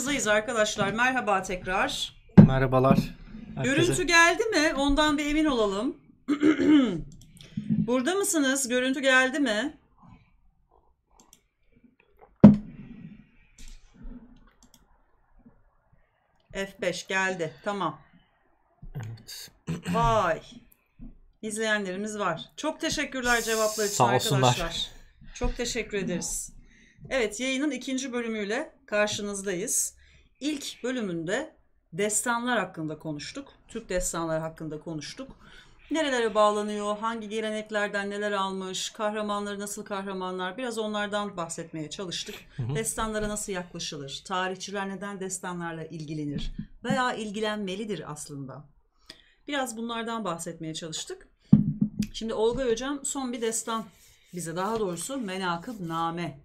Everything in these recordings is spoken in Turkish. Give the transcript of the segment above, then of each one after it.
Hızlıyız arkadaşlar. Merhaba tekrar. Merhabalar. Herkese. Görüntü geldi mi? Ondan bir emin olalım. Burada mısınız? Görüntü geldi mi? F5 geldi. Tamam. Evet. Vay. İzleyenlerimiz var. Çok teşekkürler cevaplar için Sağ olsunlar. arkadaşlar. Çok teşekkür ederiz. Evet yayının ikinci bölümüyle karşınızdayız. İlk bölümünde destanlar hakkında konuştuk. Türk destanları hakkında konuştuk. Nerelere bağlanıyor, hangi geleneklerden neler almış, kahramanları nasıl kahramanlar biraz onlardan bahsetmeye çalıştık. Hı hı. Destanlara nasıl yaklaşılır, tarihçiler neden destanlarla ilgilenir veya ilgilenmelidir aslında. Biraz bunlardan bahsetmeye çalıştık. Şimdi Olga Hocam son bir destan bize daha doğrusu menakıb name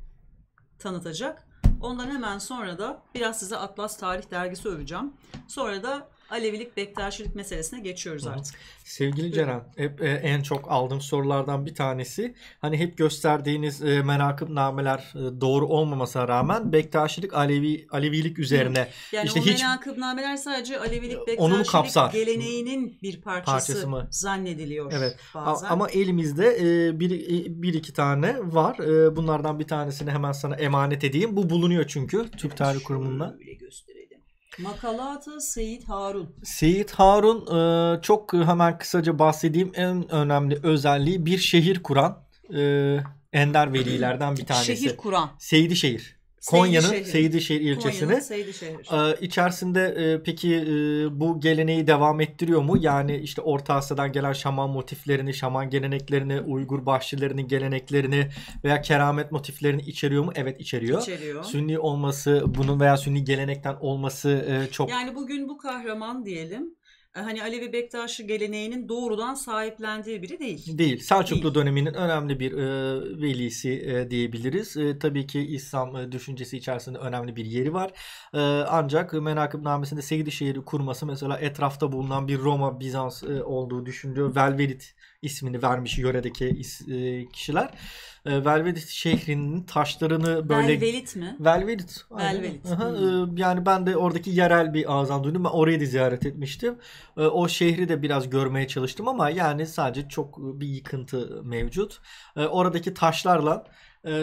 tanıtacak. Ondan hemen sonra da biraz size Atlas Tarih Dergisi öveceğim. Sonra da Alevilik, Bektaşilik meselesine geçiyoruz artık. Sevgili Ceren, hep e, en çok aldığım sorulardan bir tanesi. Hani hep gösterdiğiniz e, merakım nameler e, doğru olmamasına rağmen Bektaşilik, Alevi Alevilik üzerine yani işte o hiç menakıbnameler sadece Alevilik, onu mu Bektaşilik kapsar? geleneğinin bir parçası, Parçası mı? zannediliyor evet. bazen. Ama elimizde e, bir, bir iki tane var. bunlardan bir tanesini hemen sana emanet edeyim. Bu bulunuyor çünkü Türk Tarih Kurumu'nda. Şöyle göstereyim. Makalata Seyit Harun. Seyit Harun e, çok hemen kısaca bahsedeyim en önemli özelliği bir şehir kuran e, ender velilerden bir tanesi. Şehir kuran. Seydi şehir. Konya'nın Seydişehir. ilçesini Seydişehir. Ee, içerisinde e, peki e, bu geleneği devam ettiriyor mu? Yani işte Orta Asya'dan gelen şaman motiflerini, şaman geleneklerini, Uygur bahçelerinin geleneklerini veya keramet motiflerini içeriyor mu? Evet içeriyor. İçeriyor. Sünni olması bunun veya sünni gelenekten olması e, çok... Yani bugün bu kahraman diyelim e, hani Alevi Bektaşi geleneğinin doğrudan sahiplendiği biri değil. Değil. Selçuklu değil. döneminin önemli bir e, velisi e, diyebiliriz. E, tabii ki İslam e, düşüncesi içerisinde önemli bir yeri var. E, ancak Menakıbnamesi'nde Seydişehir'i kurması mesela etrafta bulunan bir Roma Bizans e, olduğu düşünülüyor. Velverit ismini vermiş yöredeki e, kişiler. E, Velvet şehrinin taşlarını böyle... Velvet mi? Velvet. Velvet. Hmm. E, yani ben de oradaki yerel bir ağızdan duydum. Ben orayı da ziyaret etmiştim. o şehri de biraz görmeye çalıştım ama yani sadece çok bir yıkıntı mevcut. oradaki taşlarla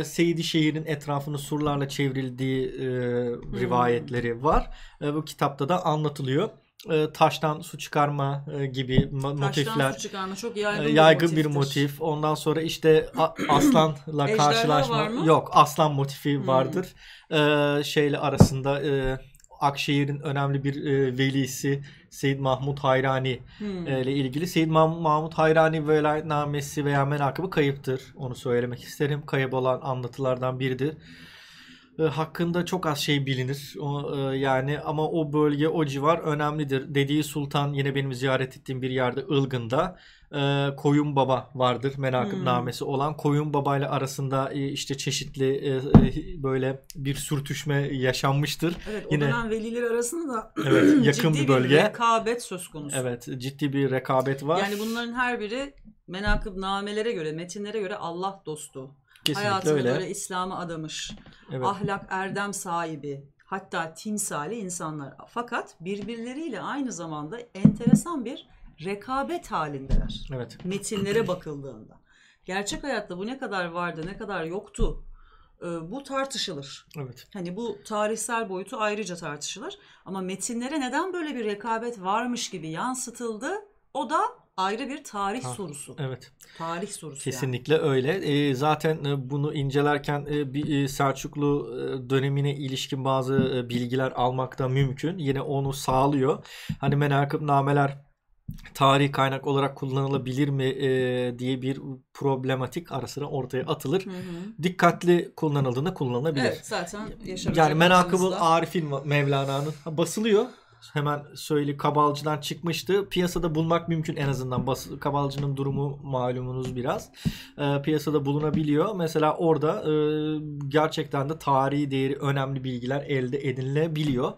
Seydi şehrinin etrafını surlarla çevrildiği hmm. rivayetleri var. bu kitapta da anlatılıyor. Ee, taştan su çıkarma e, gibi taştan motifler. Taştan su çıkarma çok yaygın, ee, bir yaygın bir, motif. Ondan sonra işte aslanla karşılaşma. Var mı? Yok, aslan motifi hmm. vardır. Hmm. şeyle arasında e, Akşehir'in önemli bir e, velisi Seyit Mahmud Hayrani hmm. e, ile ilgili. Seyit Mah- Mahmud Hayrani velayetnamesi veya menakıbı kayıptır. Onu söylemek isterim. Kayıp olan anlatılardan biridir. E, hakkında çok az şey bilinir. O, e, yani ama o bölge, o civar önemlidir. Dediği sultan yine benim ziyaret ettiğim bir yerde Ilgın'da e, Koyun Baba vardır. Menakıbnamesi hmm. olan Koyun Baba ile arasında işte çeşitli böyle bir sürtüşme yaşanmıştır. Evet, o Yine, dönem veliler arasında da evet, yakın ciddi bir bölge. bir rekabet söz konusu. Evet, ciddi bir rekabet var. Yani bunların her biri namelere göre, metinlere göre Allah dostu Kesinlikle hayatını öyle. böyle İslam'a adamış, evet. ahlak, erdem sahibi, hatta timsali insanlar. Fakat birbirleriyle aynı zamanda enteresan bir rekabet halindeler. Evet. Metinlere bakıldığında. Gerçek hayatta bu ne kadar vardı, ne kadar yoktu e, bu tartışılır. Evet. Hani bu tarihsel boyutu ayrıca tartışılır. Ama metinlere neden böyle bir rekabet varmış gibi yansıtıldı? O da ayrı bir tarih ha, sorusu. Evet. Tarih sorusu. Kesinlikle yani. öyle. Ee, e, zaten bunu incelerken e, bir e, Selçuklu e, dönemine ilişkin bazı e, bilgiler almak da mümkün. Yine onu sağlıyor. Hani menakıb nameler tarih kaynak olarak kullanılabilir mi e, diye bir problematik ara sıra ortaya atılır. Hı hı. Dikkatli kullanıldığında kullanılabilir. Evet zaten Yani menakıbın Arif'in Mevlana'nın basılıyor hemen söyle kabalcıdan çıkmıştı. Piyasada bulmak mümkün en azından. Bas, kabalcının durumu malumunuz biraz. E, piyasada bulunabiliyor. Mesela orada e, gerçekten de tarihi değeri önemli bilgiler elde edinilebiliyor.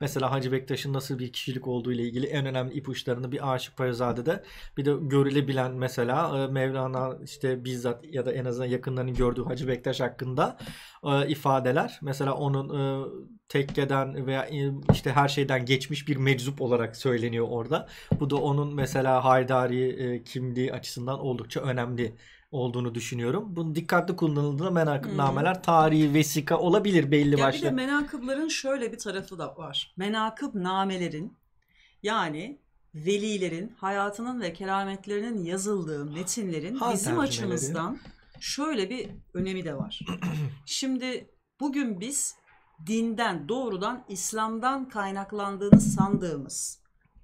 Mesela Hacı Bektaş'ın nasıl bir kişilik olduğu ile ilgili en önemli ipuçlarını bir Aşık Paşazade'de bir de görülebilen mesela e, Mevlana işte bizzat ya da en azından yakınlarının gördüğü Hacı Bektaş hakkında e, ifadeler. Mesela onun e, tekkeden veya e, işte her şeyden geçmiş bir meczup olarak söyleniyor orada. Bu da onun mesela Haydari e, kimliği açısından oldukça önemli olduğunu düşünüyorum. Bunun dikkatli kullanıldığında menakıbnameler hmm. tarihi vesika olabilir belli başlı. Bir de menakıbların şöyle bir tarafı da var. Menakıbnamelerin yani velilerin hayatının ve kerametlerinin yazıldığı metinlerin ha, bizim açımızdan şöyle bir önemi de var. Şimdi bugün biz dinden doğrudan İslam'dan kaynaklandığını sandığımız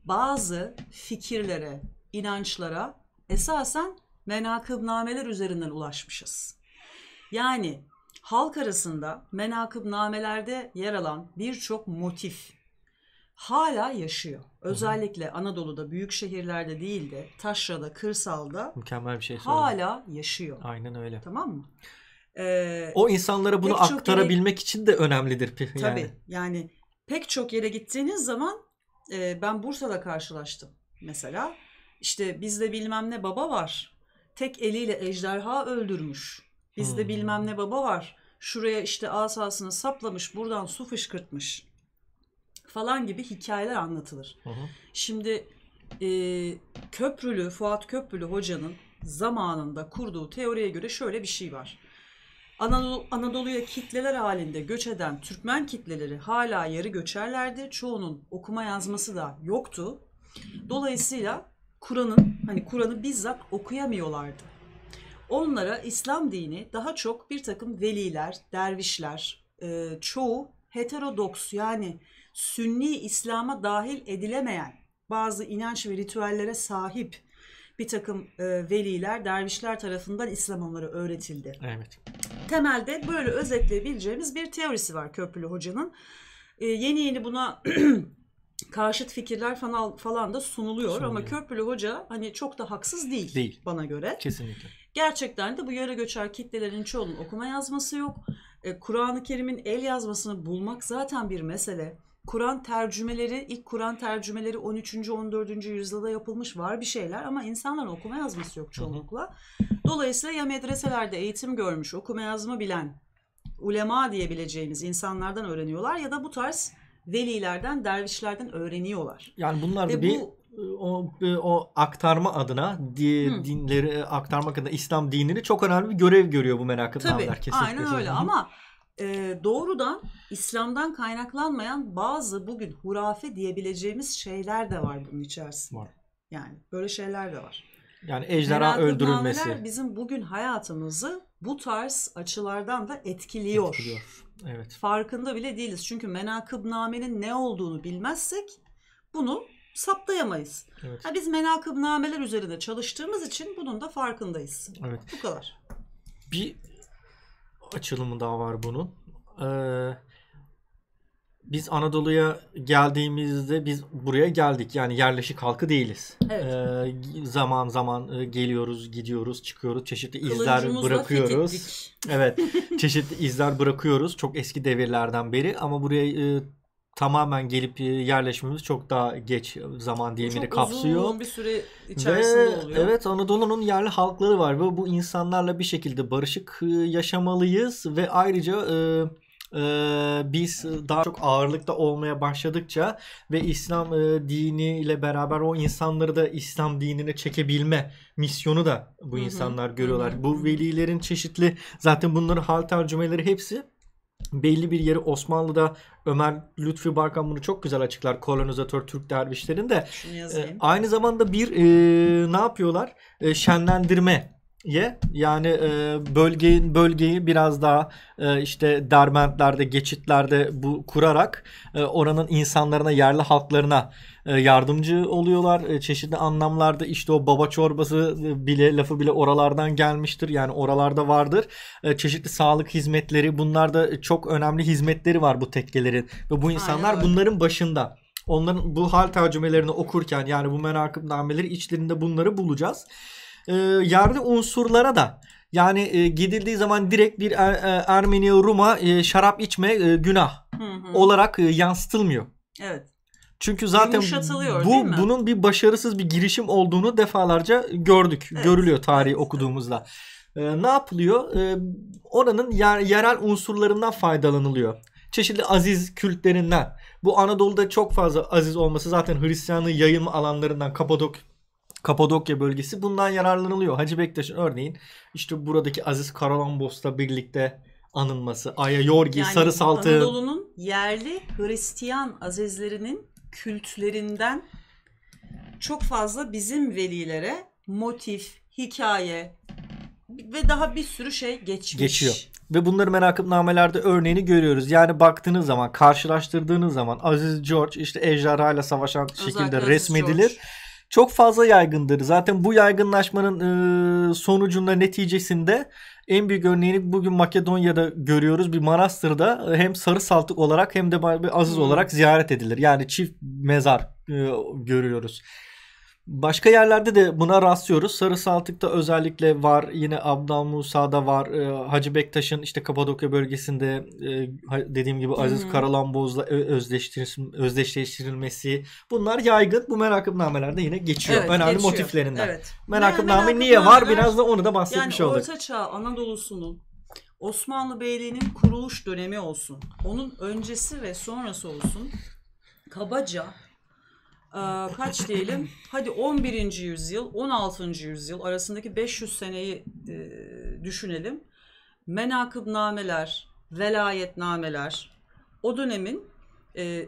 bazı fikirlere, inançlara esasen menakıbnameler üzerinden ulaşmışız. Yani halk arasında menakıbnamelerde yer alan birçok motif hala yaşıyor. Özellikle Anadolu'da büyük şehirlerde değil de taşrada, kırsalda mükemmel bir şey söyledin. Hala yaşıyor. Aynen öyle. Tamam mı? Ee, o insanlara bunu aktarabilmek yere... için de önemlidir. Yani. Tabii yani pek çok yere gittiğiniz zaman e, ben Bursa'da karşılaştım mesela. İşte bizde bilmem ne baba var. Tek eliyle ejderha öldürmüş. Bizde hmm. bilmem ne baba var. Şuraya işte asasını saplamış, buradan su fışkırtmış falan gibi hikayeler anlatılır. Hı Şimdi e, Köprülü, Fuat Köprülü hocanın zamanında kurduğu teoriye göre şöyle bir şey var. Anadolu, Anadolu'ya kitleler halinde göç eden Türkmen kitleleri hala yarı göçerlerdi. Çoğunun okuma yazması da yoktu. Dolayısıyla Kur'an'ın hani Kur'an'ı bizzat okuyamıyorlardı. Onlara İslam dini daha çok bir takım veliler, dervişler, e, çoğu heterodoks yani Sünni İslam'a dahil edilemeyen bazı inanç ve ritüellere sahip bir takım e, veliler, dervişler tarafından İslam onlara öğretildi. Evet. Temelde böyle özetleyebileceğimiz bir teorisi var Köprülü Hoca'nın. E, yeni yeni buna karşıt fikirler falan falan da sunuluyor, sunuluyor ama Köprülü Hoca hani çok da haksız değil, değil. bana göre. Kesinlikle. Gerçekten de bu yöre göçer kitlelerin çoğunun okuma yazması yok. E, Kur'an-ı Kerim'in el yazmasını bulmak zaten bir mesele. Kur'an tercümeleri, ilk Kur'an tercümeleri 13. 14. yüzyılda yapılmış var bir şeyler ama insanların okuma yazması yok çoğunlukla. Dolayısıyla ya medreselerde eğitim görmüş, okuma yazma bilen, ulema diyebileceğimiz insanlardan öğreniyorlar ya da bu tarz velilerden, dervişlerden öğreniyorlar. Yani bunlar da bir bu, e, o, e, o aktarma adına di, dinleri e, aktarmak adına İslam dinini çok önemli bir görev görüyor bu meraklı kesinlikle. Tabii aynen öyle ama e, doğrudan İslam'dan kaynaklanmayan bazı bugün hurafe diyebileceğimiz şeyler de var bunun içerisinde. Var. Yani böyle şeyler de var. Yani ejderha öldürülmesi. Bizim bugün hayatımızı bu tarz açılardan da etkiliyor. etkiliyor. Evet. Farkında bile değiliz. Çünkü menakıbnamenin ne olduğunu bilmezsek bunu saptayamayız. Evet. Ha, biz menakıbnameler üzerinde çalıştığımız için bunun da farkındayız. Evet. Bu kadar. Bir açılımı daha var bunun. Ee, biz Anadolu'ya geldiğimizde biz buraya geldik. Yani yerleşik halkı değiliz. Evet. Ee, zaman zaman e, geliyoruz, gidiyoruz, çıkıyoruz. Çeşitli izler bırakıyoruz. Fethettik. Evet. çeşitli izler bırakıyoruz. Çok eski devirlerden beri ama buraya e, tamamen gelip e, yerleşmemiz çok daha geç zaman dilimini çok kapsıyor. Uzun bir süre içerisinde Ve, oluyor. Evet Anadolu'nun yerli halkları var ve bu insanlarla bir şekilde barışık e, yaşamalıyız ve ayrıca e, e, biz daha çok ağırlıkta olmaya başladıkça ve İslam e, dini ile beraber o insanları da İslam dinine çekebilme misyonu da bu Hı-hı. insanlar görüyorlar. Hı-hı. Bu velilerin çeşitli zaten bunların hal tercümeleri hepsi belli bir yeri Osmanlı'da Ömer Lütfi Barkan bunu çok güzel açıklar kolonizatör Türk dervişlerin de e, aynı zamanda bir e, ne yapıyorlar e, şenlendirme ye yani e, bölgeyi bölgeyi biraz daha e, işte dermentlerde geçitlerde bu kurarak e, oranın insanlarına yerli halklarına e, yardımcı oluyorlar. E, çeşitli anlamlarda işte o baba çorbası e, bile lafı bile oralardan gelmiştir. Yani oralarda vardır. Çeşitli sağlık hizmetleri bunlarda çok önemli hizmetleri var bu tekkelerin. Ve bu insanlar bunların başında. Onların bu hal tercümelerini okurken yani bu menakıbnameleri içlerinde bunları bulacağız. E, yerli unsurlara da yani e, gidildiği zaman direkt bir er, e, Ermeni Rum'a e, şarap içme e, günah hı hı. olarak e, yansıtılmıyor. Evet. Çünkü zaten bu bunun bir başarısız bir girişim olduğunu defalarca gördük. Evet. Görülüyor tarihi evet. okuduğumuzda. Ee, ne yapılıyor? Ee, oranın yer, yerel unsurlarından faydalanılıyor. Çeşitli aziz kültlerinden. Bu Anadolu'da çok fazla aziz olması zaten Hristiyanlığı yayım alanlarından Kapadok Kapadokya bölgesi bundan yararlanılıyor. Hacı Bektaş'ın örneğin işte buradaki Aziz Karalambos'la birlikte anılması. Aya Yorgi, yani Sarı Saltı. Anadolu'nun yerli Hristiyan azizlerinin kültlerinden çok fazla bizim velilere motif, hikaye ve daha bir sürü şey geçmiş. Geçiyor. Ve bunları merakıpnamelerde örneğini görüyoruz. Yani baktığınız zaman, karşılaştırdığınız zaman Aziz George işte ejderha ile savaşan Özellikle şekilde Aziz resmedilir. George. Çok fazla yaygındır. Zaten bu yaygınlaşmanın e, sonucunda neticesinde en büyük örneğini bugün Makedonya'da görüyoruz. Bir manastırda e, hem sarı saltık olarak hem de aziz hmm. olarak ziyaret edilir. Yani çift mezar e, görüyoruz. Başka yerlerde de buna rastlıyoruz. Sarı Saltık'ta özellikle var. Yine Abdal Musa'da var. Ee, Hacı Bektaş'ın işte Kapadokya bölgesinde e, dediğim gibi Aziz hı Karalamboz'la özdeşleştirilmesi, Bunlar yaygın. Bu merakıbnamelerde yine geçiyor. Evet, Önemli geçiyor. motiflerinden. Evet. Merakıbname, merakıbname niye var? Biraz da onu da bahsetmiş yani olduk. Yani Orta Çağ Anadolu'sunun Osmanlı Beyliği'nin kuruluş dönemi olsun. Onun öncesi ve sonrası olsun. Kabaca kaç diyelim hadi 11. yüzyıl 16. yüzyıl arasındaki 500 seneyi düşünelim. Menakıbnameler, velayetnameler o dönemin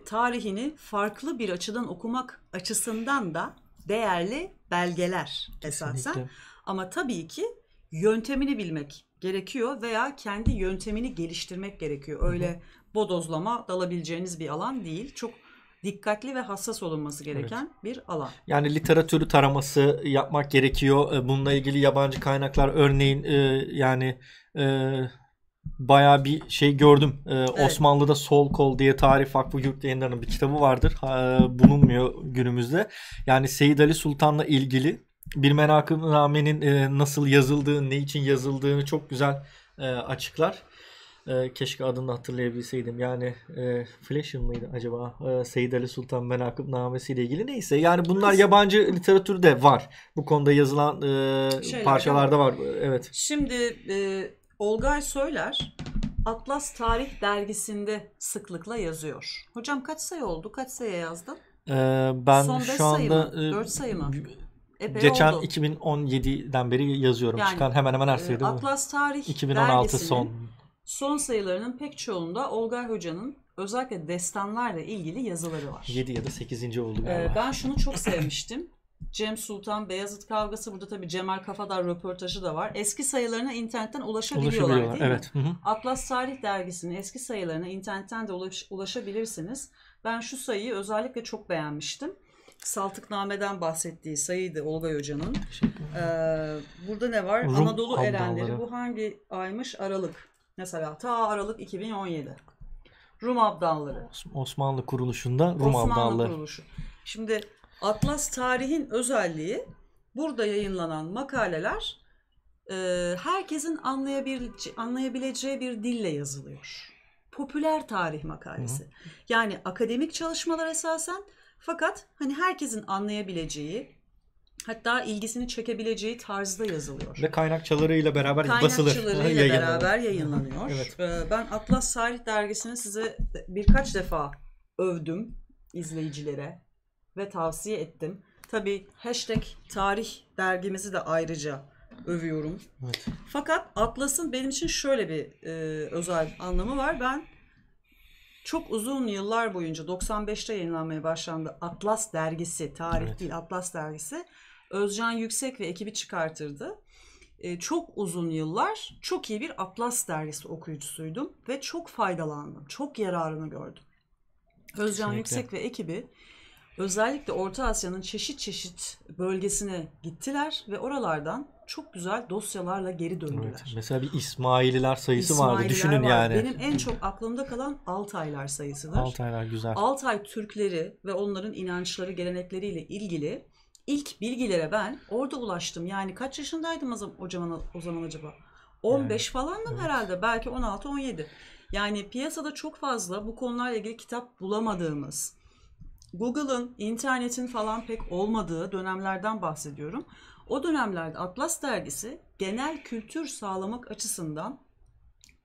tarihini farklı bir açıdan okumak açısından da değerli belgeler esasen. Kesinlikle. Ama tabii ki yöntemini bilmek gerekiyor veya kendi yöntemini geliştirmek gerekiyor. Öyle bodozlama dalabileceğiniz bir alan değil. Çok dikkatli ve hassas olunması gereken evet. bir alan. Yani literatürü taraması yapmak gerekiyor. E, bununla ilgili yabancı kaynaklar örneğin e, yani e, bayağı bir şey gördüm. evet. Osmanlı'da Sol Kol diye Tarih Vakfı Yurt Yayınları'nın bir kitabı vardır. Ee, bulunmuyor günümüzde. Yani Seyyid Ali Sultan'la ilgili bir merakın rağmenin nasıl yazıldığı, ne için yazıldığını çok güzel açıklar. E, keşke adını hatırlayabilseydim. Yani e, Flash'ın mıydı acaba? E, ee, Seyid Ali Sultan Menakıb namesi ile ilgili neyse. Yani bunlar yabancı literatürde var. Bu konuda yazılan e, Şöyle parçalarda var. Evet. Şimdi e, Olgay Söyler Atlas Tarih Dergisi'nde sıklıkla yazıyor. Hocam kaç sayı oldu? Kaç sayı yazdın? Ee, ben Son şu anda sayı mı? 4 e, sayı mı? Epey geçen oldu. 2017'den beri yazıyorum. Yani, Çıkan hemen hemen her e, sayıda. E, Atlas Tarih 2016 son Son sayılarının pek çoğunda Olgay Hoca'nın özellikle destanlarla ilgili yazıları var. 7 ya da 8. oldu ee, galiba. Ee, ben şunu çok sevmiştim. Cem Sultan, Beyazıt kavgası burada tabii Cemal Kafadar röportajı da var. Eski sayılarına internetten ulaşabiliyorlar, ulaşabiliyorlar değil evet. mi? Hı hı. Atlas Tarih dergisinin eski sayılarına internetten de ulaş, ulaşabilirsiniz. Ben şu sayıyı özellikle çok beğenmiştim. Saltıkname'den bahsettiği sayıydı Olga Hoca'nın. Ee, burada ne var? Rum Anadolu Erenleri. Bu hangi aymış? Aralık. Mesela ta Aralık 2017. Rum Abdalları. Osmanlı kuruluşunda Rum Osmanlı Abdalları. kuruluşu. Şimdi Atlas tarihin özelliği burada yayınlanan makaleler e, herkesin anlayabileceği bir dille yazılıyor. Popüler tarih makalesi. Hı hı. Yani akademik çalışmalar esasen fakat hani herkesin anlayabileceği Hatta ilgisini çekebileceği tarzda yazılıyor. Ve kaynakçalarıyla beraber basılır. Kaynakçalarıyla beraber yayınlanıyor. evet. Ee, ben Atlas Tarih dergisini size birkaç defa övdüm izleyicilere ve tavsiye ettim. Tabi hashtag tarih dergimizi de ayrıca övüyorum. Evet. Fakat Atlas'ın benim için şöyle bir e, özel anlamı var. Ben çok uzun yıllar boyunca 95'te yayınlanmaya başlandı Atlas dergisi, tarih evet. değil Atlas dergisi. Özcan Yüksek ve ekibi çıkartırdı. E, çok uzun yıllar çok iyi bir Atlas dergisi okuyucusuydum ve çok faydalandım. Çok yararını gördüm. Özcan Kesinlikle. Yüksek ve ekibi özellikle Orta Asya'nın çeşit çeşit bölgesine gittiler ve oralardan çok güzel dosyalarla geri döndüler. Evet, mesela bir İsmaililer sayısı İsmaililer vardı düşünün var. yani. Benim en çok aklımda kalan Altaylar sayısıdır. Altaylar güzel. Altay Türkleri ve onların inançları, gelenekleriyle ilgili ilk bilgilere ben orada ulaştım. Yani kaç yaşındaydım o zaman, o zaman acaba? 15 evet. falandım evet. herhalde. Belki 16-17. Yani piyasada çok fazla bu konularla ilgili kitap bulamadığımız, Google'ın, internetin falan pek olmadığı dönemlerden bahsediyorum. O dönemlerde Atlas dergisi genel kültür sağlamak açısından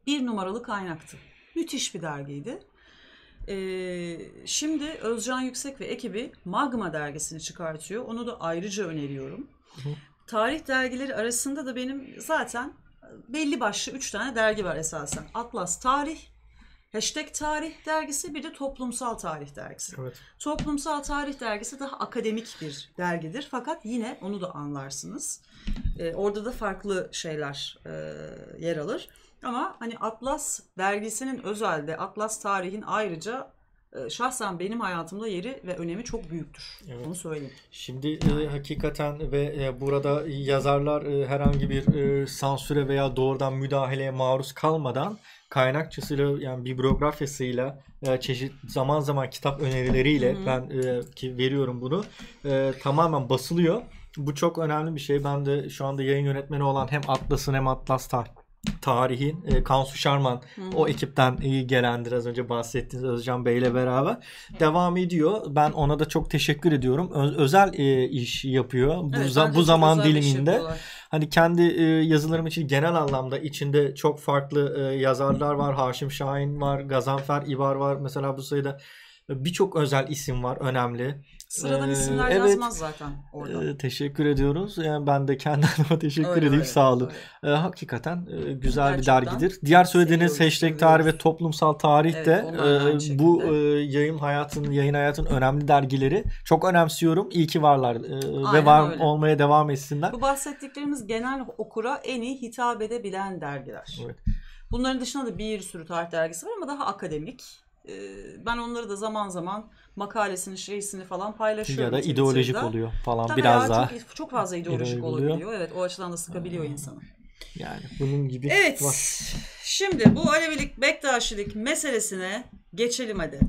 bir numaralı kaynaktı. Müthiş bir dergiydi. Ee, şimdi Özcan Yüksek ve ekibi Magma dergisini çıkartıyor. Onu da ayrıca öneriyorum. Tarih dergileri arasında da benim zaten belli başlı 3 tane dergi var esasen. Atlas Tarih, Hashtag Tarih dergisi bir de Toplumsal Tarih dergisi. Evet. Toplumsal Tarih dergisi daha akademik bir dergidir fakat yine onu da anlarsınız. Ee, orada da farklı şeyler e, yer alır. Ama hani Atlas dergisinin özelde Atlas tarihin ayrıca e, şahsen benim hayatımda yeri ve önemi çok büyüktür. Evet. Onu söyleyeyim. Şimdi e, hakikaten ve e, burada yazarlar e, herhangi bir e, sansüre veya doğrudan müdahaleye maruz kalmadan kaynakçısıyla yani bibliografyasıyla e, çeşit zaman zaman kitap önerileriyle Hı-hı. ben e, ki veriyorum bunu e, tamamen basılıyor. Bu çok önemli bir şey. Ben de şu anda yayın yönetmeni olan hem Atlas'ın hem Atlas Tarih tarihin e, Kansu Şarman hı o ekipten e, gelendir az önce bahsettiğiniz Özcan Bey ile beraber devam ediyor. Ben ona da çok teşekkür ediyorum. Ö- özel e, iş yapıyor bu, evet, za- bu zaman diliminde. Hani kendi e, yazılarım için genel anlamda içinde çok farklı e, yazarlar var. Haşim Şahin var, Gazanfer İbar var. Mesela bu sayıda birçok özel isim var önemli. Sıradan isimler evet, yazmaz zaten orada. E, teşekkür ediyoruz. Yani ben de kendi adıma teşekkür öyle, edeyim. Sağ olun. Öyle. hakikaten e, güzel Gerçekten bir dergidir. Diğer söylediğiniz hashtag tarih ve toplumsal tarih evet, de e, bu e, yayın hayatının yayın hayatının önemli dergileri. Çok önemsiyorum. İyi ki varlar e, ve var öyle. olmaya devam etsinler. Bu bahsettiklerimiz genel okura en iyi hitap edebilen dergiler. Evet. Bunların dışında da bir sürü tarih dergisi var ama daha akademik. Ben onları da zaman zaman makalesini şeysini falan paylaşıyor. Ya da Twitter'da. ideolojik oluyor falan Tabii biraz daha. Çok, çok fazla ideolojik olabiliyor. olabiliyor. Evet o açıdan da sıkabiliyor hmm. insanı. Yani bunun gibi evet, var. Şimdi bu Alevilik Bektaşilik meselesine geçelim hadi.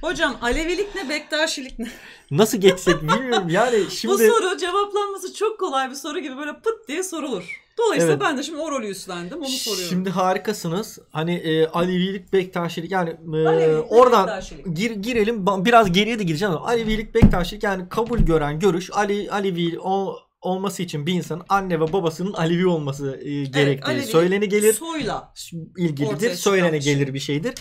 Hocam Alevilik ne Bektaşilik ne? Nasıl geçsek bilmiyorum yani şimdi. bu soru cevaplanması çok kolay bir soru gibi böyle pıt diye sorulur. Dolayısıyla evet. ben de şimdi o rolü üstlendim. Onu soruyorum. Şimdi harikasınız. Hani e, Alevilik, Bektaşilik yani e, Alevilik, oradan gir, girelim. Biraz geriye de gireceğim ama Alevilik, Bektaşilik yani kabul gören görüş Ali Alevi o olması için bir insanın anne ve babasının Alevi olması e, gerektiği evet, söyleni gelir. Soyla ilgilidir. söyleni gelir şey. bir şeydir.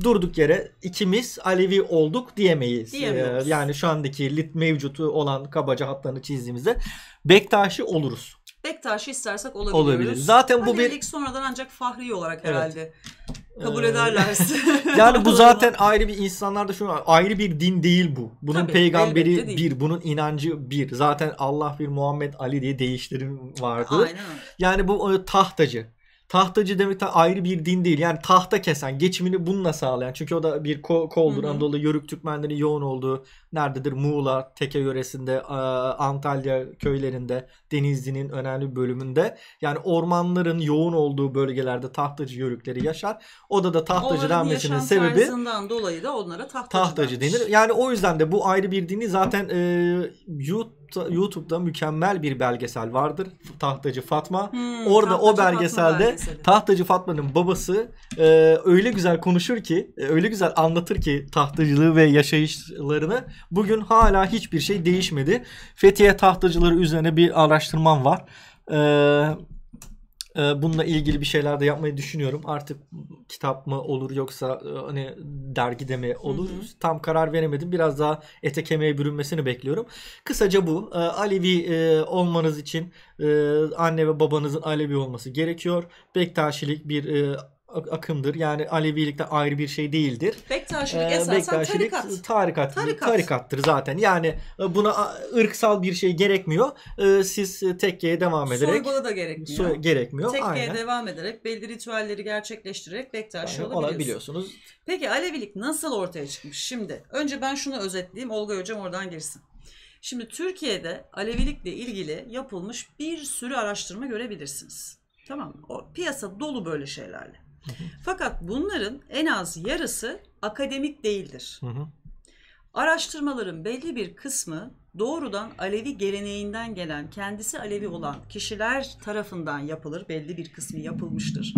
Durduk yere ikimiz Alevi olduk diyemeyiz. Ee, yani şu andaki lit mevcutu olan kabaca hatlarını çizdiğimizde Bektaşi oluruz. Bektaş'ı istersek olabiliyoruz. Olabilir. Zaten bu hani bir... sonradan ancak fahri olarak herhalde. Evet kabul ederlerse. yani bu zaten ayrı bir insanlarda şu var. Ayrı bir din değil bu. Bunun Tabii, peygamberi bir, bunun inancı bir. Zaten Allah bir Muhammed Ali diye değiştirim vardı. Aynen. Yani bu e, tahtacı. Tahtacı demek de ayrı bir din değil. Yani tahta kesen, geçimini bununla sağlayan. Çünkü o da bir ko- koldur. Hı-hı. Anadolu Yörük Türkmenlerin yoğun olduğu nerededir? Muğla, Teke yöresinde, Antalya köylerinde, Denizli'nin önemli bölümünde. Yani ormanların yoğun olduğu bölgelerde tahtacı yörükleri yaşar. O da da tahtacı denmesinin sebebi dolayı da onlara tahtacı, tahtacı denir. Yani o yüzden de bu ayrı bir dini zaten e, yurt YouTube'da YouTube'da mükemmel bir belgesel vardır. Tahtacı Fatma. Hmm, Orada tahtacı o belgeselde Fatma Tahtacı Fatma'nın babası e, öyle güzel konuşur ki, e, öyle güzel anlatır ki tahtacılığı ve yaşayışlarını. Bugün hala hiçbir şey değişmedi. Fethiye tahtacıları üzerine bir araştırmam var. Eee ee, bununla ilgili bir şeyler de yapmayı düşünüyorum. Artık kitap mı olur yoksa e, hani dergide mi olur? Hı hı. Tam karar veremedim. Biraz daha ete kemiğe bürünmesini bekliyorum. Kısaca bu. E, Alevi e, olmanız için anne ve babanızın Alevi olması gerekiyor. Bektaşilik bir akımdır. Yani Alevilik ayrı bir şey değildir. Bektaşilik ee, esasen tarikat. Tarikat, tarikat. Tarikattır zaten. Yani e, buna ırksal bir şey gerekmiyor. E, siz e, tekkeye devam ederek. Soygula da gerekmiyor. So gerekmiyor. Tekkeye Aynen. devam ederek belli ritüelleri gerçekleştirerek Bektaşi yani olabiliyorsunuz. Peki Alevilik nasıl ortaya çıkmış şimdi? Önce ben şunu özetleyeyim. Olga Hocam oradan girsin. Şimdi Türkiye'de Alevilikle ilgili yapılmış bir sürü araştırma görebilirsiniz. Tamam mı? O piyasa dolu böyle şeylerle. Fakat bunların en az yarısı akademik değildir. Araştırmaların belli bir kısmı doğrudan Alevi geleneğinden gelen, kendisi Alevi olan kişiler tarafından yapılır, belli bir kısmı yapılmıştır.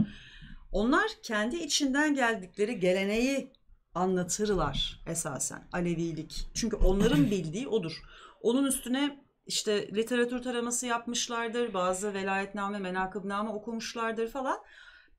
Onlar kendi içinden geldikleri geleneği anlatırlar esasen Alevilik. Çünkü onların bildiği odur. Onun üstüne işte literatür taraması yapmışlardır, bazı velayetname, menakıbname okumuşlardır falan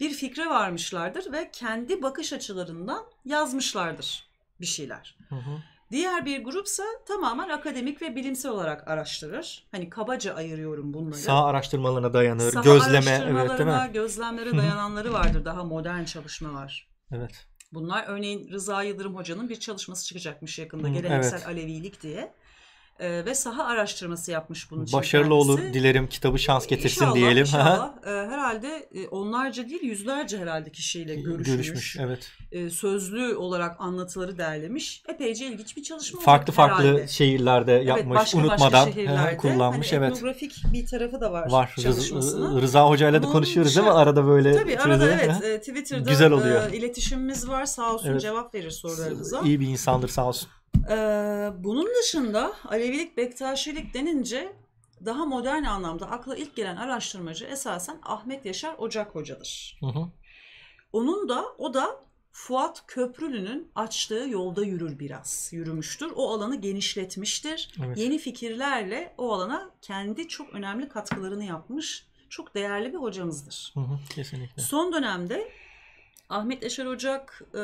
bir fikre varmışlardır ve kendi bakış açılarından yazmışlardır bir şeyler. Hı hı. Diğer bir grupsa tamamen akademik ve bilimsel olarak araştırır. Hani kabaca ayırıyorum bunları. Sağ araştırmalarına dayanır, Sağ gözleme, evet değil mi? gözlemlere dayananları vardır. Daha modern çalışmalar. Evet. Bunlar örneğin Rıza Yıldırım Hoca'nın bir çalışması çıkacakmış yakında. Hı, geleneksel evet. Alevilik diye e, ve saha araştırması yapmış bunun için. Başarılı kendisi. olur dilerim kitabı şans getirsin inşallah, diyelim. İnşallah ee, e, herhalde onlarca değil yüzlerce herhalde kişiyle ee, görüşmüş. Görüşmüş evet. E, sözlü olarak anlatıları derlemiş. Epeyce ilginç bir çalışma Farklı farklı herhalde. şehirlerde yapmış evet, başka, unutmadan başka şehirlerde. Hani kullanmış. Hani evet. Etnografik bir tarafı da var, var çalışmasının. Rıza Hoca'yla da konuşuyoruz değil mi? Arada böyle. Tabii arada evet e, Twitter'da Güzel oluyor. E, iletişimimiz var sağ olsun evet. cevap verir sorularınıza. İyi bir insandır sağ olsun. Ee, bunun dışında Alevilik, Bektaşilik denince daha modern anlamda akla ilk gelen araştırmacı esasen Ahmet Yaşar Ocak Hoca'dır. Hı hı. Onun da o da Fuat Köprülü'nün açtığı yolda yürür biraz, yürümüştür. O alanı genişletmiştir. Evet. Yeni fikirlerle o alana kendi çok önemli katkılarını yapmış. Çok değerli bir hocamızdır. Hı hı, kesinlikle. Son dönemde Ahmet Yaşar Ocak e,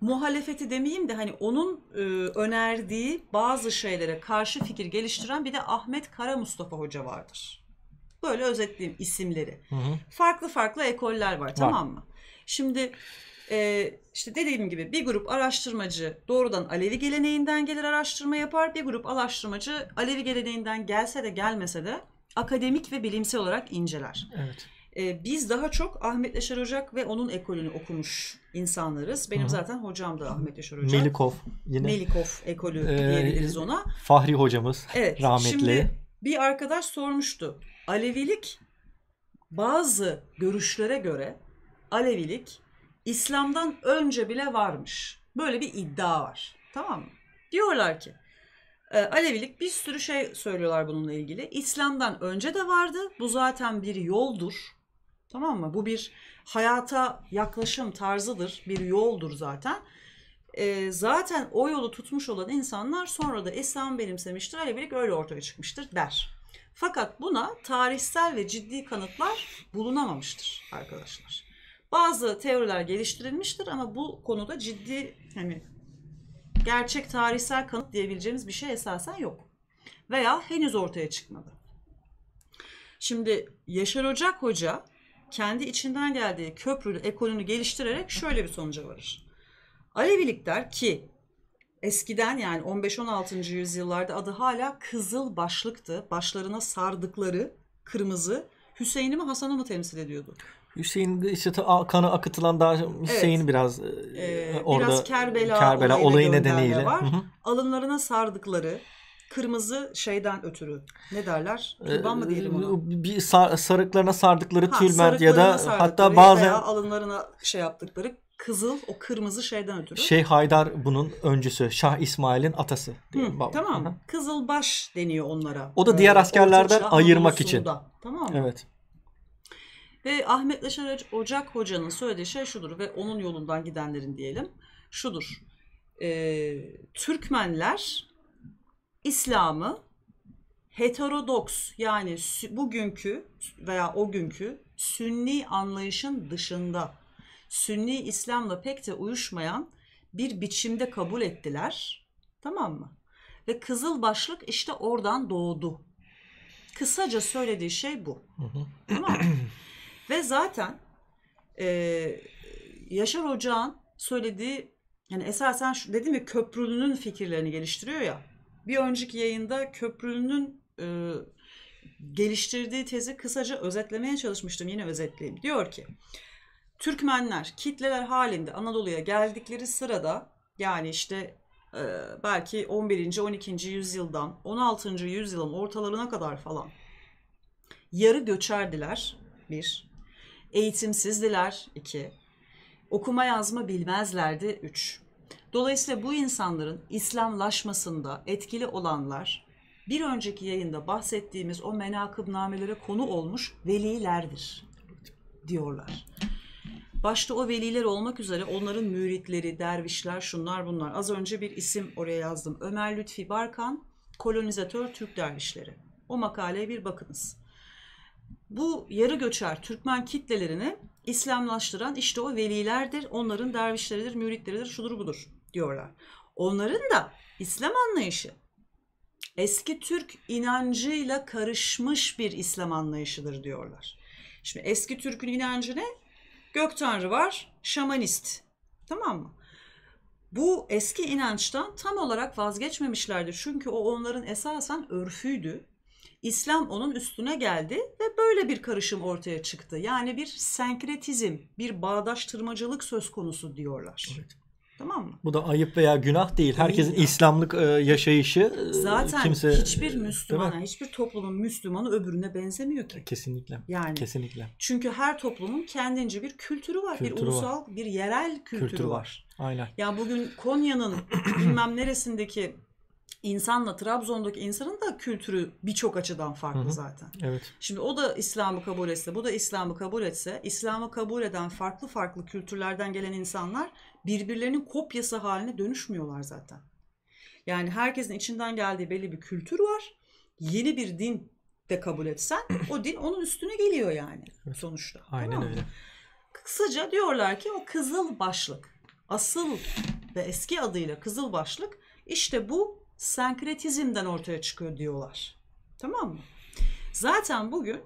muhalefeti demeyeyim de hani onun e, önerdiği bazı şeylere karşı fikir geliştiren bir de Ahmet Kara Mustafa Hoca vardır. Böyle özetleyeyim isimleri. Hı hı. Farklı farklı ekoller var, var. tamam mı? Şimdi e, işte dediğim gibi bir grup araştırmacı doğrudan Alevi geleneğinden gelir araştırma yapar. Bir grup araştırmacı Alevi geleneğinden gelse de gelmese de akademik ve bilimsel olarak inceler. Evet. Ee, biz daha çok Ahmet Yaşar Ocak ve onun ekolünü okumuş insanlarız. Benim hı zaten hocam da Ahmet Yaşar Ocak. Melikov yine. Melikov ekolü ee, diyebiliriz ona. Fahri hocamız evet, rahmetli. Şimdi bir arkadaş sormuştu. Alevilik bazı görüşlere göre Alevilik İslam'dan önce bile varmış. Böyle bir iddia var. Tamam mı? Diyorlar ki e, Alevilik bir sürü şey söylüyorlar bununla ilgili. İslam'dan önce de vardı. Bu zaten bir yoldur. Tamam mı? Bu bir hayata yaklaşım tarzıdır, bir yoldur zaten. E, zaten o yolu tutmuş olan insanlar sonra da İslam benimsemiştir, Alevilik öyle ortaya çıkmıştır der. Fakat buna tarihsel ve ciddi kanıtlar bulunamamıştır arkadaşlar. Bazı teoriler geliştirilmiştir ama bu konuda ciddi hani gerçek tarihsel kanıt diyebileceğimiz bir şey esasen yok. Veya henüz ortaya çıkmadı. Şimdi Yaşar Ocak Hoca kendi içinden geldiği köprülü ekolünü geliştirerek şöyle bir sonuca varır. Alevilikler ki eskiden yani 15-16. yüzyıllarda adı hala kızıl başlıktı. Başlarına sardıkları kırmızı Hüseyin'i mi Hasan'ı mı temsil ediyordu? Hüseyin işte kanı akıtılan daha Hüseyin evet. biraz ee, e, orada biraz Kerbela, Kerbela olayı, olayı nedeniyle var. Hı hı. Alınlarına sardıkları Kırmızı şeyden ötürü ne derler? Ee, Turban mı diyelim ona? Bir sar, sarıklarına sardıkları ha, tülbent ya da hatta bazen alınlarına şey yaptıkları kızıl o kırmızı şeyden ötürü. Şey Haydar bunun öncüsü. Şah İsmail'in atası. Diye. Hı, tamam. Hı. baş deniyor onlara. O da diğer ee, askerlerden ayırmak için. Tamam mı? Evet. Ve Ahmet Yaşar Ocak Hoca'nın söylediği şey şudur ve onun yolundan gidenlerin diyelim şudur. E, Türkmenler İslam'ı heterodoks yani bugünkü veya o günkü sünni anlayışın dışında sünni İslam'la pek de uyuşmayan bir biçimde kabul ettiler. Tamam mı? Ve kızıl başlık işte oradan doğdu. Kısaca söylediği şey bu. tamam mı? Ve zaten e, Yaşar Ocağan söylediği yani esasen şu, dedim ya köprülünün fikirlerini geliştiriyor ya bir önceki yayında köprünün e, geliştirdiği tezi kısaca özetlemeye çalışmıştım. Yine özetleyeyim. Diyor ki Türkmenler kitleler halinde Anadolu'ya geldikleri sırada yani işte e, belki 11. 12. yüzyıldan 16. yüzyılın ortalarına kadar falan yarı göçerdiler. Bir. Eğitimsizdiler. iki. Okuma yazma bilmezlerdi. Üç. Dolayısıyla bu insanların İslamlaşmasında etkili olanlar bir önceki yayında bahsettiğimiz o menakıbnamelere konu olmuş velilerdir diyorlar. Başta o veliler olmak üzere onların müritleri, dervişler, şunlar bunlar. Az önce bir isim oraya yazdım. Ömer Lütfi Barkan, kolonizatör Türk dervişleri. O makaleye bir bakınız. Bu yarı göçer Türkmen kitlelerini İslamlaştıran işte o velilerdir, onların dervişleridir, müritleridir, şudur budur diyorlar. Onların da İslam anlayışı eski Türk inancıyla karışmış bir İslam anlayışıdır diyorlar. Şimdi eski Türk'ün inancı ne? Gök Tanrı var, şamanist. Tamam mı? Bu eski inançtan tam olarak vazgeçmemişlerdir. Çünkü o onların esasen örfüydü. İslam onun üstüne geldi ve böyle bir karışım ortaya çıktı. Yani bir senkretizm, bir bağdaştırmacılık söz konusu diyorlar. Evet. Tamam mı? Bu da ayıp veya günah değil. Herkesin değil İslamlık e, yaşayışı. E, zaten kimse, hiçbir Müslümana, hiçbir toplumun Müslümanı öbürüne benzemiyor ki. Kesinlikle. Yani. Kesinlikle. Çünkü her toplumun kendince bir kültürü var. Kültürü bir ulusal, var. bir yerel kültürü, kültürü var. var. Aynen. Ya bugün Konya'nın bilmem neresindeki insanla Trabzon'daki insanın da kültürü birçok açıdan farklı Hı-hı. zaten. Evet. Şimdi o da İslam'ı kabul etse, bu da İslam'ı kabul etse, İslam'ı kabul eden farklı farklı kültürlerden gelen insanlar birbirlerinin kopyası haline dönüşmüyorlar zaten. Yani herkesin içinden geldiği belli bir kültür var. Yeni bir din de kabul etsen o din onun üstüne geliyor yani sonuçta. Aynen tamam öyle. Kısaca diyorlar ki o kızıl başlık asıl ve eski adıyla kızıl başlık işte bu senkretizmden ortaya çıkıyor diyorlar. Tamam mı? Zaten bugün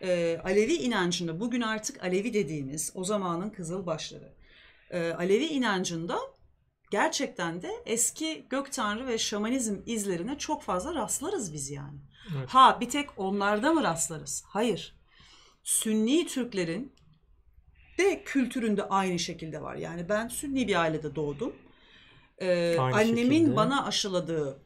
e, Alevi inancında bugün artık Alevi dediğimiz o zamanın kızıl başları e, Alevi inancında gerçekten de eski gök tanrı ve şamanizm izlerine çok fazla rastlarız biz yani. Evet. Ha bir tek onlarda mı rastlarız? Hayır. Sünni Türklerin de kültüründe aynı şekilde var. Yani ben Sünni bir ailede doğdum. Ee, annemin şekilde. bana aşıladığı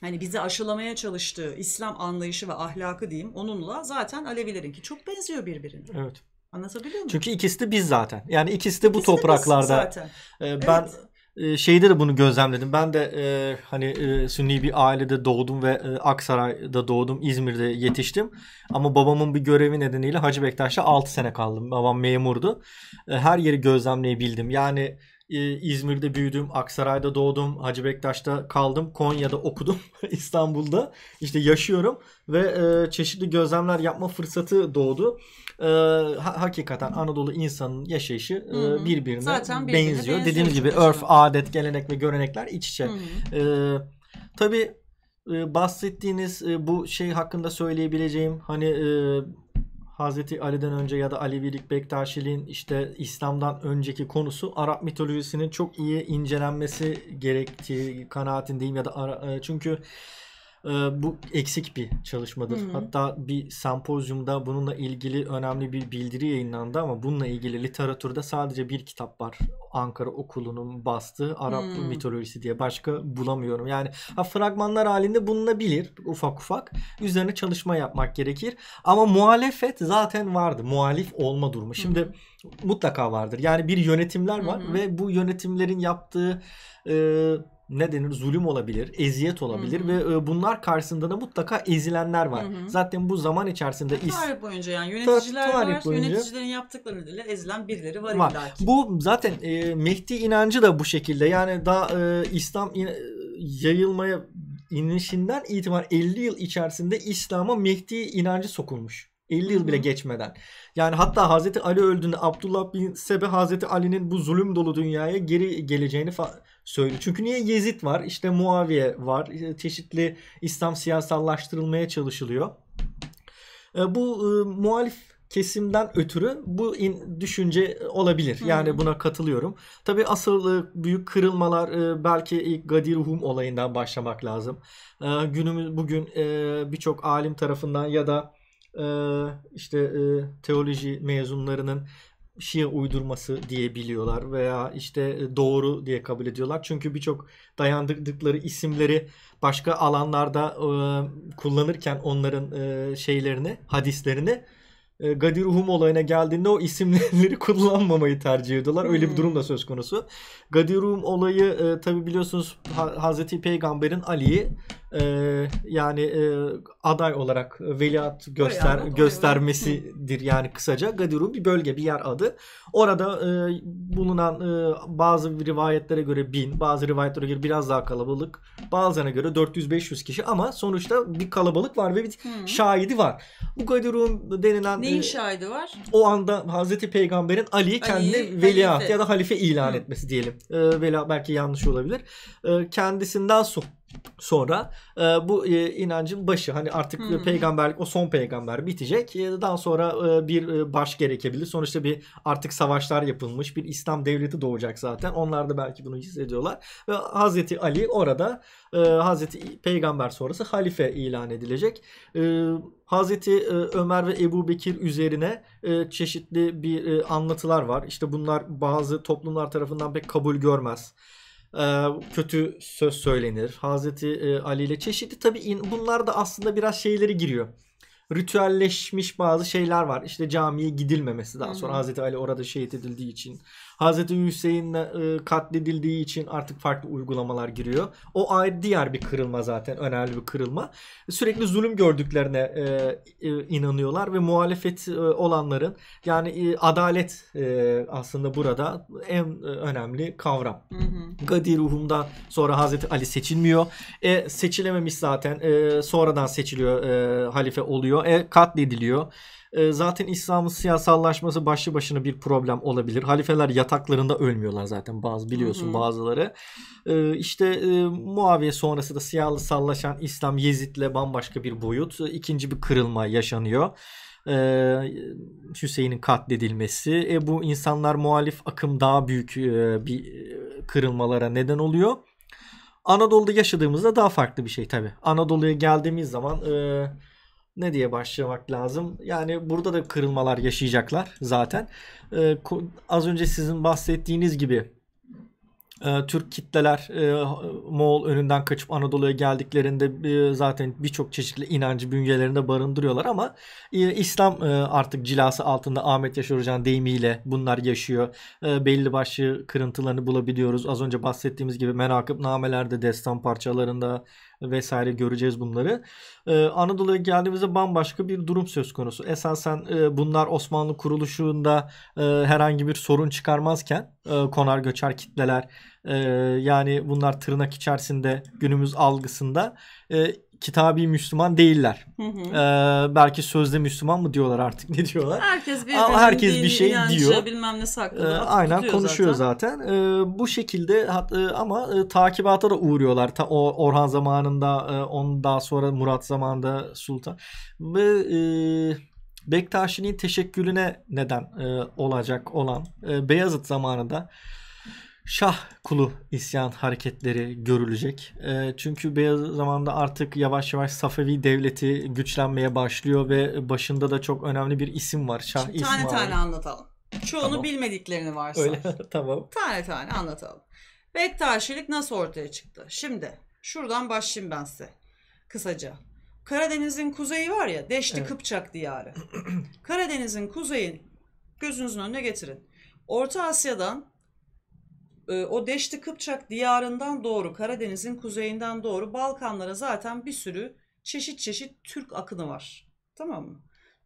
hani bizi aşılamaya çalıştığı İslam anlayışı ve ahlakı diyeyim onunla zaten Alevilerinki çok benziyor birbirine. Evet. Anlatabiliyor muyum? Çünkü ikisi de biz zaten. Yani ikisi de bu ikisi topraklarda. De zaten. Ee, ben evet e, şeyde de bunu gözlemledim. Ben de e, hani e, Sünni bir ailede doğdum ve e, Aksaray'da doğdum. İzmir'de yetiştim. Ama babamın bir görevi nedeniyle Hacı Bektaş'ta 6 sene kaldım. Babam memurdu. E, her yeri gözlemleyebildim. Yani ee, İzmir'de büyüdüm, Aksaray'da doğdum, Hacı Bektaş'ta kaldım, Konya'da okudum, İstanbul'da işte yaşıyorum ve e, çeşitli gözlemler yapma fırsatı doğdu. Ee, hakikaten Anadolu insanın yaşayışı e, birbirine Zaten birbirine benziyor. benziyor. Dediğimiz gibi örf, adet, gelenek ve görenekler iç içe. Ee, e, tabii bahsettiğiniz e, bu şey hakkında söyleyebileceğim hani e, Hazreti Ali'den önce ya da Ali birik Bektaşiliğin işte İslam'dan önceki konusu Arap mitolojisinin çok iyi incelenmesi gerektiği kanaatindeyim ya da ara, e, çünkü ee, bu eksik bir çalışmadır. Hı-hı. Hatta bir sempozyumda bununla ilgili önemli bir bildiri yayınlandı ama bununla ilgili literatürde sadece bir kitap var. Ankara Okulu'nun bastığı Arap hmm. mitolojisi diye başka bulamıyorum. Yani ha, fragmanlar halinde bulunabilir ufak ufak. Üzerine çalışma yapmak gerekir. Ama muhalefet zaten vardı. Muhalif olma durumu. Şimdi hmm. mutlaka vardır. Yani bir yönetimler var hmm. ve bu yönetimlerin yaptığı e, ne denir zulüm olabilir, eziyet olabilir Hı-hı. ve e, bunlar karşısında da mutlaka ezilenler var. Hı-hı. Zaten bu zaman içerisinde is tarih boyunca yani yöneticiler tarih var, boyunca, yöneticilerin yaptıklarıyla ezilen birileri var, var. illaki. Bu zaten e, Mehdi inancı da bu şekilde. Yani daha e, İslam in- yayılmaya inişinden itibar 50 yıl içerisinde İslam'a Mehdi inancı sokulmuş. 50 yıl bile geçmeden. Yani hatta Hazreti Ali öldüğünde Abdullah bin Sebe Hazreti Ali'nin bu zulüm dolu dünyaya geri geleceğini fa- söylüyor. Çünkü niye Yezid var, işte Muaviye var, çeşitli İslam siyasallaştırılmaya çalışılıyor. E, bu e, muhalif kesimden ötürü bu in, düşünce olabilir. Yani buna katılıyorum. Tabi asıl e, büyük kırılmalar e, belki ilk Gadir Hum olayından başlamak lazım. E, günümüz bugün e, birçok alim tarafından ya da e, işte e, teoloji mezunlarının şia uydurması diye biliyorlar veya işte e, doğru diye kabul ediyorlar. Çünkü birçok dayandırdıkları isimleri başka alanlarda e, kullanırken onların e, şeylerini, hadislerini e, Gadir Uhum olayına geldiğinde o isimleri kullanmamayı tercih ediyorlar. Öyle bir hmm. durum da söz konusu. Gadir Uhum olayı e, tabi biliyorsunuz Hazreti Peygamber'in Ali'yi e, yani e, aday olarak veliaht göster Bayağı, göstermesidir yani kısaca. Gadirun bir bölge bir yer adı. Orada e, bulunan e, bazı rivayetlere göre bin, bazı rivayetlere göre biraz daha kalabalık, bazılarına göre 400-500 kişi ama sonuçta bir kalabalık var ve bir Hı. şahidi var. Bu Gadirun denilen neyin e, şahidi var? O anda Hazreti Peygamber'in Ali'yi kendine Ali, veliaht halife. ya da halife ilan Hı. etmesi diyelim. E, veliaht belki yanlış olabilir. E, kendisinden so sonra e, bu e, inancın başı hani artık hmm. peygamberlik o son peygamber bitecek. E, daha sonra e, bir e, baş gerekebilir. Sonuçta bir artık savaşlar yapılmış. Bir İslam devleti doğacak zaten. Onlar da belki bunu hissediyorlar. Ve Hazreti Ali orada e, Hazreti peygamber sonrası halife ilan edilecek. E, Hazreti e, Ömer ve Ebu Bekir üzerine e, çeşitli bir e, anlatılar var. İşte bunlar bazı toplumlar tarafından pek kabul görmez. Ee, kötü söz söylenir. Hazreti e, Ali ile çeşitli tabi bunlar da aslında biraz şeyleri giriyor. Ritüelleşmiş bazı şeyler var. İşte camiye gidilmemesi daha sonra Hazreti Ali orada şehit edildiği için Hazreti Hüseyin e, katledildiği için artık farklı uygulamalar giriyor. O ayrı diğer bir kırılma zaten önemli bir kırılma. Sürekli zulüm gördüklerine e, e, inanıyorlar ve muhalefet e, olanların yani e, adalet e, aslında burada en e, önemli kavram. Hı hı. Gadi ruhumdan sonra Hazreti Ali seçilmiyor. E, seçilememiş zaten. E, sonradan seçiliyor. E, halife oluyor. E, katlediliyor. Ee, zaten İslam'ın siyasallaşması başlı başına bir problem olabilir. Halifeler yataklarında ölmüyorlar zaten bazı biliyorsun Hı-hı. bazıları. E, işte e, Muaviye sonrası da sallaşan İslam Yezid'le bambaşka bir boyut. E, ikinci bir kırılma yaşanıyor e, Hüseyin'in katledilmesi. E, bu insanlar muhalif akım daha büyük e, bir e, kırılmalara neden oluyor. Anadolu'da yaşadığımızda daha farklı bir şey tabii. Anadolu'ya geldiğimiz zaman e, ne diye başlamak lazım? Yani burada da kırılmalar yaşayacaklar zaten. Ee, az önce sizin bahsettiğiniz gibi e, Türk kitleler e, Moğol önünden kaçıp Anadolu'ya geldiklerinde e, zaten birçok çeşitli inancı bünyelerinde barındırıyorlar ama e, İslam e, artık cilası altında Ahmet Yaşar Hoca'nın deyimiyle bunlar yaşıyor. E, belli başlı kırıntılarını bulabiliyoruz. Az önce bahsettiğimiz gibi menakıp namelerde, destan parçalarında, vesaire göreceğiz bunları. Ee, Anadolu'ya geldiğimizde bambaşka bir durum söz konusu. Esasen e, bunlar Osmanlı kuruluşunda e, herhangi bir sorun çıkarmazken e, konar göçer kitleler e, yani bunlar tırnak içerisinde günümüz algısında e, kitabi Müslüman değiller. Hı hı. Ee, belki sözde Müslüman mı diyorlar artık ne diyorlar? Herkes bir, Ama herkes bir şey inancı, diyor. Bilmem ne saklı. Ee, aynen konuşuyor zaten. zaten. Ee, bu şekilde e, ama e, takibata da uğruyorlar. Ta, o, Orhan zamanında, e, onun daha sonra Murat zamanında Sultan ve e, Bektaşi'nin teşekkülüne neden e, olacak olan e, Beyazıt zamanında Şah kulu isyan hareketleri görülecek. E, çünkü beyaz zamanda artık yavaş yavaş Safevi devleti güçlenmeye başlıyor ve başında da çok önemli bir isim var. Şah Şimdi tane tane anlatalım. Çoğunu tamam. bilmediklerini varsa. Öyle tamam. Tane tane anlatalım. Bektaşilik nasıl ortaya çıktı? Şimdi şuradan başlayayım ben size kısaca. Karadeniz'in kuzeyi var ya Deşti evet. Kıpçak diyarı. Karadeniz'in kuzeyin gözünüzün önüne getirin. Orta Asya'dan ee, o Deşti Kıpçak diyarından doğru Karadeniz'in kuzeyinden doğru Balkanlara zaten bir sürü çeşit çeşit Türk akını var. Tamam mı?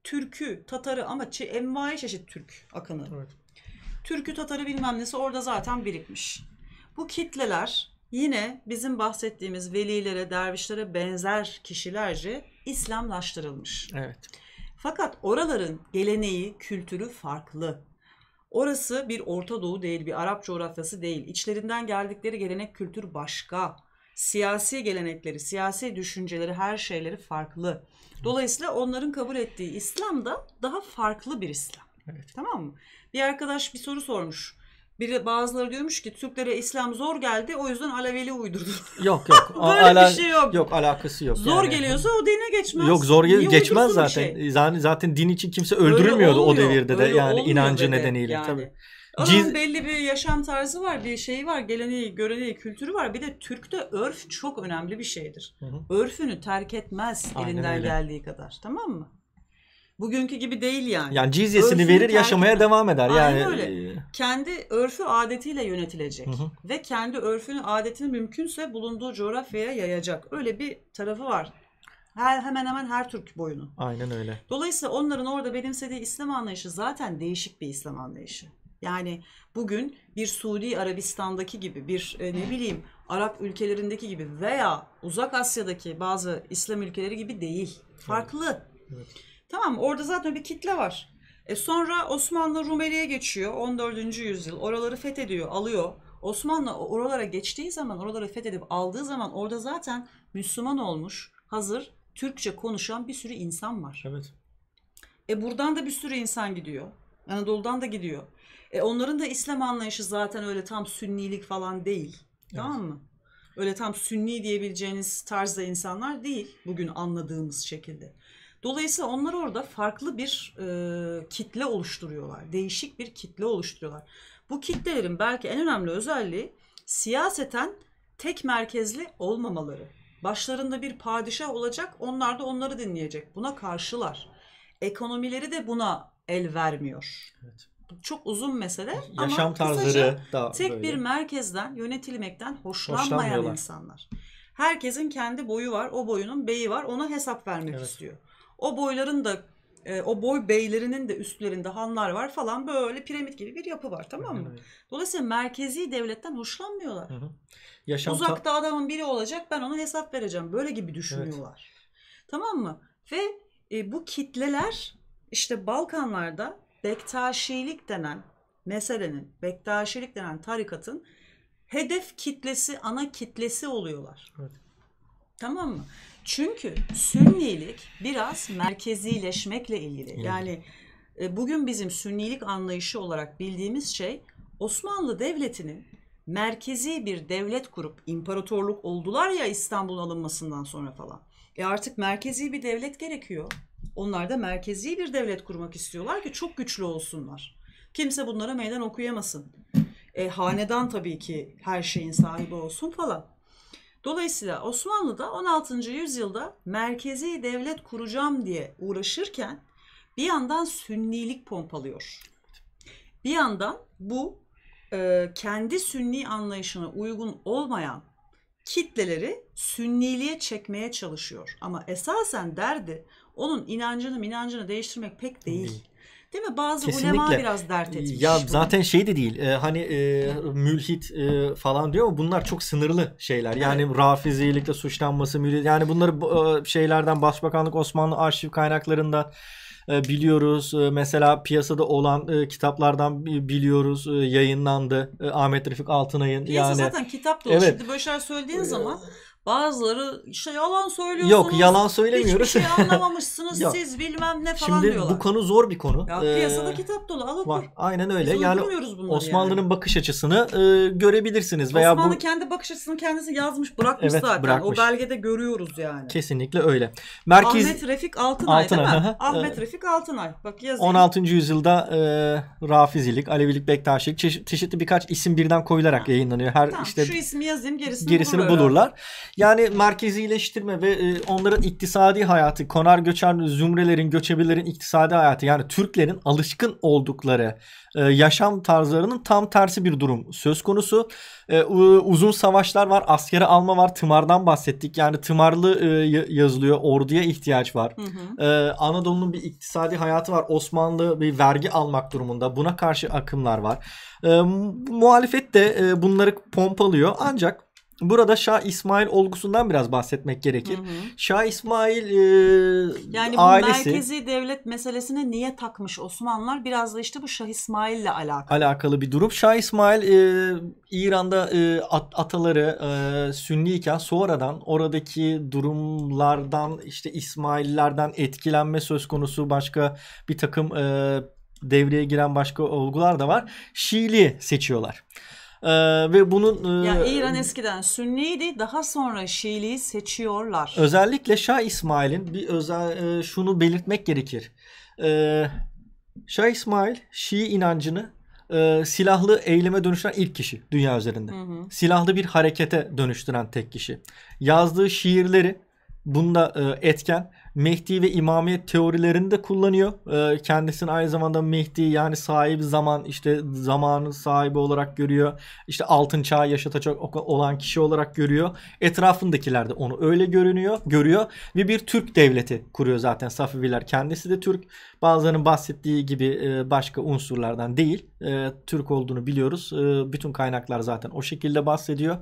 Türkü, Tatarı ama çe- envai çeşit Türk akını. Evet. Türkü, Tatarı bilmem nesi orada zaten birikmiş. Bu kitleler yine bizim bahsettiğimiz velilere, dervişlere benzer kişilerce İslamlaştırılmış. Evet. Fakat oraların geleneği, kültürü farklı. Orası bir Orta Doğu değil, bir Arap coğrafyası değil. İçlerinden geldikleri gelenek kültür başka. Siyasi gelenekleri, siyasi düşünceleri, her şeyleri farklı. Dolayısıyla onların kabul ettiği İslam da daha farklı bir İslam. Evet. Tamam mı? Bir arkadaş bir soru sormuş. Biri bazıları diyormuş ki Türklere İslam zor geldi o yüzden Alevili uydurdu. Yok yok. Böyle ala, bir şey yok. Yok alakası yok. Zor yani. geliyorsa o dine geçmez. Yok zor gel geçmez zaten. Şey? Yani e, zaten din için kimse öldürülmüyordu o devirde de yani inancı de, nedeniyle yani. tabii. Adamın Ciz... belli bir yaşam tarzı var, bir şeyi var, geleneği, göreneği, kültürü var. Bir de Türk'te örf çok önemli bir şeydir. Hı hı. Örfünü terk etmez Aynen elinden öyle. geldiği kadar. Tamam mı? Bugünkü gibi değil yani. Yani cizyesini verir kendi... yaşamaya devam eder. Aynen yani öyle. E, kendi örfü adetiyle yönetilecek. Hı hı. Ve kendi örfünü adetini mümkünse bulunduğu coğrafyaya yayacak. Öyle bir tarafı var. Her, hemen hemen her Türk boyunu. Aynen öyle. Dolayısıyla onların orada benimsediği İslam anlayışı zaten değişik bir İslam anlayışı. Yani bugün bir Suudi Arabistan'daki gibi bir e, ne bileyim Arap ülkelerindeki gibi veya Uzak Asya'daki bazı İslam ülkeleri gibi değil. Farklı. Evet. evet. Tamam Orada zaten bir kitle var. E sonra Osmanlı Rumeli'ye geçiyor 14. yüzyıl. Oraları fethediyor, alıyor. Osmanlı oralara geçtiği zaman, oraları fethedip aldığı zaman orada zaten Müslüman olmuş, hazır Türkçe konuşan bir sürü insan var. Evet. E buradan da bir sürü insan gidiyor. Anadolu'dan da gidiyor. E onların da İslam anlayışı zaten öyle tam sünnilik falan değil. Evet. Tamam mı? Öyle tam sünni diyebileceğiniz tarzda insanlar değil bugün anladığımız şekilde. Dolayısıyla onlar orada farklı bir e, kitle oluşturuyorlar. Değişik bir kitle oluşturuyorlar. Bu kitlelerin belki en önemli özelliği siyaseten tek merkezli olmamaları. Başlarında bir padişah olacak, onlar da onları dinleyecek. Buna karşılar. Ekonomileri de buna el vermiyor. Evet. Çok uzun mesele Yaşam ama tarzları da tek böyle. bir merkezden yönetilmekten hoşlanmayan insanlar. Herkesin kendi boyu var, o boyunun beyi var, ona hesap vermek evet. istiyor. O boyların da e, o boy beylerinin de üstlerinde hanlar var falan böyle piramit gibi bir yapı var tamam mı? Evet. Dolayısıyla merkezi devletten hoşlanmıyorlar. Hı hı. Yaşam Uzakta adamın biri olacak ben ona hesap vereceğim. Böyle gibi düşünüyorlar. Evet. Tamam mı? Ve e, bu kitleler işte Balkanlarda Bektaşilik denen meselenin, Bektaşilik denen tarikatın hedef kitlesi, ana kitlesi oluyorlar. Evet. Tamam mı? Çünkü sünnilik biraz merkezileşmekle ilgili. Evet. Yani e, bugün bizim sünnilik anlayışı olarak bildiğimiz şey Osmanlı Devleti'nin merkezi bir devlet kurup imparatorluk oldular ya İstanbul alınmasından sonra falan. E artık merkezi bir devlet gerekiyor. Onlar da merkezi bir devlet kurmak istiyorlar ki çok güçlü olsunlar. Kimse bunlara meydan okuyamasın. E, hanedan tabii ki her şeyin sahibi olsun falan. Dolayısıyla Osmanlı da 16. yüzyılda merkezi devlet kuracağım diye uğraşırken bir yandan sünnilik pompalıyor. Bir yandan bu e, kendi sünni anlayışına uygun olmayan kitleleri sünniliğe çekmeye çalışıyor. Ama esasen derdi onun inancını inancını değiştirmek pek değil. değil. Değil mi? Bazı Kesinlikle. ulema biraz dert etmiş. Ya bunu. zaten şey de değil. E, hani e, mülhit e, falan diyor ama bunlar çok sınırlı şeyler. Yani evet. rafizilikle suçlanması, mülhit yani bunları e, şeylerden Başbakanlık Osmanlı arşiv kaynaklarından e, biliyoruz. E, mesela piyasada olan e, kitaplardan biliyoruz. Yayınlandı. Ahmet Refik Altınay'ın. Piyasa yani, zaten kitap da Evet. Şimdi böyle şeyler söylediğin zaman Bazıları işte yalan söylüyorsunuz. Yok yalan söylemiyoruz. Hiçbir şey anlamamışsınız siz bilmem ne falan Şimdi, diyorlar. Şimdi bu konu zor bir konu. Ya, ee, piyasada kitap dolu al Var. Aynen öyle. Biz yani Osmanlı'nın yani. bakış açısını e, görebilirsiniz. Veya Osmanlı bu... kendi bakış açısını kendisi yazmış bırakmış evet, zaten. Bırakmış. O belgede görüyoruz yani. Kesinlikle öyle. Merkez... Ahmet Refik Altınay, Altınay değil mi? Ahmet Refik Altınay. Bak yazayım. 16. yüzyılda e, Rafizilik, Alevilik, Bektaşilik çeşitli birkaç isim birden koyularak yayınlanıyor. Her tamam, işte şu ismi yazayım gerisini, gerisini bulurlar. bulurlar. Yani merkezileştirme ve e, onların iktisadi hayatı, konar göçer zümrelerin, göçebilerin iktisadi hayatı yani Türklerin alışkın oldukları e, yaşam tarzlarının tam tersi bir durum söz konusu. E, uzun savaşlar var, askeri alma var, tımardan bahsettik. Yani tımarlı e, yazılıyor, orduya ihtiyaç var. Hı hı. E, Anadolu'nun bir iktisadi hayatı var. Osmanlı bir vergi almak durumunda. Buna karşı akımlar var. E, muhalefet de e, bunları pompalıyor ancak Burada Şah İsmail olgusundan biraz bahsetmek gerekir. Hı hı. Şah İsmail e, yani bu ailesi, merkezi devlet meselesine niye takmış Osmanlılar? Biraz da işte bu Şah İsmail'le alakalı. Alakalı bir durum. Şah İsmail e, İran'da e, ataları e, Sünniyken sonradan oradaki durumlardan işte İsmaillerden etkilenme söz konusu başka bir takım e, devreye giren başka olgular da var. Şiili seçiyorlar. E, ve bunun... E, yani İran eskiden Sünniydi daha sonra Şiiliği seçiyorlar. Özellikle Şah İsmail'in bir özel e, şunu belirtmek gerekir. E, Şah İsmail Şii inancını e, silahlı eyleme dönüştüren ilk kişi dünya üzerinde. Hı hı. Silahlı bir harekete dönüştüren tek kişi. Yazdığı şiirleri bunda e, etken Mehdi ve imamiyet teorilerini de kullanıyor. Ee, kendisini aynı zamanda Mehdi yani sahibi zaman işte zamanı sahibi olarak görüyor. İşte altın çağı yaşatacak olan kişi olarak görüyor. Etrafındakiler de onu öyle görünüyor, görüyor ve bir Türk devleti kuruyor zaten Safaviler. Kendisi de Türk. Bazılarının bahsettiği gibi e, başka unsurlardan değil. E, Türk olduğunu biliyoruz. E, bütün kaynaklar zaten o şekilde bahsediyor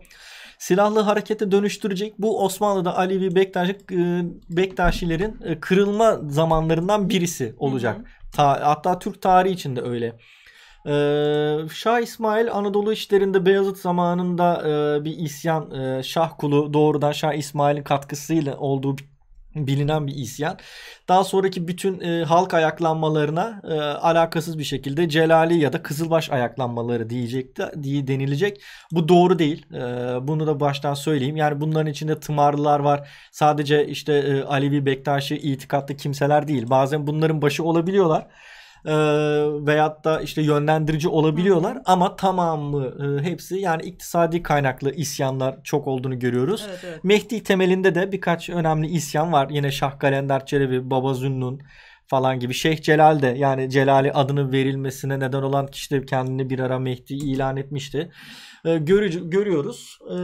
silahlı harekete dönüştürecek bu Osmanlı'da Alevi Bektaşi, e, Bektaşilerin e, kırılma zamanlarından birisi olacak. Hı hı. hatta Türk tarihi içinde öyle. E, Şah İsmail Anadolu işlerinde Beyazıt zamanında bir isyan Şah Kulu doğrudan Şah İsmail'in katkısıyla olduğu bilinen bir isyan. Daha sonraki bütün e, halk ayaklanmalarına e, alakasız bir şekilde Celali ya da Kızılbaş ayaklanmaları diyecekti diye denilecek. Bu doğru değil. E, bunu da baştan söyleyeyim. Yani bunların içinde tımarlılar var. Sadece işte e, Alevi, Bektaşi itikatlı kimseler değil. Bazen bunların başı olabiliyorlar e, veyahut da işte yönlendirici olabiliyorlar Hı-hı. ama tamamı e, hepsi yani iktisadi kaynaklı isyanlar çok olduğunu görüyoruz. Evet, evet. Mehdi temelinde de birkaç önemli isyan var. Yine Şah Kalender Çelebi, Baba Zünnun falan gibi. Şeyh Celal de yani Celali adının verilmesine neden olan kişi de kendini bir ara Mehdi ilan etmişti. E, ee, görü- görüyoruz. E,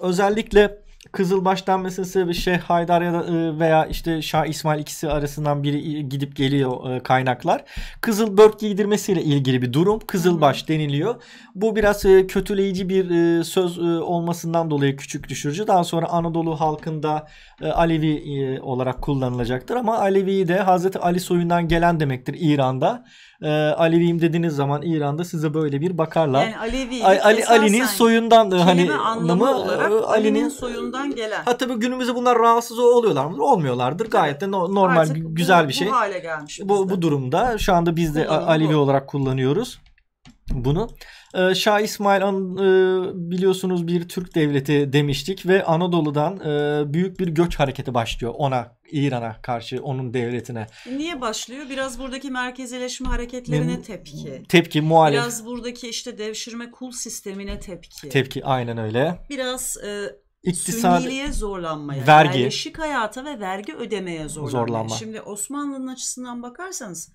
özellikle Kızılbaş denmesinin sebebi şey Haydar ya da ıı, veya işte Şah İsmail ikisi arasından biri gidip geliyor ıı, kaynaklar. Kızıl börk giydirmesiyle ilgili bir durum. Kızılbaş deniliyor. Bu biraz ıı, kötüleyici bir söz olmasından dolayı küçük düşürücü. Daha sonra Anadolu halkında Alevi olarak kullanılacaktır ama Alevi de Hazreti Ali soyundan gelen demektir İran'da e, ee, Aleviyim dediğiniz zaman İran'da size böyle bir bakarlar. Yani Alevi, Ali, Ali Ali'nin soyundan hani anlamı e, olarak Ali'nin soyundan gelen. Ha tabii günümüzde bunlar rahatsız oluyorlar mı? Olmuyorlardır. Gayet de no, normal Artık güzel bu, bir şey. Bu hale gelmiş. Bu, bu durumda şu anda biz de Kullanım Alevi bu. olarak kullanıyoruz bunu. Ee, Şah İsmail an, e, biliyorsunuz bir Türk devleti demiştik ve Anadolu'dan e, büyük bir göç hareketi başlıyor ona İran'a karşı onun devletine. Niye başlıyor? Biraz buradaki merkezileşme hareketlerine e, tepki. Tepki muhalif. Biraz buradaki işte devşirme kul sistemine tepki. Tepki aynen öyle. Biraz e, İktisad, sünniliğe zorlanmaya, vergi, yerleşik hayata ve vergi ödemeye zorlanmaya. zorlanma. Şimdi Osmanlı'nın açısından bakarsanız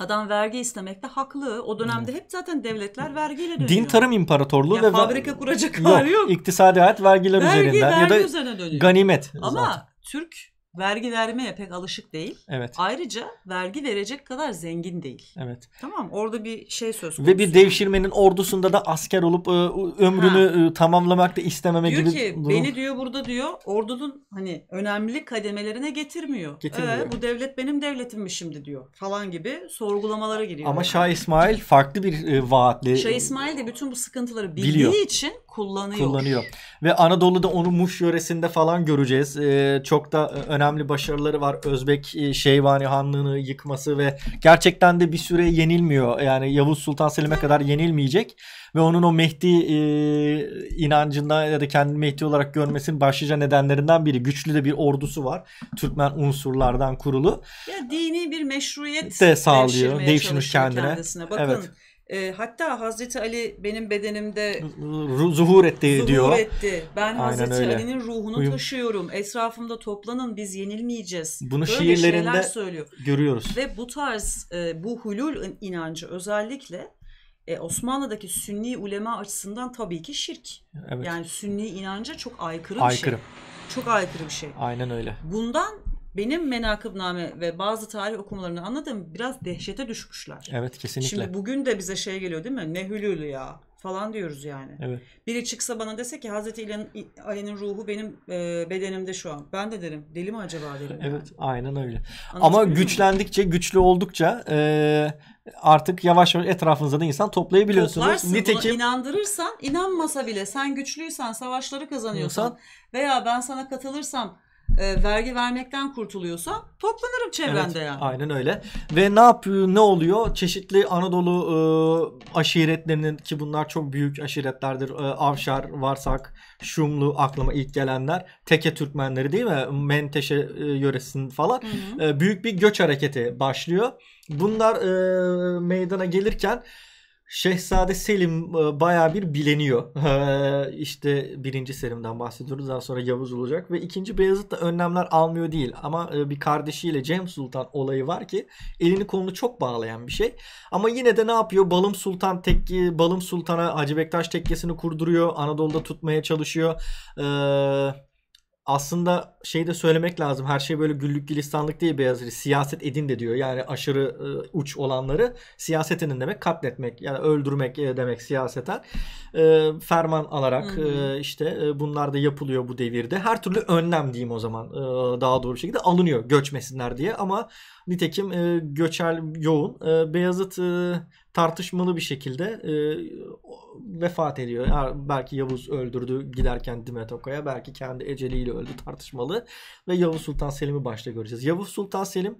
Adam vergi istemekte haklı. O dönemde hep zaten devletler vergiyle dönüyor. Din tarım imparatorluğu ya ve fabrika kuracak hali yok. yok. İktisadi hayat vergiler vergi, üzerinden vergi ya da üzerine dönüyor. ganimet. Ama zaten. Türk vergi vermeye pek alışık değil. Evet. Ayrıca vergi verecek kadar zengin değil. Evet. Tamam orada bir şey söz konusu. Ve bir devşirmenin ordusunda da asker olup ıı, ıı, ömrünü ha. Iı, tamamlamak da istememe diyor gibi. Diyor ki durum. beni diyor burada diyor ordunun hani önemli kademelerine getirmiyor. Ee, getirmiyor. Ee, bu devlet benim devletim mi şimdi diyor falan gibi sorgulamalara giriyor. Ama Şah İsmail farklı bir e, vaatli. Şah İsmail de bütün bu sıkıntıları bildiği biliyor. için kullanıyor. Kullanıyor. Ve Anadolu'da onu Muş yöresinde falan göreceğiz. E, çok da önemli önemli başarıları var. Özbek e, Şeyvani Hanlığı'nı yıkması ve gerçekten de bir süre yenilmiyor. Yani Yavuz Sultan Selim'e kadar yenilmeyecek ve onun o Mehdi e, inancından ya da kendini Mehdi olarak görmesinin başlıca nedenlerinden biri. Güçlü de bir ordusu var. Türkmen unsurlardan kurulu. Ya dini bir meşruiyet de sağlıyor. Devşirmiş kendine. Kendisine. Bakın evet. E, hatta Hazreti Ali benim bedenimde zuhur etti zuhur diyor. etti. Ben Aynen Hazreti öyle. Ali'nin ruhunu Uyum. taşıyorum. Etrafımda toplanın biz yenilmeyeceğiz. Bunu Böyle şiirlerinde söylüyor. görüyoruz. Ve bu tarz e, bu hulul inancı özellikle e, Osmanlı'daki Sünni ulema açısından tabii ki şirk. Evet. Yani Sünni inanca çok aykırı, aykırı. bir şey. Çok aykırı bir şey. Aynen öyle. Bundan benim menakıbname ve bazı tarih okumalarını anladım biraz dehşete düşmüşler. Evet kesinlikle. Şimdi bugün de bize şey geliyor değil mi? Ne hülül ya falan diyoruz yani. Evet. Biri çıksa bana dese ki Hazreti Ali'nin ruhu benim e, bedenimde şu an. Ben de derim deli mi acaba derim. Evet yani. aynen öyle. Ama güçlendikçe güçlü oldukça e, artık yavaş yavaş etrafınıza da insan toplayabiliyorsunuz. Toplarsın Nitekim, buna inandırırsan inanmasa bile sen güçlüysen savaşları kazanıyorsan veya ben sana katılırsam e, vergi vermekten kurtuluyorsa toplanırım çevrende evet, yani. Aynen öyle. Ve ne yapıyor ne oluyor? Çeşitli Anadolu e, aşiretlerinin ki bunlar çok büyük aşiretlerdir. E, Avşar, Varsak, Şumlu aklıma ilk gelenler. Teke Türkmenleri değil mi? Menteşe e, yöresinin falan. Hı hı. E, büyük bir göç hareketi başlıyor. Bunlar e, meydana gelirken Şehzade Selim e, baya bir bileniyor. Ee, işte birinci Selim'den bahsediyoruz. Daha sonra Yavuz olacak. Ve ikinci Beyazıt da önlemler almıyor değil. Ama e, bir kardeşiyle Cem Sultan olayı var ki elini kolunu çok bağlayan bir şey. Ama yine de ne yapıyor? Balım Sultan tekki, Balım Sultan'a Hacı Bektaş tekkesini kurduruyor. Anadolu'da tutmaya çalışıyor. Eee aslında şey de söylemek lazım. Her şey böyle güllük gülistanlık değil Beyazıt. Siyaset edin de diyor. Yani aşırı e, uç olanları siyaset edin demek katletmek yani öldürmek e, demek siyaseten. E, ferman alarak e, işte e, bunlar da yapılıyor bu devirde. Her türlü önlem diyeyim o zaman e, daha doğru bir şekilde alınıyor göçmesinler diye ama nitekim e, göçer yoğun. E, Beyazıt e, tartışmalı bir şekilde e, vefat ediyor. Yani belki Yavuz öldürdü giderken Dimetoka'ya. Belki kendi eceliyle öldü tartışmalı. Ve Yavuz Sultan Selim'i başta göreceğiz. Yavuz Sultan Selim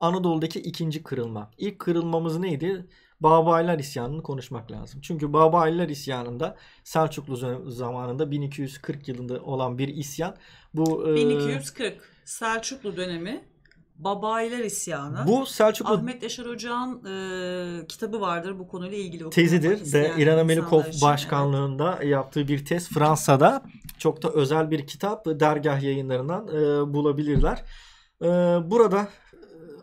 Anadolu'daki ikinci kırılma. İlk kırılmamız neydi? Babayiler isyanını konuşmak lazım. Çünkü Babayiler isyanında Selçuklu zamanında 1240 yılında olan bir isyan. Bu 1240 e, Selçuklu dönemi Babayiler isyanı. Bu Selçuklu Ahmet Yaşar Hoca'nın e, kitabı vardır bu konuyla ilgili. Tezidir ve İran Melikov başkanlığında evet. yaptığı bir tez Fransa'da. Çok da özel bir kitap dergah yayınlarından e, bulabilirler. E, burada e,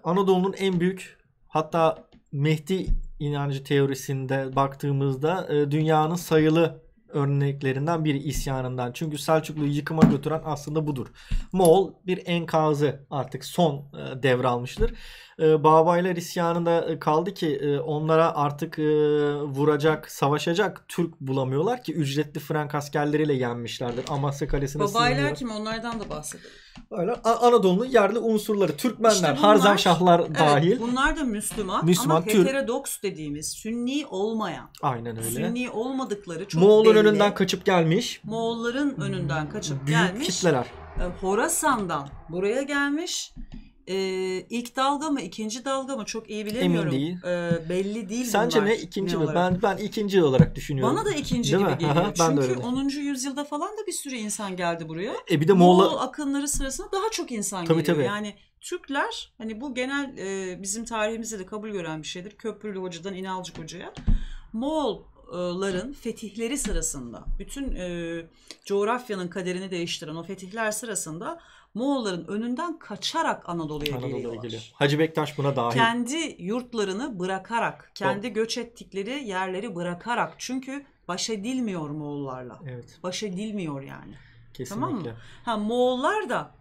Anadolu'nun en büyük hatta Mehdi inancı teorisinde baktığımızda e, dünyanın sayılı örneklerinden biri isyanından. Çünkü Selçuklu'yu yıkıma götüren aslında budur. Moğol bir enkazı artık son e, devralmıştır. E, Babaylar isyanında e, kaldı ki onlara artık vuracak, savaşacak Türk bulamıyorlar ki ücretli Frank askerleriyle yenmişlerdir. Amasya Kalesi'ne Babaylar sığınıyor. kim? Onlardan da bahsedelim. Böyle Anadolu'nun yerli unsurları Türkmenler, işte bunlar, Harzamşahlar evet, dahil. Bunlar da Müslüman, Müslüman ama heterodoks dediğimiz Sünni olmayan. Aynen öyle. Sünni olmadıkları çok Moğol önünden kaçıp gelmiş. Moğolların önünden kaçıp Büyük gelmiş. kitleler. E, Horasan'dan buraya gelmiş. E, ilk dalga mı ikinci dalga mı çok iyi bilemiyorum. Emin değil. E, belli değil Sence bunlar. ne ikinci ne mi? Ben ben ikinci olarak düşünüyorum. Bana da ikinci değil gibi mi? geliyor. Aha, ben de Çünkü öyle. 10. yüzyılda falan da bir sürü insan geldi buraya. E bir de Moğol, Moğol akınları sırasında daha çok insan Tabii, geliyor. tabii. Yani Türkler hani bu genel e, bizim tarihimizde de kabul gören bir şeydir. Köprülü Hoca'dan İnalcık Hoca'ya. Moğol ların fetihleri sırasında bütün e, coğrafyanın kaderini değiştiren o fetihler sırasında Moğolların önünden kaçarak Anadolu'ya Anadolu geliyorlar. Geliyor. Hacı Bektaş buna dahil. Kendi yurtlarını bırakarak, kendi Doğru. göç ettikleri yerleri bırakarak. Çünkü baş edilmiyor Moğollarla. Evet. Baş edilmiyor yani. Kesinlikle. Tamam mı? Ha Moğollar da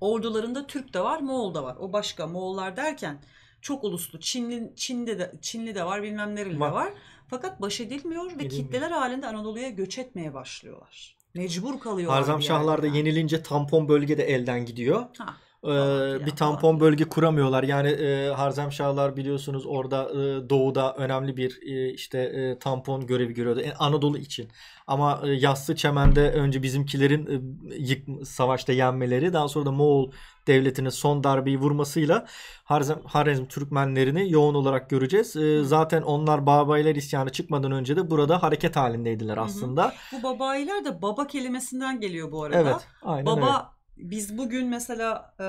ordularında Türk de var, Moğol da var. O başka Moğollar derken çok uluslu. Çinli Çin'de de Çinli de var, bilmem nereli de var. var. Fakat baş edilmiyor ve kitleler halinde Anadolu'ya göç etmeye başlıyorlar. Mecbur kalıyorlar. Harzamşahlar da yenilince tampon bölge de elden gidiyor. Ha e, bir tampon bölge kuramıyorlar. Yani e, Harzemşahlar biliyorsunuz orada e, doğuda önemli bir e, işte e, tampon görevi görüyordu. E, Anadolu için. Ama e, Yassı Çemen'de önce bizimkilerin e, yık, savaşta yenmeleri daha sonra da Moğol devletinin son darbeyi vurmasıyla Harzem, Harzem Türkmenlerini yoğun olarak göreceğiz. E, zaten onlar babayiler isyanı çıkmadan önce de burada hareket halindeydiler aslında. Hı hı. Bu babayiler de baba kelimesinden geliyor bu arada. Evet, aynen Baba öyle biz bugün mesela e,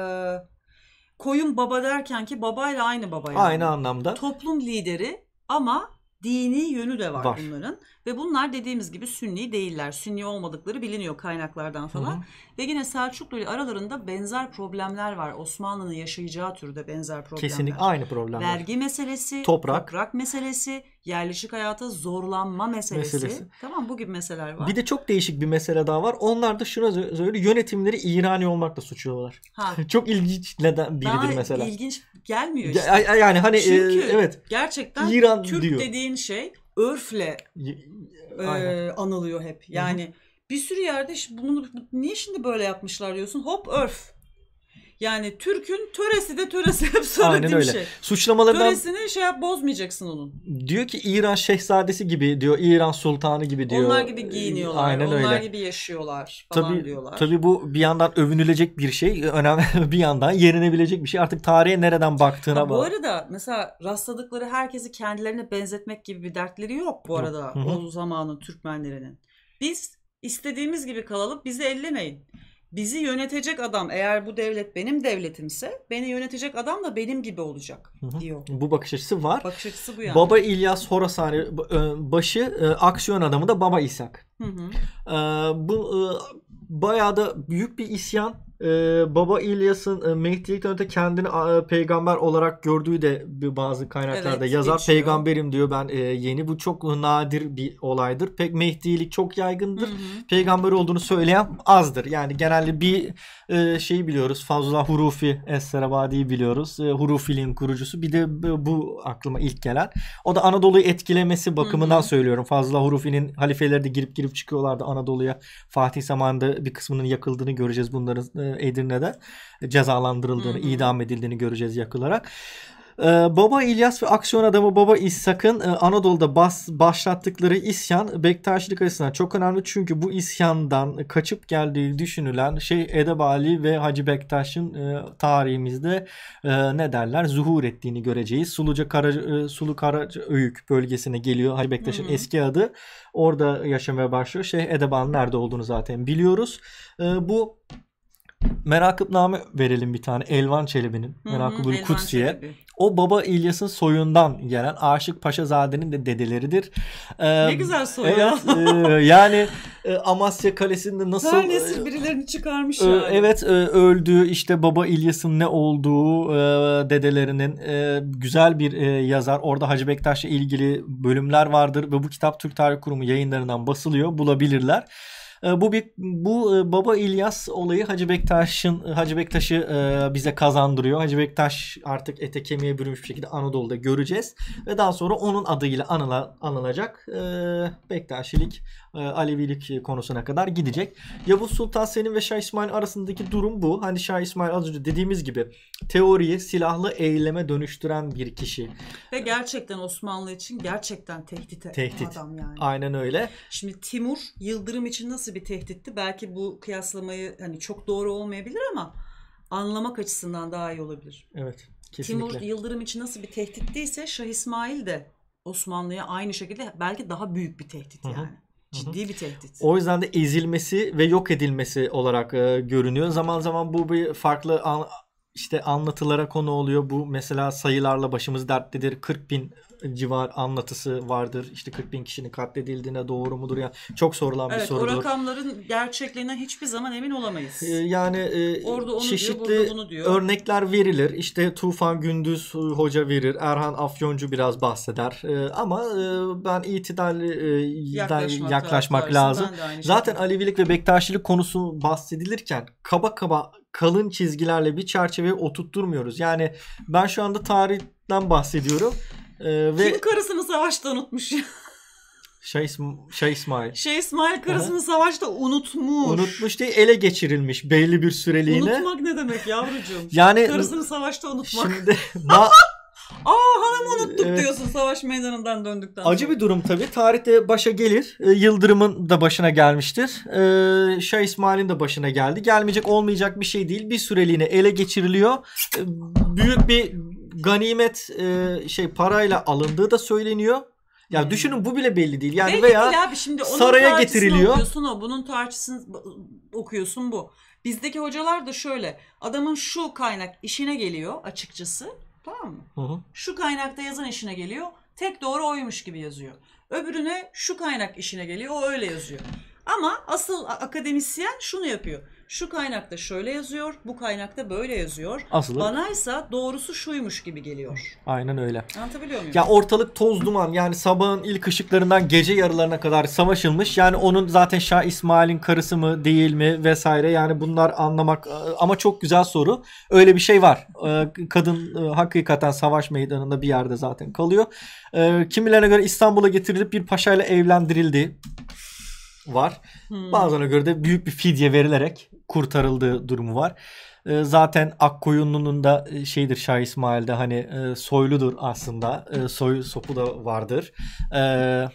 koyun baba derken ki babayla aynı baba Aynı anlamda. Toplum lideri ama dini yönü de var, var. bunların. Ve bunlar dediğimiz gibi Sünni değiller. Sünni olmadıkları biliniyor kaynaklardan falan. Hı hı. Ve yine Selçuklu ile aralarında benzer problemler var. Osmanlı'nın yaşayacağı türde benzer problemler. Kesinlikle aynı problemler. Vergi meselesi, toprak, toprak meselesi, yerleşik hayata zorlanma meselesi. meselesi. Tamam bu gibi meseleler var. Bir de çok değişik bir mesele daha var. Onlar da şuna söylüyor yönetimleri İrani olmakla suçluyorlar. Ha. çok ilginç neden biridir daha mesela. ilginç gelmiyor işte. Ya, yani hani e, Çünkü e, evet. Gerçekten İran Türk diyor. dediğin şey örfle e, Aynen. e, anılıyor hep. Yani Hı-hı. bir sürü yerde bunu niye şimdi böyle yapmışlar diyorsun. Hop örf. Yani Türk'ün töresi de töresi hep söylediğim öyle. şey. Suçlamalarından... Töresini şey yap bozmayacaksın onun. Diyor ki İran şehzadesi gibi diyor. İran sultanı gibi diyor. Onlar gibi giyiniyorlar. Aynen onlar öyle. gibi yaşıyorlar falan tabii, diyorlar. Tabii bu bir yandan övünülecek bir şey. Önemli bir yandan yerinebilecek bir şey. Artık tarihe nereden baktığına bağlı. Bu arada mesela rastladıkları herkesi kendilerine benzetmek gibi bir dertleri yok bu arada. Hı-hı. O zamanın Türkmenlerinin. Biz istediğimiz gibi kalalım. Bizi ellemeyin bizi yönetecek adam eğer bu devlet benim devletimse beni yönetecek adam da benim gibi olacak diyor. Bu bakış açısı var. Bakış açısı bu yani. Baba İlyas Horasani e, başı e, aksiyon adamı da Baba İshak. Hı hı. E, bu bayağı da büyük bir isyan ee, Baba İlyas'ın e, Mehdi'likten öte kendini e, peygamber olarak gördüğü de bazı kaynaklarda evet, yazar. Geçiyor. Peygamberim diyor ben e, yeni. Bu çok nadir bir olaydır. Pek Mehdi'lik çok yaygındır. Hı hı. Peygamber olduğunu söyleyen azdır. Yani genelde bir şey biliyoruz. Fazla Hurufi Esserabadi'yi biliyoruz. Hurufi'nin kurucusu. Bir de bu aklıma ilk gelen. O da Anadolu'yu etkilemesi bakımından hı hı. söylüyorum. Fazla Hurufi'nin halifeleri de girip girip çıkıyorlardı Anadolu'ya. Fatih zamanında bir kısmının yakıldığını göreceğiz bunların Edirne'de cezalandırıldığını, Hı-hı. idam edildiğini göreceğiz yakılarak. Ee, Baba İlyas ve aksiyon adamı Baba İshak'ın e, Anadolu'da bas, başlattıkları isyan Bektaşilik açısından çok önemli. Çünkü bu isyandan kaçıp geldiği düşünülen şey Edebali ve Hacı Bektaş'ın e, tarihimizde e, ne derler zuhur ettiğini göreceğiz. Suluca Kara, e, Sulu Karaöğük bölgesine geliyor Hacı Bektaş'ın eski adı. Orada yaşamaya başlıyor. Şey Edebali'nin nerede olduğunu zaten biliyoruz. E, bu merakıbname verelim bir tane Elvan Çelebi'nin. Merakıbül Kutsi'ye. O baba İlyas'ın soyundan gelen Aşık Paşazade'nin de dedeleridir. Ee, ne güzel soru. Evet, e, yani e, Amasya Kalesi'nde nasıl... Her nesil birilerini çıkarmış e, yani. Evet e, öldüğü işte baba İlyas'ın ne olduğu e, dedelerinin e, güzel bir e, yazar. Orada Hacı Bektaş'la ilgili bölümler vardır ve bu kitap Türk Tarih Kurumu yayınlarından basılıyor. Bulabilirler. Ee, bu bir bu e, Baba İlyas olayı Hacı Bektaş'ın e, Hacı Bektaş'ı e, bize kazandırıyor. Hacı Bektaş artık ete kemiğe bürünmüş bir şekilde Anadolu'da göreceğiz ve daha sonra onun adıyla anıla, anılacak Bektaşilik, Alevilik konusuna kadar gidecek. Yavuz Sultan Selim ve Şah İsmail arasındaki durum bu. Hani Şah İsmail az önce dediğimiz gibi teoriyi silahlı eyleme dönüştüren bir kişi. Ve gerçekten Osmanlı için gerçekten tehdit, tehdit. adam yani. Aynen öyle. Şimdi Timur Yıldırım için nasıl nasıl bir tehditti? Belki bu kıyaslamayı hani çok doğru olmayabilir ama anlamak açısından daha iyi olabilir. Evet. Kesinlikle. Timur Yıldırım için nasıl bir tehdittiyse Şah İsmail de Osmanlı'ya aynı şekilde belki daha büyük bir tehdit yani. Hı hı. Ciddi bir tehdit. O yüzden de ezilmesi ve yok edilmesi olarak e, görünüyor. Zaman zaman bu bir farklı an, işte anlatılara konu oluyor. Bu mesela sayılarla başımız dertlidir. 40 bin civar anlatısı vardır. İşte 40 bin kişinin katledildiğine doğru mudur? Yani çok sorulan evet, bir sorudur. Evet o rakamların gerçekliğine hiçbir zaman emin olamayız. Ee, yani e, Orada onu çeşitli diyor, bunu diyor. örnekler verilir. İşte Tufan Gündüz e, Hoca verir. Erhan Afyoncu biraz bahseder. E, ama ben itidalden e, yaklaşmak lazım. Zaten Alevilik ve Bektaşilik konusu bahsedilirken kaba kaba kalın çizgilerle bir çerçeveye oturtturmuyoruz. Yani ben şu anda tarihten bahsediyorum. Ee, ve... Kim karısını savaşta unutmuş ya? Şah, şey İsm- şey İsmail. Şah şey İsmail karısını Aha. savaşta unutmuş. Unutmuş değil ele geçirilmiş belli bir süreliğine. Unutmak ne demek yavrucuğum? yani karısını savaşta unutmak. Şimdi ma, Aa hanımı unuttuk evet. diyorsun savaş meydanından döndükten sonra. Acı bir durum tabii. Tarihte başa gelir. Ee, Yıldırım'ın da başına gelmiştir. Ee, Şah İsmail'in de başına geldi. Gelmeyecek olmayacak bir şey değil. Bir süreliğine ele geçiriliyor. Ee, büyük bir ganimet e, şey parayla alındığı da söyleniyor. Ya yani hmm. düşünün bu bile belli değil. Yani belli veya değil abi. Şimdi onun saraya getiriliyor. Okuyorsun o, bunun tarçısını okuyorsun bu. Bizdeki hocalar da şöyle. Adamın şu kaynak işine geliyor açıkçası. Tamam mı? Hı hı. Şu kaynakta yazan işine geliyor. Tek doğru oymuş gibi yazıyor. Öbürüne şu kaynak işine geliyor. O öyle yazıyor. Ama asıl akademisyen şunu yapıyor. Şu kaynakta şöyle yazıyor, bu kaynakta böyle yazıyor. Asıl Banaysa doğrusu şuymuş gibi geliyor. Aynen öyle. Anlatabiliyor muyum? Ya ortalık toz duman yani sabahın ilk ışıklarından gece yarılarına kadar savaşılmış. Yani onun zaten Şah İsmail'in karısı mı değil mi vesaire yani bunlar anlamak ama çok güzel soru. Öyle bir şey var. Ee, kadın e, hakikaten savaş meydanında bir yerde zaten kalıyor. Ee, kimilerine göre İstanbul'a getirilip bir paşayla evlendirildi var. Hmm. Bazılarına göre de büyük bir fidye verilerek kurtarıldığı durumu var. Ee, zaten Akkoyunlu'nun da e, şeydir Şah İsmail'de hani e, soyludur aslında. E, soy sopu da vardır. E,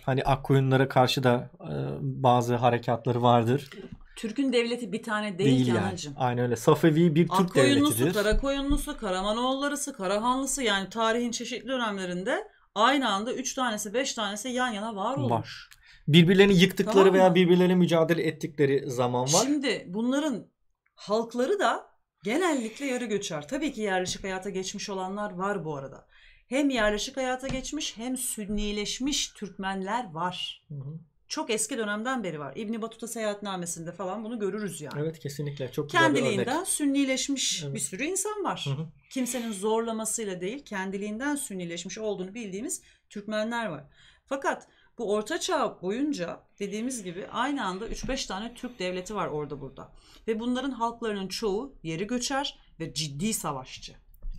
hani Akkoyunlara karşı da e, bazı harekatları vardır. Türk'ün devleti bir tane değil, değil ki yani. Aynen öyle. Safevi bir Türk Akkoyunlusu, devletidir. Karakoyunlusu, Karamanoğullarısı, Karahanlısı yani tarihin çeşitli dönemlerinde aynı anda 3 tanesi 5 tanesi yan yana var olur. Var birbirlerini yıktıkları Tamam veya birbirlerine mücadele ettikleri zaman var. Şimdi bunların halkları da genellikle yarı göçer. Tabii ki yerleşik hayata geçmiş olanlar var bu arada. Hem yerleşik hayata geçmiş hem sünnileşmiş Türkmenler var. Hı hı. Çok eski dönemden beri var. İbni Batuta seyahatnamesinde falan bunu görürüz yani. Evet kesinlikle çok güzel bir kendiliğinden sünnileşmiş Evet. bir sürü insan var. Hı hı. Kimsenin zorlamasıyla değil, kendiliğinden sünnileşmiş olduğunu bildiğimiz Türkmenler var. Fakat bu orta çağ boyunca dediğimiz gibi aynı anda 3-5 tane Türk devleti var orada burada. Ve bunların halklarının çoğu yeri göçer ve ciddi savaşçı.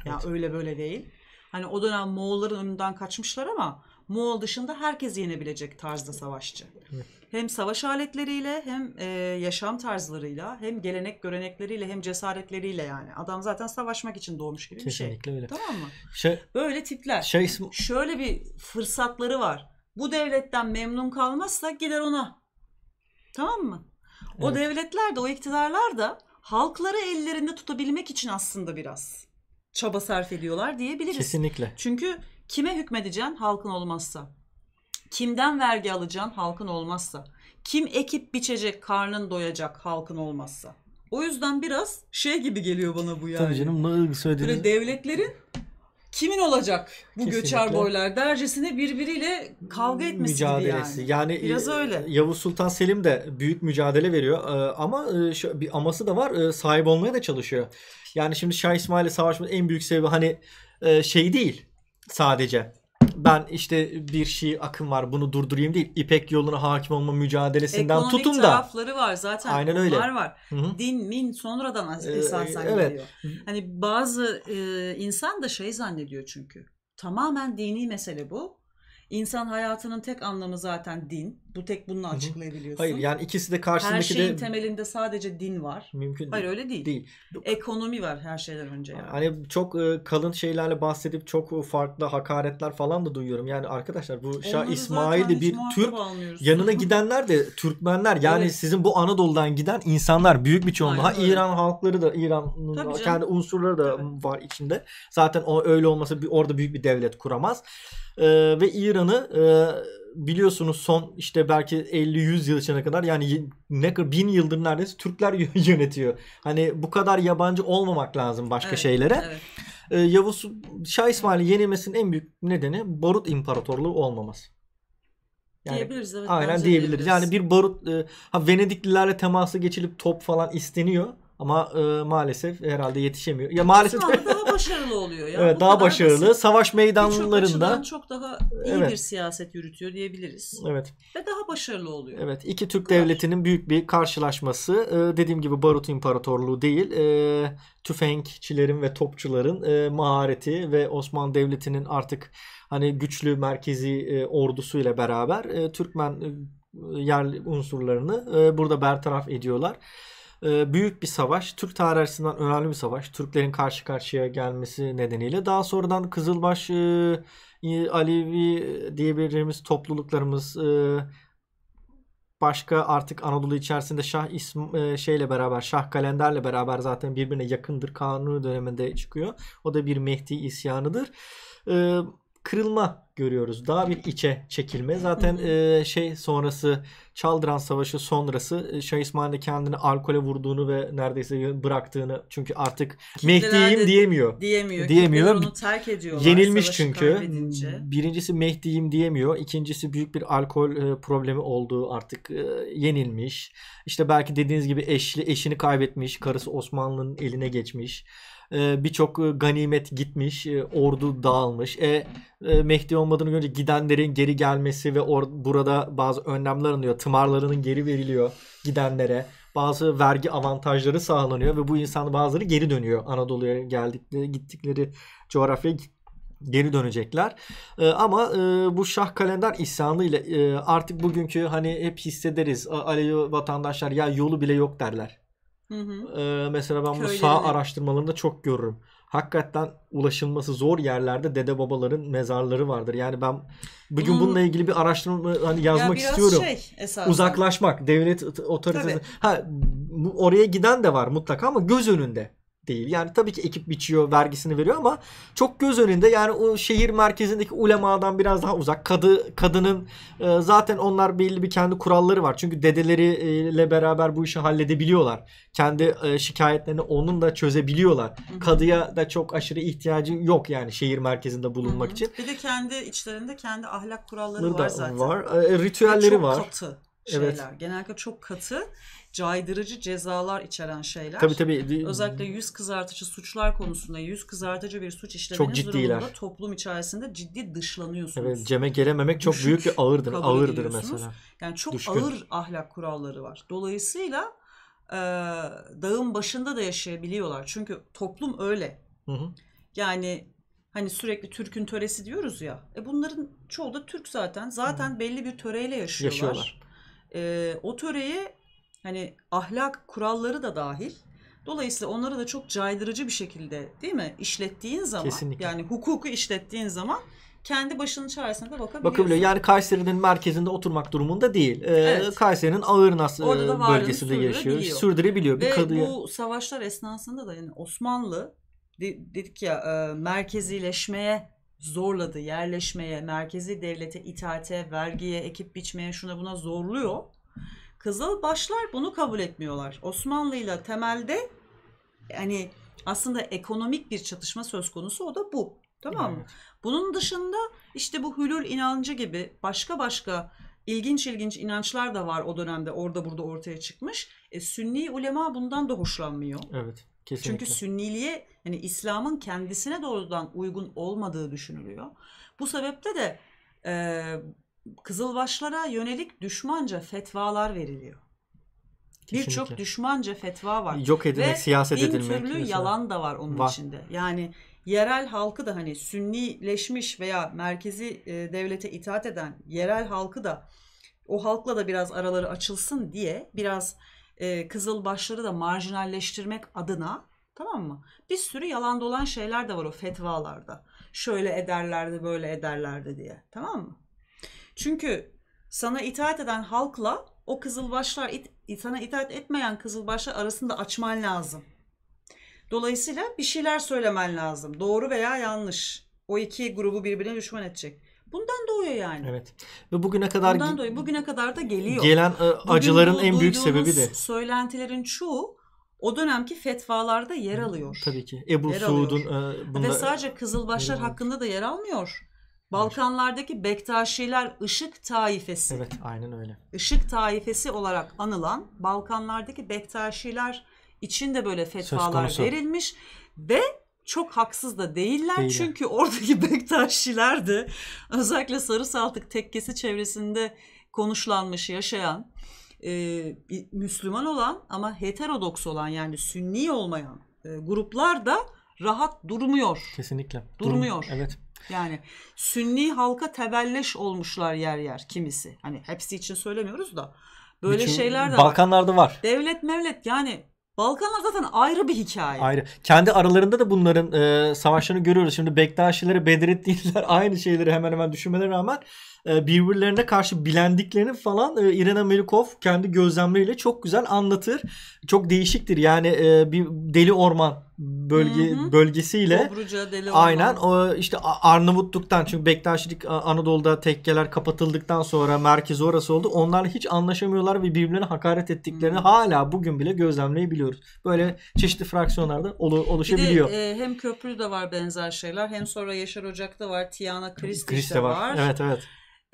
Ya evet. öyle böyle değil. Hani o dönem Moğolların önünden kaçmışlar ama Moğol dışında herkes yenebilecek tarzda savaşçı. Evet. Hem savaş aletleriyle hem e, yaşam tarzlarıyla hem gelenek görenekleriyle hem cesaretleriyle yani. Adam zaten savaşmak için doğmuş gibi Kesinlikle bir şey. öyle. Tamam mı? Şey, Böyle tipler. Şey ismi... Şöyle bir fırsatları var bu devletten memnun kalmazsa gider ona. Tamam mı? Evet. O devletler de o iktidarlar da halkları ellerinde tutabilmek için aslında biraz çaba sarf ediyorlar diyebiliriz. Kesinlikle. Çünkü kime hükmedeceksin halkın olmazsa? Kimden vergi alacaksın halkın olmazsa? Kim ekip biçecek karnın doyacak halkın olmazsa? O yüzden biraz şey gibi geliyor bana bu yani. Tabii canım ne söylediğiniz. Böyle devletlerin kimin olacak bu Kesinlikle. göçer boylar dercesine birbiriyle kavga etmesi mücadelesi. yani. yani. Biraz e, öyle. Yavuz Sultan Selim de büyük mücadele veriyor e, ama e, bir aması da var sahip olmaya da çalışıyor. Yani şimdi Şah İsmail'le savaşmanın en büyük sebebi hani şey değil sadece ben işte bir şey akım var bunu durdurayım değil. İpek yoluna hakim olma mücadelesinden Ekonomik tutun da. tarafları var zaten. Aynen öyle. Onlar var. Hı-hı. Din, min sonradan ee, esasen ee, evet. geliyor. Hani bazı e, insan da şey zannediyor çünkü. Tamamen dini mesele bu. İnsan hayatının tek anlamı zaten din. Bu tek bununla açıklayabiliyorsun. Hayır yani ikisi de karşısındaki Her şeyin de... temelinde sadece din var. Mümkün değil. Hayır öyle değil. değil. Ekonomi var her şeyden önce yani. Hani çok e, kalın şeylerle bahsedip çok e, farklı hakaretler falan da duyuyorum. Yani arkadaşlar bu Şah İsmail bir Türk yanına gidenler de Türkmenler. Yani evet. sizin bu Anadolu'dan giden insanlar büyük bir çoğunluğu. Ha İran halkları da İran'ın kendi unsurları da evet. var içinde. Zaten o öyle olmasa orada büyük bir devlet kuramaz. Ee, ve İran'ı e, biliyorsunuz son işte belki 50-100 yıl içine kadar yani ne kadar 1000 yıldır neredeyse Türkler yönetiyor. Hani bu kadar yabancı olmamak lazım başka evet, şeylere. Evet. Ee, Yavuz Şah İsmail'in yenilmesinin en büyük nedeni Barut İmparatorluğu olmaması. Yani, diyebiliriz evet. Aynen diyebiliriz. diyebiliriz. Yani bir barut e, ha Venediklilerle teması geçilip top falan isteniyor. Ama e, maalesef herhalde yetişemiyor. Ya maalesef daha başarılı oluyor ya. Evet, daha başarılı. Basit. Savaş meydanlarında çok, çok daha iyi evet. bir siyaset yürütüyor diyebiliriz. Evet. Ve daha başarılı oluyor. Evet. İki Türk Bu devletinin büyük bir karşılaşması. Ee, dediğim gibi Barut İmparatorluğu değil. E, tüfekçilerin ve topçuların e, mahareti ve Osmanlı Devleti'nin artık hani güçlü merkezi e, ordusuyla beraber e, Türkmen e, yerli unsurlarını e, burada bertaraf ediyorlar. Ee, büyük bir savaş. Türk tarihi açısından önemli bir savaş. Türklerin karşı karşıya gelmesi nedeniyle. Daha sonradan Kızılbaş e, Alevi e, diyebileceğimiz topluluklarımız e, başka artık Anadolu içerisinde Şah ism şeyle beraber Şah Kalender'le beraber zaten birbirine yakındır. Kanuni döneminde çıkıyor. O da bir Mehdi isyanıdır kırılma görüyoruz. Daha bir içe çekilme. Zaten e, şey sonrası Çaldıran Savaşı sonrası e, Şah İsmail'in de kendini alkole vurduğunu ve neredeyse bıraktığını çünkü artık Mehdi'yim diyemiyor. Diyemiyor. Diyemiyor. Onu terk ediyorlar. Yenilmiş çünkü. Kaybedince. Birincisi Mehdi'yim diyemiyor. İkincisi büyük bir alkol e, problemi olduğu artık e, yenilmiş. İşte belki dediğiniz gibi eşli eşini kaybetmiş. Karısı Osmanlı'nın eline geçmiş. Ee, e, Birçok ganimet gitmiş, e, ordu dağılmış. E, e, Mehdi olmadığını görünce gidenlerin geri gelmesi ve or- burada bazı önlemler alınıyor. Tımarlarının geri veriliyor gidenlere. Bazı vergi avantajları sağlanıyor ve bu insan bazıları geri dönüyor Anadolu'ya geldikleri gittikleri coğrafyaya geri dönecekler. E, ama bu Şah Kalender isyanı ile artık bugünkü hani hep hissederiz. Alevi vatandaşlar ya yolu bile yok derler. Hı hı. Ee, mesela ben bunu Köylerine. sağ araştırmalarında çok görürüm. Hakikaten ulaşılması zor yerlerde dede babaların mezarları vardır. Yani ben bugün Bunun... Hmm. bununla ilgili bir araştırma hani yazmak ya istiyorum. Şey, Uzaklaşmak devlet otoritesi. Ha oraya giden de var mutlaka ama göz önünde değil. Yani tabii ki ekip biçiyor, vergisini veriyor ama çok göz önünde yani o şehir merkezindeki ulemadan biraz daha uzak. Kadı kadının e, zaten onlar belli bir kendi kuralları var. Çünkü dedeleriyle beraber bu işi halledebiliyorlar. Kendi e, şikayetlerini onun da çözebiliyorlar. Hı-hı. Kadıya da çok aşırı ihtiyacı yok yani şehir merkezinde bulunmak Hı-hı. için. Bir de kendi içlerinde kendi ahlak kuralları Burada var zaten. Var. E, ritüelleri çok var. Katı şeyler. Evet. Genellikle çok katı caydırıcı cezalar içeren şeyler. Tabii tabii. Özellikle yüz kızartıcı suçlar konusunda yüz kızartıcı bir suç işlemeniz çok ciddiler. durumunda toplum içerisinde ciddi dışlanıyorsunuz. Evet ceme gelememek çok Düşük büyük bir ağırdır. Ağırdır mesela. Yani çok Düşkün. ağır ahlak kuralları var. Dolayısıyla e, dağın başında da yaşayabiliyorlar. Çünkü toplum öyle. Hı hı. Yani hani sürekli Türk'ün töresi diyoruz ya. E bunların çoğu da Türk zaten. Zaten hı. belli bir töreyle yaşıyorlar. yaşıyorlar. E, o töreyi Hani ahlak kuralları da dahil. Dolayısıyla onları da çok caydırıcı bir şekilde değil mi işlettiğin zaman Kesinlikle. yani hukuku işlettiğin zaman kendi başının çaresine de bakabiliyorsun. Bakabiliyor. Yani Kayseri'nin merkezinde oturmak durumunda değil. Ee, evet. Kayseri'nin Ağırnas e, bölgesinde yaşıyor. Sürdürebiliyor. Ve bir kadıya... bu savaşlar esnasında da yani Osmanlı dedik ya e, merkezileşmeye zorladı. Yerleşmeye, merkezi devlete, itaate, vergiye, ekip biçmeye şuna buna zorluyor. Kızıl başlar bunu kabul etmiyorlar. Osmanlı ile temelde yani aslında ekonomik bir çatışma söz konusu o da bu. Tamam mı? Evet. Bunun dışında işte bu hülül inancı gibi başka başka ilginç ilginç inançlar da var o dönemde orada burada ortaya çıkmış. E, sünni ulema bundan da hoşlanmıyor. Evet. Kesinlikle. Çünkü sünniliğe yani İslam'ın kendisine doğrudan uygun olmadığı düşünülüyor. Bu sebepte de e, Kızılbaşlara yönelik düşmanca fetvalar veriliyor. Birçok düşmanca fetva var. Yok edilmek, Ve siyaset bin edilmek. Ve türlü mesela. yalan da var onun var. içinde. Yani yerel halkı da hani sünnileşmiş veya merkezi e, devlete itaat eden yerel halkı da o halkla da biraz araları açılsın diye biraz e, kızılbaşları da marjinalleştirmek adına tamam mı? Bir sürü yalan dolan şeyler de var o fetvalarda. Şöyle ederlerdi böyle ederlerdi diye tamam mı? Çünkü sana itaat eden halkla o kızılbaşlar it, sana itaat etmeyen kızılbaşlar arasında açman lazım. Dolayısıyla bir şeyler söylemen lazım. Doğru veya yanlış. O iki grubu birbirine düşman edecek. Bundan doğuyor yani. Evet. Ve bugüne kadar Bundan doğuyor. Bugüne kadar da geliyor. Gelen e, acıların bu, en büyük sebebi de söylentilerin çoğu o dönemki fetvalarda yer alıyor. Tabii ki. Ebru yer Suud'un e, bunda... Ve sadece Kızılbaşlar hakkında da yer almıyor. Balkanlardaki Bektaşiler ışık Taifesi. Evet aynen öyle. Işık Taifesi olarak anılan Balkanlardaki Bektaşiler için de böyle fetvalar verilmiş ve çok haksız da değiller. Değil. Çünkü oradaki Bektaşiler de özellikle Sarı Saltık tekkesi çevresinde konuşlanmış yaşayan e, Müslüman olan ama heterodoks olan yani Sünni olmayan e, gruplar da rahat durmuyor. Kesinlikle. Durmuyor. Durum, evet. Yani sünni halka tebelleş olmuşlar yer yer kimisi. Hani hepsi için söylemiyoruz da. Böyle Bütün şeyler de Balkanlarda var. var. Devlet mevlet yani Balkanlar zaten ayrı bir hikaye. Ayrı. Kendi aralarında da bunların e, savaşlarını görüyoruz. Şimdi Bektaşileri, Bedrettinler aynı şeyleri hemen hemen düşünmelerine rağmen e, birbirlerine karşı bilendiklerini falan e, Irina Melikov kendi gözlemleriyle çok güzel anlatır. Çok değişiktir. Yani e, bir deli orman bölge Hı-hı. bölgesiyle Dobruca, Deli Orman. aynen o işte Arnavutluk'tan çünkü Bektaşilik Anadolu'da tekkeler kapatıldıktan sonra merkez orası oldu. Onlar hiç anlaşamıyorlar ve birbirlerine hakaret ettiklerini hı hala bugün bile gözlemleyebiliyoruz. Böyle çeşitli fraksiyonlarda olu- oluşabiliyor. Bir de, e, hem köprü de var benzer şeyler hem sonra Yaşar Ocak'ta var, Tiana Christie, Christie var. var. Evet evet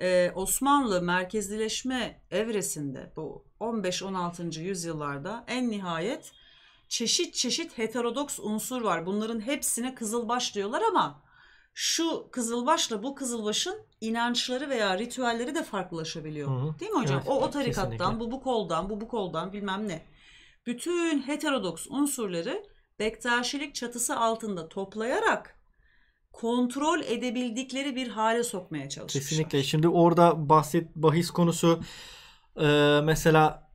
e, Osmanlı merkezileşme evresinde bu 15-16. yüzyıllarda en nihayet çeşit çeşit heterodoks unsur var. Bunların hepsine kızılbaş diyorlar ama şu kızılbaşla bu kızılbaşın inançları veya ritüelleri de farklılaşabiliyor. Hı hı. Değil mi hocam? Evet, o o tarikattan, kesinlikle. bu bu koldan, bu bu koldan bilmem ne. Bütün heterodoks unsurları Bektaşilik çatısı altında toplayarak kontrol edebildikleri bir hale sokmaya çalışmışlar. Kesinlikle. Şimdi orada bahset bahis konusu e, mesela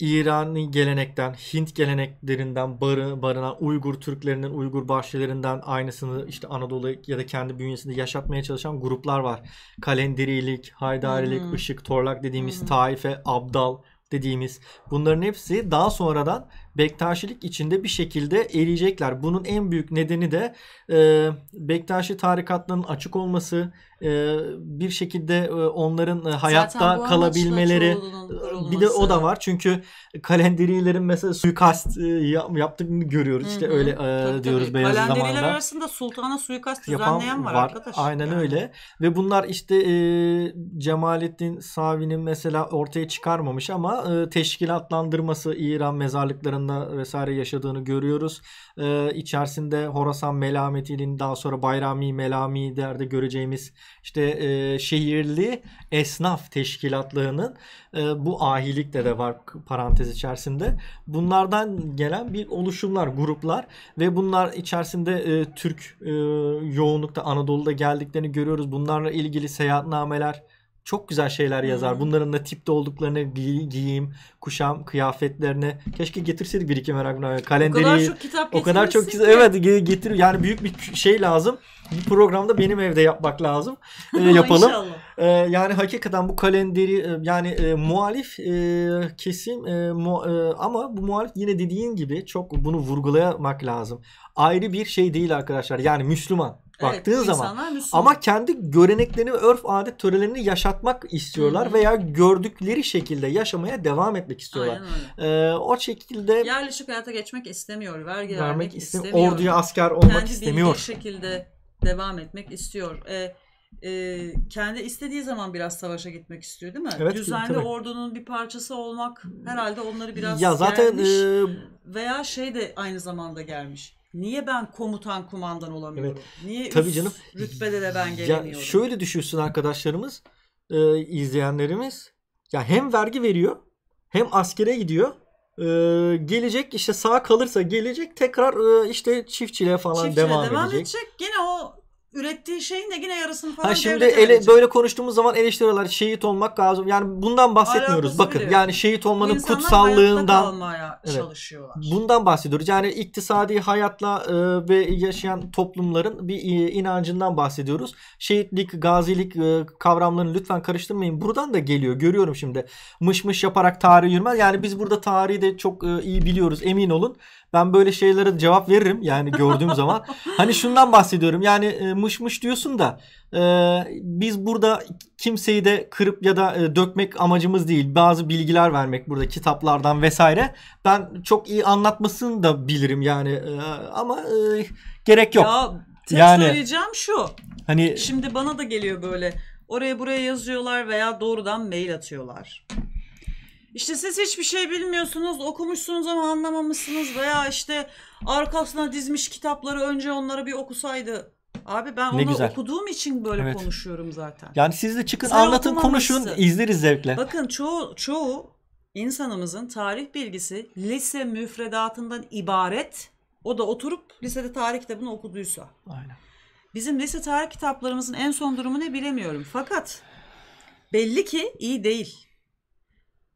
İran'ın gelenekten, Hint geleneklerinden barı, barınan Uygur Türklerinin, Uygur bahçelerinden aynısını işte Anadolu ya da kendi bünyesinde yaşatmaya çalışan gruplar var. Kalenderilik, Haydarilik, hmm. Işık, Torlak dediğimiz, hmm. Taife, Abdal dediğimiz bunların hepsi daha sonradan Bektaşilik içinde bir şekilde eriyecekler. Bunun en büyük nedeni de e, Bektaşi tarikatlarının açık olması, e, bir şekilde e, onların e, hayatta kalabilmeleri bir de o da var. Çünkü kalenderilerin mesela suikast e, yaptığını görüyoruz. Hı-hı. İşte öyle e, tabii, diyoruz tabii. Beyazıt zamanında. Kalenderiler arasında sultana suikast düzenleyen var, var arkadaş. Aynen yani. öyle. Ve bunlar işte e, Cemalettin Savi'nin mesela ortaya çıkarmamış ama e, teşkilatlandırması İran mezarlıklarının Balkanlarında vesaire yaşadığını görüyoruz. Ee, içerisinde Horasan melametiyle daha sonra Bayrami melamilerde göreceğimiz işte e, şehirli esnaf teşkilatlığının e, bu ahilik de de var parantez içerisinde. Bunlardan gelen bir oluşumlar, gruplar ve bunlar içerisinde e, Türk e, yoğunlukta Anadolu'da geldiklerini görüyoruz. Bunlarla ilgili seyahatnameler çok güzel şeyler yazar. Hmm. Bunların da tipte olduklarını giy- giyim, kuşam, kıyafetlerini keşke getirseydik bir iki merak kalenderi. O kadar çok kitap O kadar çok kitap. Evet getir yani büyük bir şey lazım. Bir programda benim evde yapmak lazım. E, yapalım. e, yani hakikaten bu kalenderi e, yani e, muhalif e, kesim e, mu, e, ama bu muhalif yine dediğin gibi çok bunu vurgulamak lazım. Ayrı bir şey değil arkadaşlar. Yani Müslüman Evet, zaman ama kendi göreneklerini, örf adet törelerini yaşatmak istiyorlar Hı-hı. veya gördükleri şekilde yaşamaya devam etmek istiyorlar. Ee, o şekilde yerleşik hayata geçmek istemiyor, vergi vermek, vermek istemiyor. istemiyor. Orduya asker olmak kendi istemiyor. Kendi şekilde devam etmek istiyor. Ee, e, kendi istediği zaman biraz savaşa gitmek istiyor değil mi? Evet, Düzenli tabii. ordunun bir parçası olmak herhalde onları biraz ya zaten gelmiş. E... veya şey de aynı zamanda gelmiş Niye ben komutan kumandan olamıyorum? Evet. Niye Tabii üst canım. rütbede de ben gelemiyorum? Ya şöyle düşünsün arkadaşlarımız, e, izleyenlerimiz. Ya hem vergi veriyor, hem askere gidiyor. Ee, gelecek işte sağ kalırsa gelecek tekrar e, işte çiftçiliğe falan Çiftçiliğe devam, devam edecek. edecek. Gene o ürettiği şeyin de yine yarısını falan Ha şimdi ele, böyle konuştuğumuz zaman eleştiriyorlar şehit olmak lazım. Yani bundan bahsetmiyoruz. Alakası Bakın yani şehit olmanın İnsanlar kutsallığından kalmaya evet, çalışıyorlar. Bundan bahsediyoruz. Yani iktisadi hayatla e, ve yaşayan toplumların bir e, inancından bahsediyoruz. Şehitlik, gazilik e, kavramlarını lütfen karıştırmayın. Buradan da geliyor. Görüyorum şimdi. Mış mış yaparak tarih yürümez. Yani biz burada tarihi de çok e, iyi biliyoruz. Emin olun. Ben böyle şeylere cevap veririm yani gördüğüm zaman. Hani şundan bahsediyorum yani e, mış mış diyorsun da e, biz burada kimseyi de kırıp ya da e, dökmek amacımız değil. Bazı bilgiler vermek burada kitaplardan vesaire. Ben çok iyi anlatmasını da bilirim yani e, ama e, gerek yok. Ya tek yani, söyleyeceğim şu. Hani şimdi bana da geliyor böyle oraya buraya yazıyorlar veya doğrudan mail atıyorlar. İşte siz hiçbir şey bilmiyorsunuz, okumuşsunuz ama anlamamışsınız veya işte arkasına dizmiş kitapları önce onları bir okusaydı. Abi ben ne onu güzel. okuduğum için böyle evet. konuşuyorum zaten. Yani siz de çıkın Sen anlatın konuşun izleriz zevkle. Bakın çoğu çoğu insanımızın tarih bilgisi lise müfredatından ibaret. O da oturup lisede tarih kitabını okuduysa. Aynen. Bizim lise tarih kitaplarımızın en son durumu ne bilemiyorum. Fakat belli ki iyi değil.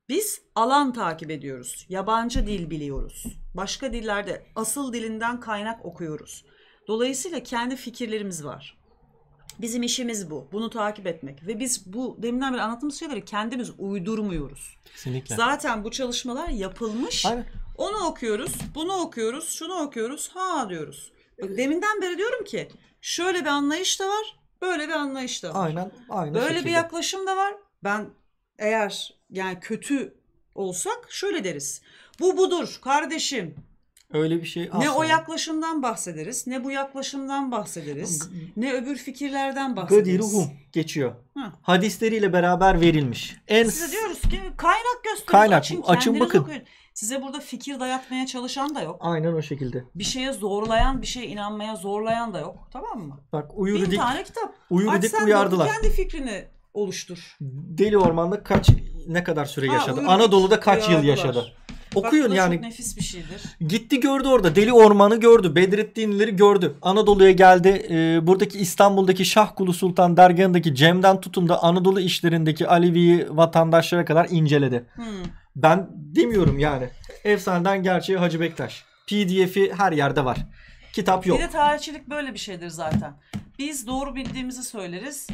Biz alan takip ediyoruz. Yabancı dil biliyoruz. Başka dillerde asıl dilinden kaynak okuyoruz. Dolayısıyla kendi fikirlerimiz var. Bizim işimiz bu. Bunu takip etmek. Ve biz bu deminden beri anlattığımız şeyleri kendimiz uydurmuyoruz. Kesinlikle. Zaten bu çalışmalar yapılmış. Aynen. Onu okuyoruz, bunu okuyoruz, şunu okuyoruz, ha diyoruz. Deminden beri diyorum ki şöyle bir anlayış da var, böyle bir anlayış da var. Aynen, aynen. Böyle şekilde. bir yaklaşım da var. Ben eğer yani kötü olsak şöyle deriz. Bu budur kardeşim. Öyle bir şey aslında. Ne o yaklaşımdan bahsederiz, ne bu yaklaşımdan bahsederiz, ne öbür fikirlerden bahsederiz. Gadiruhum geçiyor. Hı. Hadisleriyle beraber verilmiş. En Size diyoruz ki kaynak gösterin. Kaynak. Açın, açın bakın. Okuyun. Size burada fikir dayatmaya çalışan da yok. Aynen o şekilde. Bir şeye zorlayan, bir şeye inanmaya zorlayan da yok. Tamam mı? Bak uyuridik. Bir tane kitap. Uyuridik Aç sen uyardılar. kendi fikrini oluştur. Deli Orman'da kaç ne kadar süre Aa, yaşadı? Uyurmuş, Anadolu'da kaç uyardılar. yıl yaşadı? Okuyun Bak, yani. nefis bir şeydir. Gitti gördü orada. Deli ormanı gördü. Bedrettinlileri gördü. Anadolu'ya geldi. E, buradaki İstanbul'daki Şah Kulu Sultan dergahındaki Cem'den tutun da Anadolu işlerindeki Alevi vatandaşlara kadar inceledi. Hmm. Ben demiyorum yani. Efsaneden gerçeği Hacı Bektaş. PDF'i her yerde var. Kitap yok. Bir de tarihçilik böyle bir şeydir zaten. Biz doğru bildiğimizi söyleriz.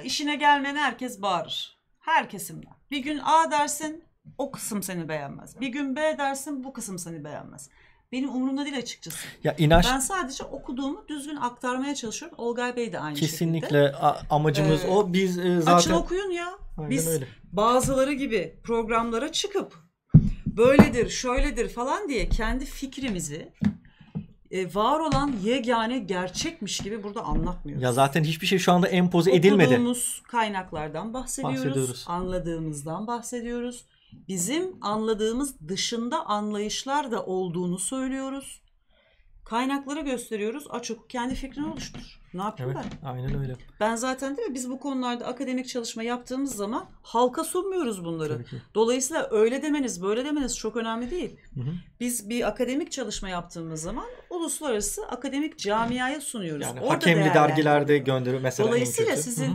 E, işine gelmeyene herkes bağırır. Her kesimden. Bir gün A dersin o kısım seni beğenmez. Bir gün B dersin bu kısım seni beğenmez. Benim umurumda değil açıkçası. Ya inanç... Ben sadece okuduğumu düzgün aktarmaya çalışıyorum. Olgay Bey de aynı Kesinlikle şekilde. Kesinlikle amacımız ee, o. Biz e, zaten... Açın okuyun ya. Aynen Biz öyle. bazıları gibi programlara çıkıp böyledir, şöyledir falan diye kendi fikrimizi e, var olan yegane gerçekmiş gibi burada anlatmıyoruz. Ya zaten hiçbir şey şu anda empoze edilmedi. Okuduğumuz kaynaklardan bahsediyoruz, bahsediyoruz. Anladığımızdan bahsediyoruz. Bizim anladığımız dışında anlayışlar da olduğunu söylüyoruz. Kaynakları gösteriyoruz. Açık kendi fikrini oluştur. Ne yapayım evet, ben? Aynen öyle. Ben zaten değil mi biz bu konularda akademik çalışma yaptığımız zaman halka sunmuyoruz bunları. Dolayısıyla öyle demeniz böyle demeniz çok önemli değil. Hı hı. Biz bir akademik çalışma yaptığımız zaman uluslararası akademik camiaya sunuyoruz. Yani Orada hakemli dergilerde gönderir mesela. Dolayısıyla sizin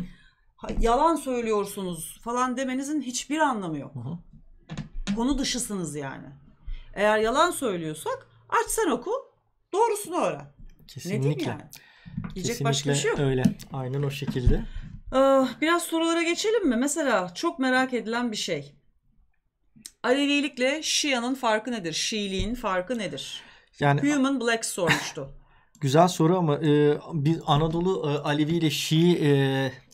hı hı. yalan söylüyorsunuz falan demenizin hiçbir anlamı yok. Hı hı. Konu dışısınız yani. Eğer yalan söylüyorsak açsan oku doğrusunu öğren. Kesinlikle. Ne yani? Yiyecek başka bir şey yok. öyle. Aynen o şekilde. Ah, biraz sorulara geçelim mi? Mesela çok merak edilen bir şey. Alevilikle Şia'nın farkı nedir? Şiiliğin farkı nedir? Yani Human Black sormuştu. Güzel soru ama e, biz Anadolu e, Alevi ile Şii e,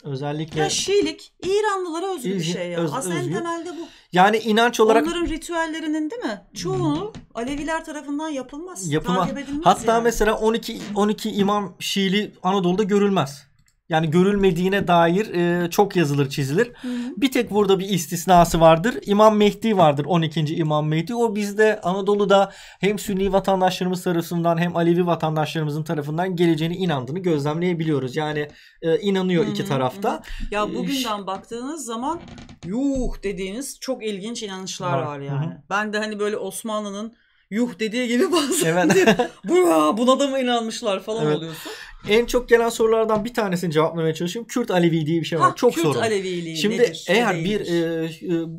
özellikle... Ya Şiilik İranlılara özgü bir şey ya. Öz, Aslında özgü. temelde bu. Yani inanç olarak... Onların ritüellerinin değil mi? Çoğunu hmm. Aleviler tarafından yapılmaz. Yapılmaz. Hatta yani. mesela 12 12 imam Şiili Anadolu'da görülmez. Yani görülmediğine dair e, çok yazılır çizilir. Hı hı. Bir tek burada bir istisnası vardır. İmam Mehdi vardır 12. İmam Mehdi. O bizde Anadolu'da hem Sünni vatandaşlarımız tarafından hem Alevi vatandaşlarımızın tarafından geleceğine inandığını gözlemleyebiliyoruz. Yani e, inanıyor hı iki tarafta. Hı hı. Ya e, bugünden ee, baktığınız zaman yuh dediğiniz çok ilginç inanışlar var, var yani. Hı hı. Ben de hani böyle Osmanlı'nın yuh dediği gibi bazen evet. buna, buna da mı inanmışlar falan evet. oluyorsun en çok gelen sorulardan bir tanesini cevaplamaya çalışıyorum. Kürt Alevi diye bir şey var. Ha, çok Kürt Aleviliği Şimdi nedir? eğer bir e, e,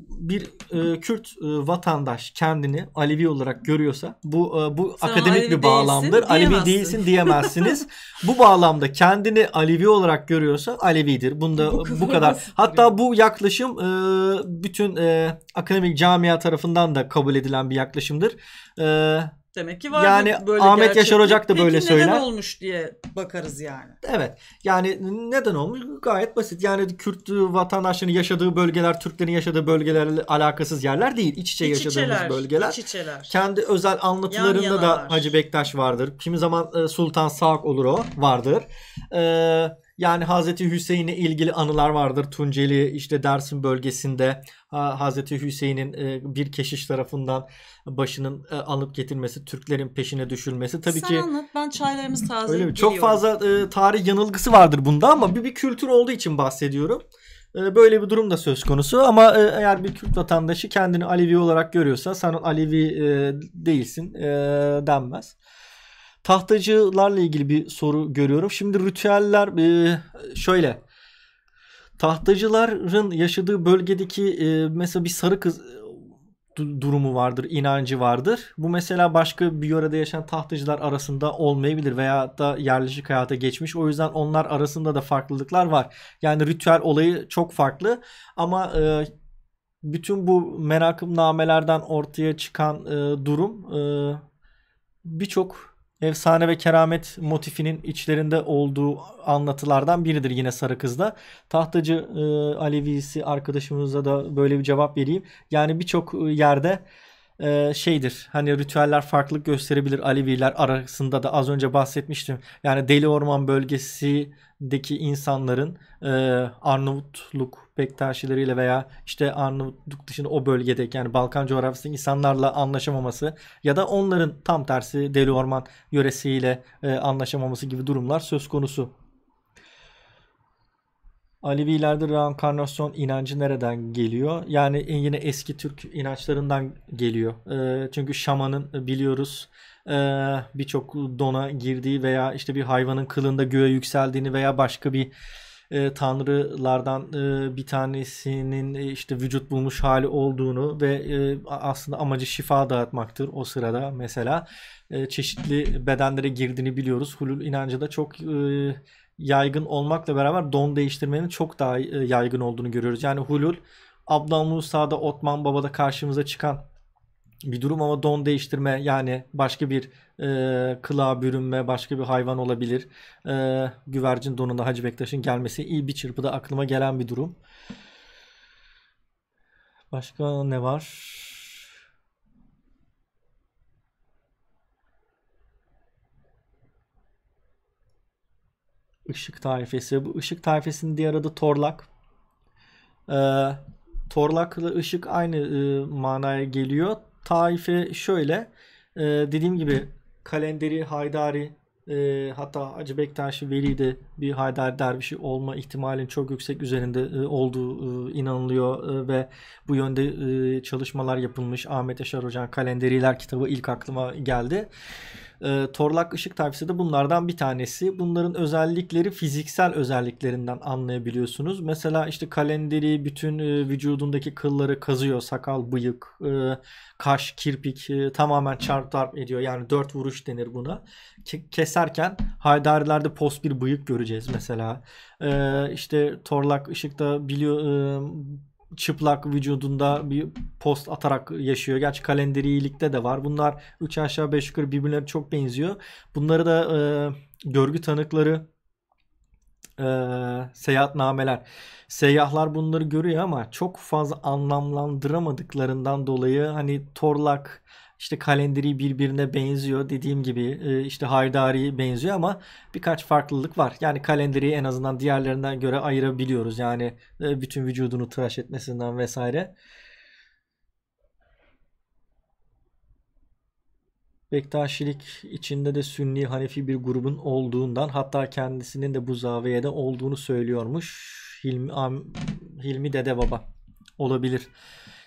bir e, Kürt e, vatandaş kendini Alevi olarak görüyorsa bu e, bu Sen akademik Alevi bir bağlamdır. Alevi değilsin diyemezsiniz. bu bağlamda kendini Alevi olarak görüyorsa Alevidir. Bunda bu, bu kadar. Hatta bu yaklaşım e, bütün e, akademik camia tarafından da kabul edilen bir yaklaşımdır. Eee Demek ki var yani böyle Ahmet Yaşar Ocak da böyle Peki söyler. neden olmuş diye bakarız yani. Evet. Yani neden olmuş? Gayet basit. Yani Kürt vatandaşlarının yaşadığı bölgeler, Türklerin yaşadığı bölgelerle alakasız yerler değil. İç içe yaşadığımız içeler, bölgeler. Iç içeler. Kendi özel anlatılarında Yan da Hacı Bektaş vardır. Kimi zaman e, Sultan sağ olur o. Vardır. Eee yani Hazreti Hüseyin'e ilgili anılar vardır. Tunceli işte Dersim bölgesinde Hazreti Hüseyin'in e, bir keşiş tarafından başının e, alıp getirmesi, Türklerin peşine düşülmesi tabii Sen ki anlat, ben çaylarımız taze. Öyle mi? Çok fazla e, tarih yanılgısı vardır bunda ama bir, bir kültür olduğu için bahsediyorum. E, böyle bir durum da söz konusu ama eğer bir Kürt vatandaşı kendini Alevi olarak görüyorsa sen Alevi değilsin denmez. Tahtacılarla ilgili bir soru görüyorum. Şimdi ritüeller e, şöyle. Tahtacıların yaşadığı bölgedeki e, mesela bir sarı kız e, durumu vardır, inancı vardır. Bu mesela başka bir yörede yaşayan tahtacılar arasında olmayabilir veya da yerleşik hayata geçmiş. O yüzden onlar arasında da farklılıklar var. Yani ritüel olayı çok farklı ama e, bütün bu merakım namelerden ortaya çıkan e, durum e, birçok efsane ve keramet motifinin içlerinde olduğu anlatılardan biridir yine Sarıkız'da. Tahtacı e, Alevisi arkadaşımıza da böyle bir cevap vereyim. Yani birçok e, yerde e, şeydir. Hani ritüeller farklılık gösterebilir Aleviler arasında da az önce bahsetmiştim. Yani Deli Orman bölgesindeki insanların e, Arnavutluk Bektaşileriyle veya işte Arnavutluk dışında o bölgedeki yani Balkan coğrafyasındaki insanlarla anlaşamaması ya da onların tam tersi Deli Orman yöresiyle e, anlaşamaması gibi durumlar söz konusu. Alevilerde reenkarnasyon inancı nereden geliyor? Yani e, yine eski Türk inançlarından geliyor. E, çünkü şamanın e, biliyoruz birçok dona girdiği veya işte bir hayvanın kılında göğe yükseldiğini veya başka bir tanrılardan bir tanesinin işte vücut bulmuş hali olduğunu ve aslında amacı şifa dağıtmaktır o sırada mesela çeşitli bedenlere girdiğini biliyoruz. Hulul inancı da çok yaygın olmakla beraber don değiştirmenin çok daha e, yaygın olduğunu görüyoruz. Yani Hulul, Abdal Musa'da, Otman Baba'da karşımıza çıkan bir durum ama don değiştirme yani başka bir e, kılığa bürünme, başka bir hayvan olabilir. E, güvercin donunda Hacı Bektaş'ın gelmesi iyi bir çırpıda aklıma gelen bir durum. Başka ne var? Işık tarifesi. Bu ışık tarifesinin diğer adı torlak. Ee, torlakla ışık aynı e, manaya geliyor. Tarife şöyle. E, dediğim gibi kalenderi Haydari e, hatta Hacı Bektaşi Veli de bir Haydar Dervişi olma ihtimalin çok yüksek üzerinde e, olduğu e, inanılıyor e, ve bu yönde e, çalışmalar yapılmış. Ahmet Yaşar Hoca'nın Kalenderiler kitabı ilk aklıma geldi. E, torlak ışık tayfısı da bunlardan bir tanesi. Bunların özellikleri fiziksel özelliklerinden anlayabiliyorsunuz. Mesela işte kalenderi bütün e, vücudundaki kılları kazıyor. Sakal, bıyık, e, kaş, kirpik e, tamamen çarp tarp ediyor. Yani dört vuruş denir buna. Ke- keserken Haydarilerde post bir bıyık göreceğiz mesela. E, işte torlak ışıkta biliyor... E, çıplak vücudunda bir post atarak yaşıyor. Gerçi kalenderi iyilikte de var. Bunlar 3 aşağı 5 yukarı birbirlerine çok benziyor. Bunları da e, görgü tanıkları e, seyahatnameler. Seyyahlar bunları görüyor ama çok fazla anlamlandıramadıklarından dolayı hani Torlak işte kalendiri birbirine benziyor. Dediğim gibi e, işte Haydari benziyor ama birkaç farklılık var. Yani kalendiri en azından diğerlerinden göre ayırabiliyoruz. Yani e, bütün vücudunu tıraş etmesinden vesaire. Bektaşilik içinde de Sünni Hanefi bir grubun olduğundan hatta kendisinin de bu zaviyede olduğunu söylüyormuş Hilmi, Hilmi Dede Baba. Olabilir.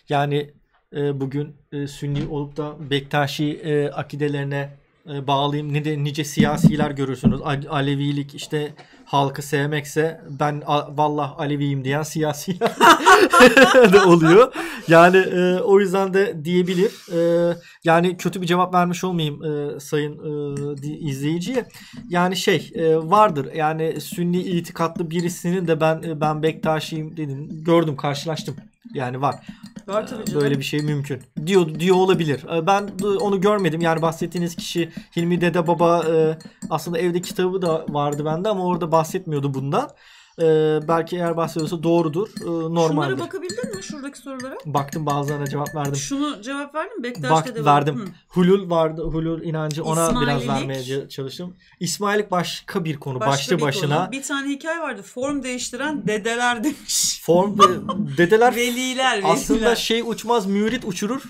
Yani e, bugün e, Sünni olup da Bektaşi e, akidelerine e, bağlayayım. Ne de nice siyasiler görürsünüz. Alevilik işte halkı sevmekse ben a, vallah Aleviyim diyen siyasiler de oluyor. Yani e, o yüzden de diyebilir. E, yani kötü bir cevap vermiş olmayayım e, sayın e, izleyiciye. Yani şey e, vardır. Yani Sünni itikatlı birisinin de ben e, ben Bektaşiyim dedim. Gördüm, karşılaştım. Yani var. Var tabii canım. Böyle bir şey mümkün. Diyor diyor olabilir. Ee, ben onu görmedim. Yani bahsettiğiniz kişi Hilmi Dede Baba e, aslında evde kitabı da vardı bende ama orada bahsetmiyordu bundan. E, belki eğer bahsediyorsa doğrudur. E, normaldir. Şunlara bakabildin mi şuradaki sorulara? Baktım bazılarına cevap verdim. Şunu cevap verdim, mi? Bektaş'ta Bak, verdim. Hı. Hulul vardı. Hulul inancı ona biraz vermeye çalıştım. İsmailik başka bir konu. Başka başlı bir başına. Konu. Bir tane hikaye vardı. Form değiştiren dedeler demiş. Form dedeler veliler, veliler. Aslında şey uçmaz mürit uçurur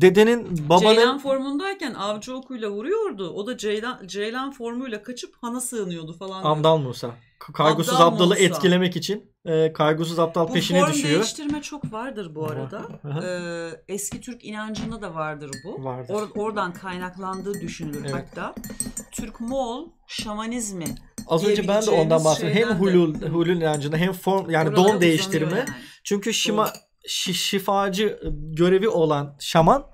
dedenin babanın... Ceylan formundayken avcı okuyla vuruyordu. O da Ceylan, Ceylan formuyla kaçıp hana sığınıyordu falan. Abdal Musa. Kaygısız Abdal Abdal'ı Musa. etkilemek için e, kaygısız aptal bu peşine form değiştirme çok vardır bu arada. ee, eski Türk inancında da vardır bu. Vardır. Or- oradan kaynaklandığı düşünülür evet. hatta. Türk-Moğol şamanizmi Az önce ben de ondan bahsediyorum. Hem hulul, hulul inancında hem form yani Oralara don değiştirme. Yani. Çünkü şima, Doğru şifacı ıı, görevi olan şaman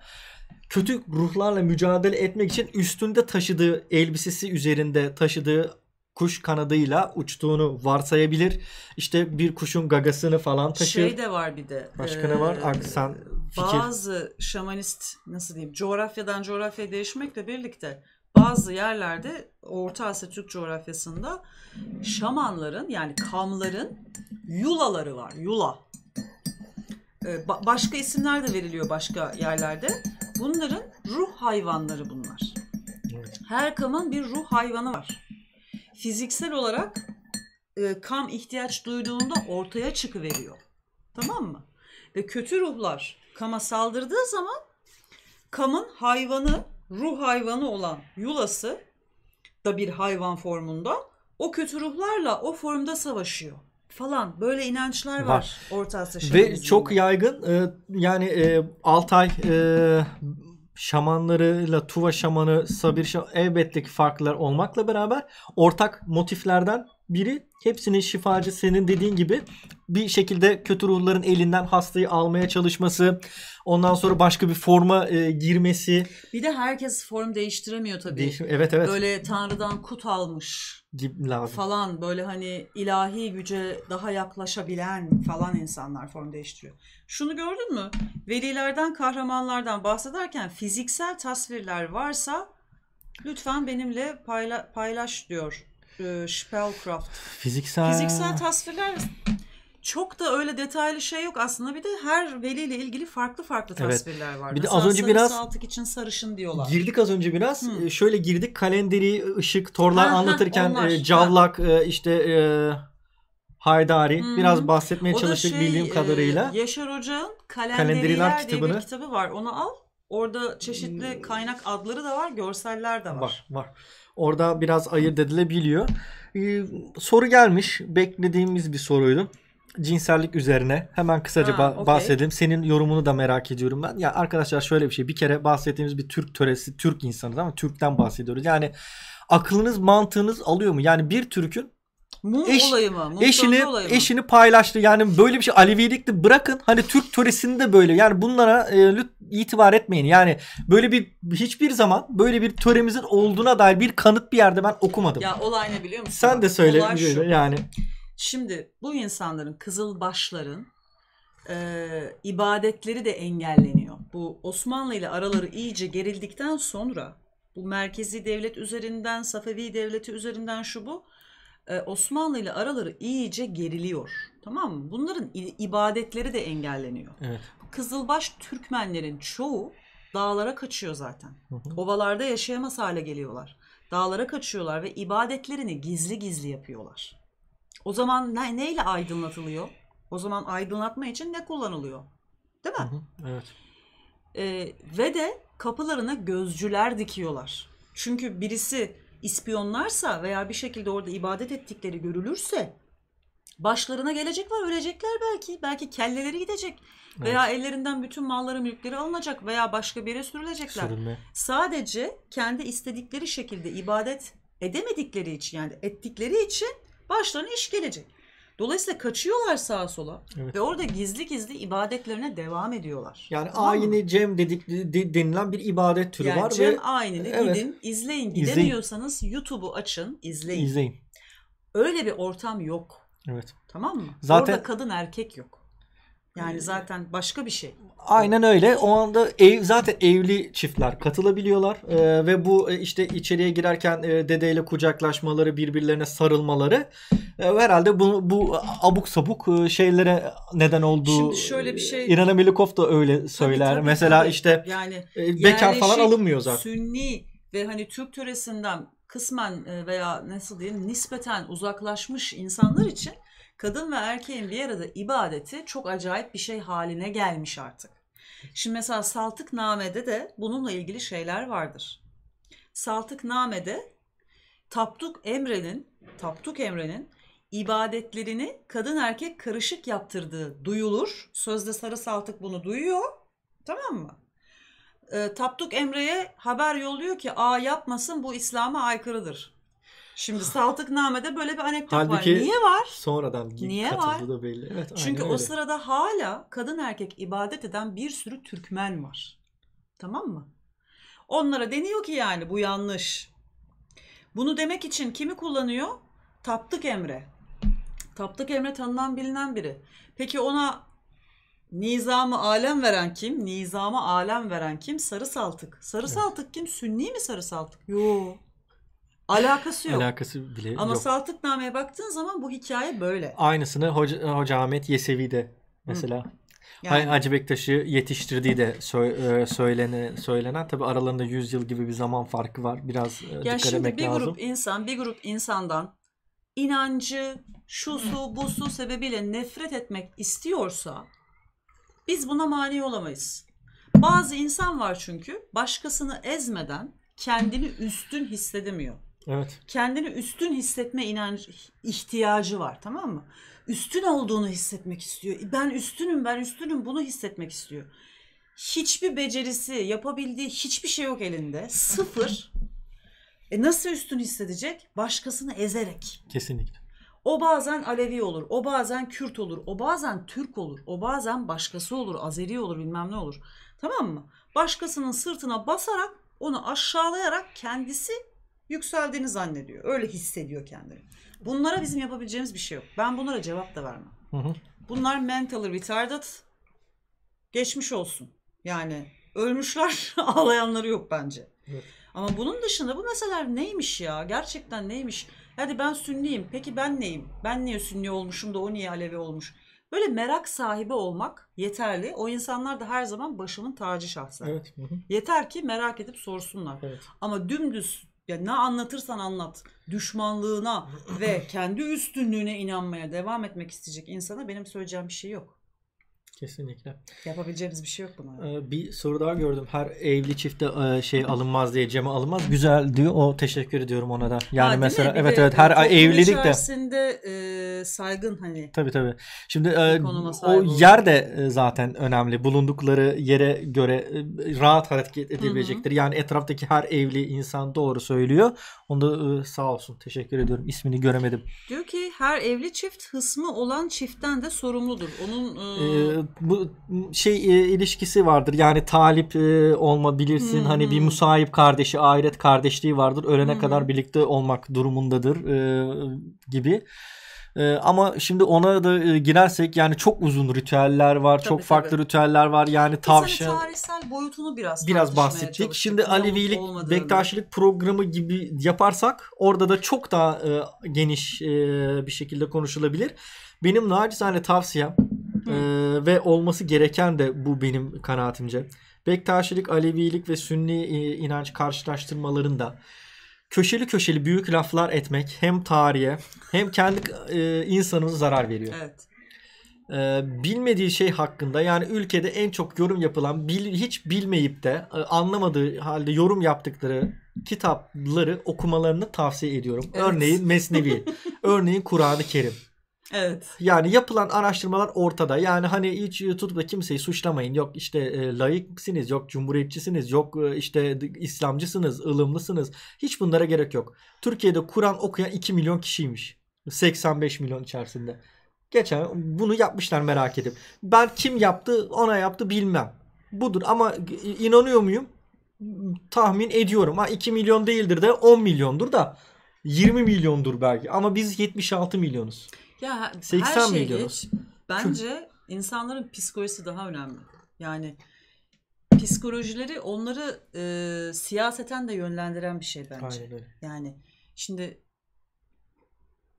kötü ruhlarla mücadele etmek için üstünde taşıdığı elbisesi üzerinde taşıdığı kuş kanadıyla uçtuğunu varsayabilir. İşte bir kuşun gagasını falan taşır. Şey de var bir de. Başka ne var? Aksan fikir. Bazı şamanist nasıl diyeyim coğrafyadan coğrafyaya değişmekle birlikte bazı yerlerde Orta Asya Türk coğrafyasında şamanların yani kamların yulaları var. Yula e, başka isimler de veriliyor başka yerlerde. Bunların ruh hayvanları bunlar. Her kamın bir ruh hayvanı var. Fiziksel olarak e, kam ihtiyaç duyduğunda ortaya çıkıveriyor. Tamam mı? Ve kötü ruhlar kama saldırdığı zaman kamın hayvanı, ruh hayvanı olan yulası da bir hayvan formunda o kötü ruhlarla o formda savaşıyor falan böyle inançlar var, var. Orta Asya şamanizminde. Ve çok yaygın e, yani e, Altay e, şamanlarıyla Tuva şamanı, Sabir şamanı elbette ki farklılar olmakla beraber ortak motiflerden biri hepsinin şifacı senin dediğin gibi bir şekilde kötü ruhların elinden hastayı almaya çalışması ondan sonra başka bir forma e, girmesi. Bir de herkes form değiştiremiyor tabii. Değiş evet evet. Böyle tanrıdan kut almış gibi falan böyle hani ilahi güce daha yaklaşabilen falan insanlar form değiştiriyor. Şunu gördün mü? Velilerden, kahramanlardan bahsederken fiziksel tasvirler varsa lütfen benimle payla paylaş diyor. Spellcraft. Fiziksel... Fiziksel tasvirler çok da öyle detaylı şey yok aslında. Bir de her veliyle ilgili farklı farklı tasvirler evet. var. Bir de az önce biraz altık için sarışın diyorlar. Girdik az önce biraz. Hı. E, şöyle girdik kalenderi, ışık, torlar ha, anlatırken onlar, e, cavlak e, işte e, Haydari hı biraz bahsetmeye çalıştık şey, bildiğim e, kadarıyla. E, Yaşar Hoca'nın Kalenderiler, Kalenderiler diye bir kitabı var. Onu al. Orada çeşitli kaynak adları da var, görseller de var. Var, var. Orada biraz ayırt edilebiliyor. Ee, soru gelmiş. Beklediğimiz bir soruydu cinsellik üzerine hemen kısaca ha, okay. bahsedelim. Senin yorumunu da merak ediyorum ben. Ya arkadaşlar şöyle bir şey. Bir kere bahsettiğimiz bir Türk töresi, Türk insanız ama Türk'ten bahsediyoruz. Yani aklınız, mantığınız alıyor mu? Yani bir Türk'ün Mum Eş, olayı mı? Mum eşini, olayı mı? eşini paylaştı. Yani böyle bir şey Alevilikti bırakın. Hani Türk töresinde böyle. Yani bunlara e, itibar etmeyin. Yani böyle bir hiçbir zaman böyle bir töremizin olduğuna dair bir kanıt bir yerde ben okumadım. Ya olay ne biliyor musun? Sen de söyle. Olay şu. Yani. Şimdi bu insanların kızılbaşların e, ibadetleri de engelleniyor. Bu Osmanlı ile araları iyice gerildikten sonra bu merkezi devlet üzerinden, Safevi devleti üzerinden şu bu e, Osmanlı ile araları iyice geriliyor. Tamam mı? Bunların ibadetleri de engelleniyor. Evet. Kızılbaş Türkmenlerin çoğu dağlara kaçıyor zaten. Hı hı. Ovalarda yaşayamaz hale geliyorlar. Dağlara kaçıyorlar ve ibadetlerini gizli gizli yapıyorlar. O zaman ne, neyle aydınlatılıyor? O zaman aydınlatma için ne kullanılıyor? Değil mi? Hı hı, evet. Ee, ve de kapılarına gözcüler dikiyorlar. Çünkü birisi ispiyonlarsa veya bir şekilde orada ibadet ettikleri görülürse başlarına gelecek var ölecekler belki. Belki kelleleri gidecek evet. veya ellerinden bütün malları mülkleri alınacak veya başka bir yere sürülecekler. Sürülme. Sadece kendi istedikleri şekilde ibadet edemedikleri için yani ettikleri için başlarına iş gelecek. Dolayısıyla kaçıyorlar sağa sola evet. ve orada gizli gizli ibadetlerine devam ediyorlar. Yani tamam ayini mı? cem dedik denilen bir ibadet türü yani var cem ve ayinini evet. gidin izleyin. Gidemiyorsanız YouTube'u açın, izleyin. İzleyin. Öyle bir ortam yok. Evet. Tamam mı? Zaten Orada kadın erkek yok. Yani ee, zaten başka bir şey. Aynen öyle. O anda ev zaten evli çiftler katılabiliyorlar ee, ve bu e, işte içeriye girerken e, dedeyle kucaklaşmaları, birbirlerine sarılmaları e, herhalde bu, bu abuk sabuk e, şeylere neden olduğu. Şimdi şöyle bir şey. İrana Milikov da öyle söyler. Tabii, tabii, Mesela tabii. işte yani e, bekar falan alınmıyor zaten. Sünni ve hani Türk töresinden kısmen veya nasıl diyeyim nispeten uzaklaşmış insanlar için kadın ve erkeğin bir arada ibadeti çok acayip bir şey haline gelmiş artık. Şimdi mesela Saltıkname'de de bununla ilgili şeyler vardır. Saltıkname'de Tapduk Emre'nin Tapduk Emre'nin ibadetlerini kadın erkek karışık yaptırdığı duyulur. Sözde Sarı Saltık bunu duyuyor. Tamam mı? E, ee, Tapduk Emre'ye haber yolluyor ki a yapmasın bu İslam'a aykırıdır. Şimdi Saltıkname'de böyle bir anekdot Halbuki var. Niye var? Sonradan Niye katıldı var? da belli. Evet, Çünkü o sırada hala kadın erkek ibadet eden bir sürü Türkmen var. Tamam mı? Onlara deniyor ki yani bu yanlış. Bunu demek için kimi kullanıyor? Taptık Emre. Taptık Emre tanınan bilinen biri. Peki ona nizamı alem veren kim? Nizamı alem veren kim? Sarı Saltık. Sarı evet. Saltık kim? Sünni mi Sarı Saltık? Yo. Alakası yok. Alakası bile Ama yok. Saltıkname'ye baktığın zaman bu hikaye böyle. Aynısını Hoca, Hoca Ahmet Yesevi de mesela. Hı. Yani. Hacı Bektaş'ı yetiştirdiği de sö- e, söylene, söylenen tabi aralarında 100 yıl gibi bir zaman farkı var. Biraz e, ya dikkat şimdi bir grup insan bir grup insandan inancı şu su bu su sebebiyle nefret etmek istiyorsa biz buna mani olamayız. Bazı insan var çünkü başkasını ezmeden kendini üstün hissedemiyor. Evet. Kendini üstün hissetme inancı ihtiyacı var tamam mı? Üstün olduğunu hissetmek istiyor. Ben üstünüm, ben üstünüm bunu hissetmek istiyor. Hiçbir becerisi, yapabildiği hiçbir şey yok elinde. Sıfır. E nasıl üstün hissedecek? Başkasını ezerek. Kesinlikle. O bazen Alevi olur, o bazen Kürt olur, o bazen Türk olur, o bazen başkası olur, Azeri olur, bilmem ne olur. Tamam mı? Başkasının sırtına basarak, onu aşağılayarak kendisi yükseldiğini zannediyor. Öyle hissediyor kendini. Bunlara bizim yapabileceğimiz bir şey yok. Ben bunlara cevap da vermem. Hı hı. Bunlar mentally retarded. Geçmiş olsun. Yani ölmüşler ağlayanları yok bence. Evet. Ama bunun dışında bu meseleler neymiş ya? Gerçekten neymiş? Hadi ben Sünniyim. Peki ben neyim? Ben niye Sünni olmuşum da o niye Alevi olmuş? Böyle merak sahibi olmak yeterli. O insanlar da her zaman başımın tacı şahsen. Evet. Yeter ki merak edip sorsunlar. Evet. Ama dümdüz ya ne anlatırsan anlat düşmanlığına ve kendi üstünlüğüne inanmaya devam etmek isteyecek insana benim söyleyeceğim bir şey yok. Kesinlikle. Yapabileceğimiz bir şey yok buna. Ee, bir soru daha gördüm. Her evli çifte e, şey alınmaz diye Cem'e alınmaz. Güzel diyor. O teşekkür ediyorum ona da. Yani ha, mesela evet evet her evlilik de içerisinde e, saygın hani. Tabii tabii. Şimdi e, o yer de e, zaten önemli. Bulundukları yere göre e, rahat hareket edebilecektir. Hı-hı. Yani etraftaki her evli insan doğru söylüyor. Onda e, sağ olsun. Teşekkür ediyorum. İsmini göremedim. Diyor ki her evli çift hısmı olan çiftten de sorumludur. Onun e, e bu şey e, ilişkisi vardır. Yani talip e, olma bilirsin. Hmm. Hani bir musahip kardeşi, ahiret kardeşliği vardır. Ölene hmm. kadar birlikte olmak durumundadır e, gibi. E, ama şimdi ona da e, girersek yani çok uzun ritüeller var. Tabii, çok farklı tabii. ritüeller var. Yani tavşan. Biz hani tarihsel boyutunu biraz biraz bahsettik. Şimdi Alevilik, Bektaşilik programı gibi yaparsak orada da çok daha e, geniş e, bir şekilde konuşulabilir. Benim nacizane tavsiyem e, ve olması gereken de bu benim kanaatimce. Bektaşilik, Alevilik ve Sünni e, inanç karşılaştırmalarında köşeli köşeli büyük laflar etmek hem tarihe hem kendi e, insanımıza zarar veriyor. Evet. E, bilmediği şey hakkında yani ülkede en çok yorum yapılan bil, hiç bilmeyip de e, anlamadığı halde yorum yaptıkları kitapları okumalarını tavsiye ediyorum. Evet. Örneğin Mesnevi, örneğin Kur'an-ı Kerim. Evet. Yani yapılan araştırmalar ortada. Yani hani hiç YouTube'da kimseyi suçlamayın. Yok işte e, layıksınız, yok cumhuriyetçisiniz, yok e, işte İslamcısınız, ılımlısınız. Hiç bunlara gerek yok. Türkiye'de Kur'an okuyan 2 milyon kişiymiş. 85 milyon içerisinde. Geçen bunu yapmışlar merak edip. Ben kim yaptı, ona yaptı bilmem. Budur ama inanıyor muyum? Tahmin ediyorum. Ha 2 milyon değildir de 10 milyondur da 20 milyondur belki ama biz 76 milyonuz. Ya 80 her şey geç. Bence insanların psikolojisi daha önemli. Yani psikolojileri onları e, siyaseten de yönlendiren bir şey bence. Aynen Yani şimdi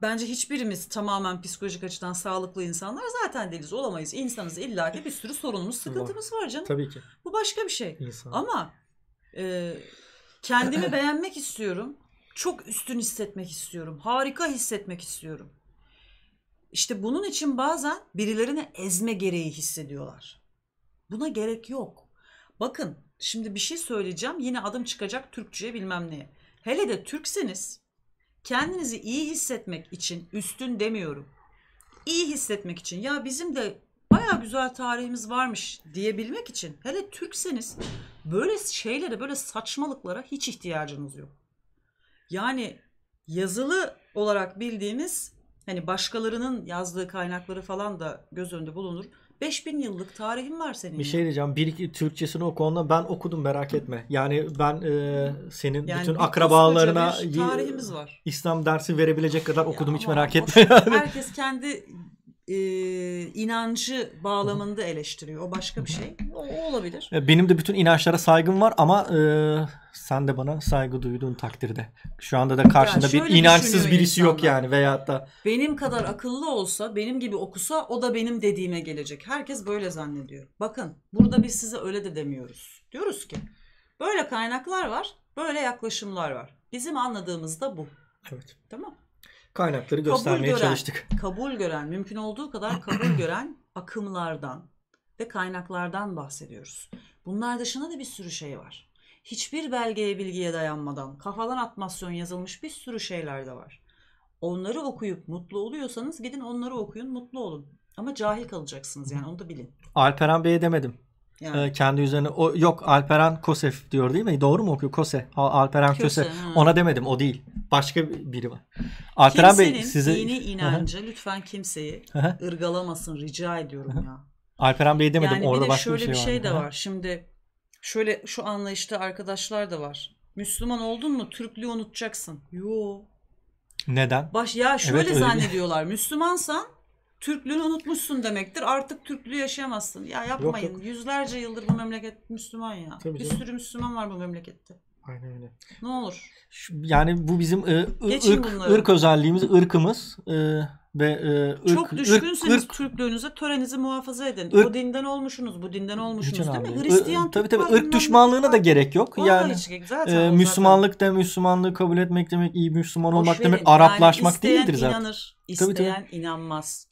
bence hiçbirimiz tamamen psikolojik açıdan sağlıklı insanlar zaten değiliz. Olamayız. İnsanız illa ki bir sürü sorunumuz, sıkıntımız var canım. Tabii ki. Bu başka bir şey. İnsan. Ama e, kendimi beğenmek istiyorum. Çok üstün hissetmek istiyorum. Harika hissetmek istiyorum. İşte bunun için bazen birilerini ezme gereği hissediyorlar. Buna gerek yok. Bakın şimdi bir şey söyleyeceğim yine adım çıkacak Türkçe'ye bilmem neye. Hele de Türkseniz kendinizi iyi hissetmek için üstün demiyorum. İyi hissetmek için ya bizim de baya güzel tarihimiz varmış diyebilmek için hele Türkseniz böyle şeylere böyle saçmalıklara hiç ihtiyacınız yok. Yani yazılı olarak bildiğimiz Hani başkalarının yazdığı kaynakları falan da göz önünde bulunur. 5000 yıllık tarihim var senin. Bir şey diyeceğim. Bir iki Türkçesini oku onunla. Ben okudum merak etme. Yani ben e, senin yani bütün akrabalarına tarihimiz var. İslam dersi verebilecek kadar okudum ya hiç merak etme. Yani. Herkes kendi e, inancı bağlamında eleştiriyor. O başka bir şey. O, olabilir. Benim de bütün inançlara saygım var ama e, sen de bana saygı duyduğun takdirde. Şu anda da karşında yani bir inançsız birisi insanlar. yok yani veyahut da. Benim kadar akıllı olsa, benim gibi okusa o da benim dediğime gelecek. Herkes böyle zannediyor. Bakın burada biz size öyle de demiyoruz. Diyoruz ki böyle kaynaklar var, böyle yaklaşımlar var. Bizim anladığımız da bu. Evet. Tamam kaynakları göstermeye kabul gören, çalıştık. Kabul gören, mümkün olduğu kadar kabul gören akımlardan ve kaynaklardan bahsediyoruz. Bunlar dışında da bir sürü şey var. Hiçbir belgeye bilgiye dayanmadan kafadan atmasyon yazılmış bir sürü şeyler de var. Onları okuyup mutlu oluyorsanız gidin onları okuyun mutlu olun. Ama cahil kalacaksınız yani onu da bilin. Alperen Bey'e demedim. Yani. E, ee, kendi üzerine o yok Alperen Kosef diyor değil mi? Doğru mu okuyor? Kose. Alperen Köse. Köse. Ona demedim. O değil. Başka biri var. Alperen Kimsenin Bey size yeni inancı hı lütfen kimseyi hı ırgalamasın rica ediyorum ya. Alperen Bey demedim. Yani Orada bir de başka şöyle bir şey, var. Şey de var. Şimdi şöyle şu anlayışta arkadaşlar da var. Müslüman oldun mu Türklüğü unutacaksın. Yo. Neden? Baş ya şöyle evet, zannediyorlar. Müslümansan Türklüğünü unutmuşsun demektir. Artık Türklüğü yaşayamazsın. Ya yapmayın. Yok, yok. Yüzlerce yıldır bu memleket Müslüman ya. Tabii bir canım. sürü Müslüman var bu memlekette. Aynen öyle. Ne olur. Şu, yani bu bizim e, ırk, ırk özelliğimiz, ırkımız. E, ve e, ırk, Çok düşkünseniz ırk, Türklüğünüze, törenizi muhafaza edin. Irk, o dinden olmuşsunuz, bu dinden olmuşsunuz değil mi? Hristiyan e, Tabii tabii ırk düşmanlığına da gerek yok. yani hiç, zaten e, Müslümanlık zaten. da Müslümanlığı kabul etmek demek, iyi Müslüman Hoş olmak verin. demek, Araplaşmak yani değildir zaten. İsteyen inanır, isteyen tabii, tabii. inanmaz.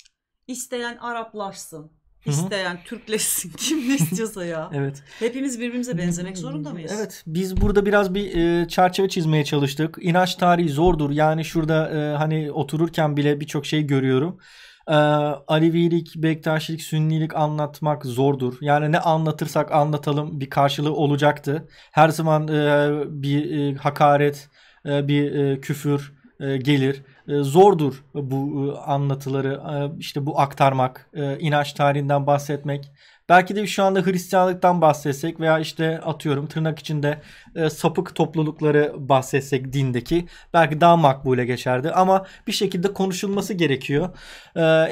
İsteyen Araplaşsın. İsteyen Hı-hı. Türkleşsin. Kim ne istiyorsa ya. evet. Hepimiz birbirimize benzemek zorunda mıyız? Evet. Biz burada biraz bir e, çerçeve çizmeye çalıştık. İnanç tarihi zordur. Yani şurada e, hani otururken bile birçok şey görüyorum. E, Alevilik, Bektaşilik, Sünnilik anlatmak zordur. Yani ne anlatırsak anlatalım bir karşılığı olacaktı. Her zaman e, bir e, hakaret, e, bir e, küfür e, gelir. E, zordur bu e, anlatıları e, işte bu aktarmak, inanç tarihinden bahsetmek. Belki de şu anda Hristiyanlıktan bahsetsek veya işte atıyorum tırnak içinde sapık toplulukları bahsetsek dindeki belki daha makbule geçerdi. Ama bir şekilde konuşulması gerekiyor.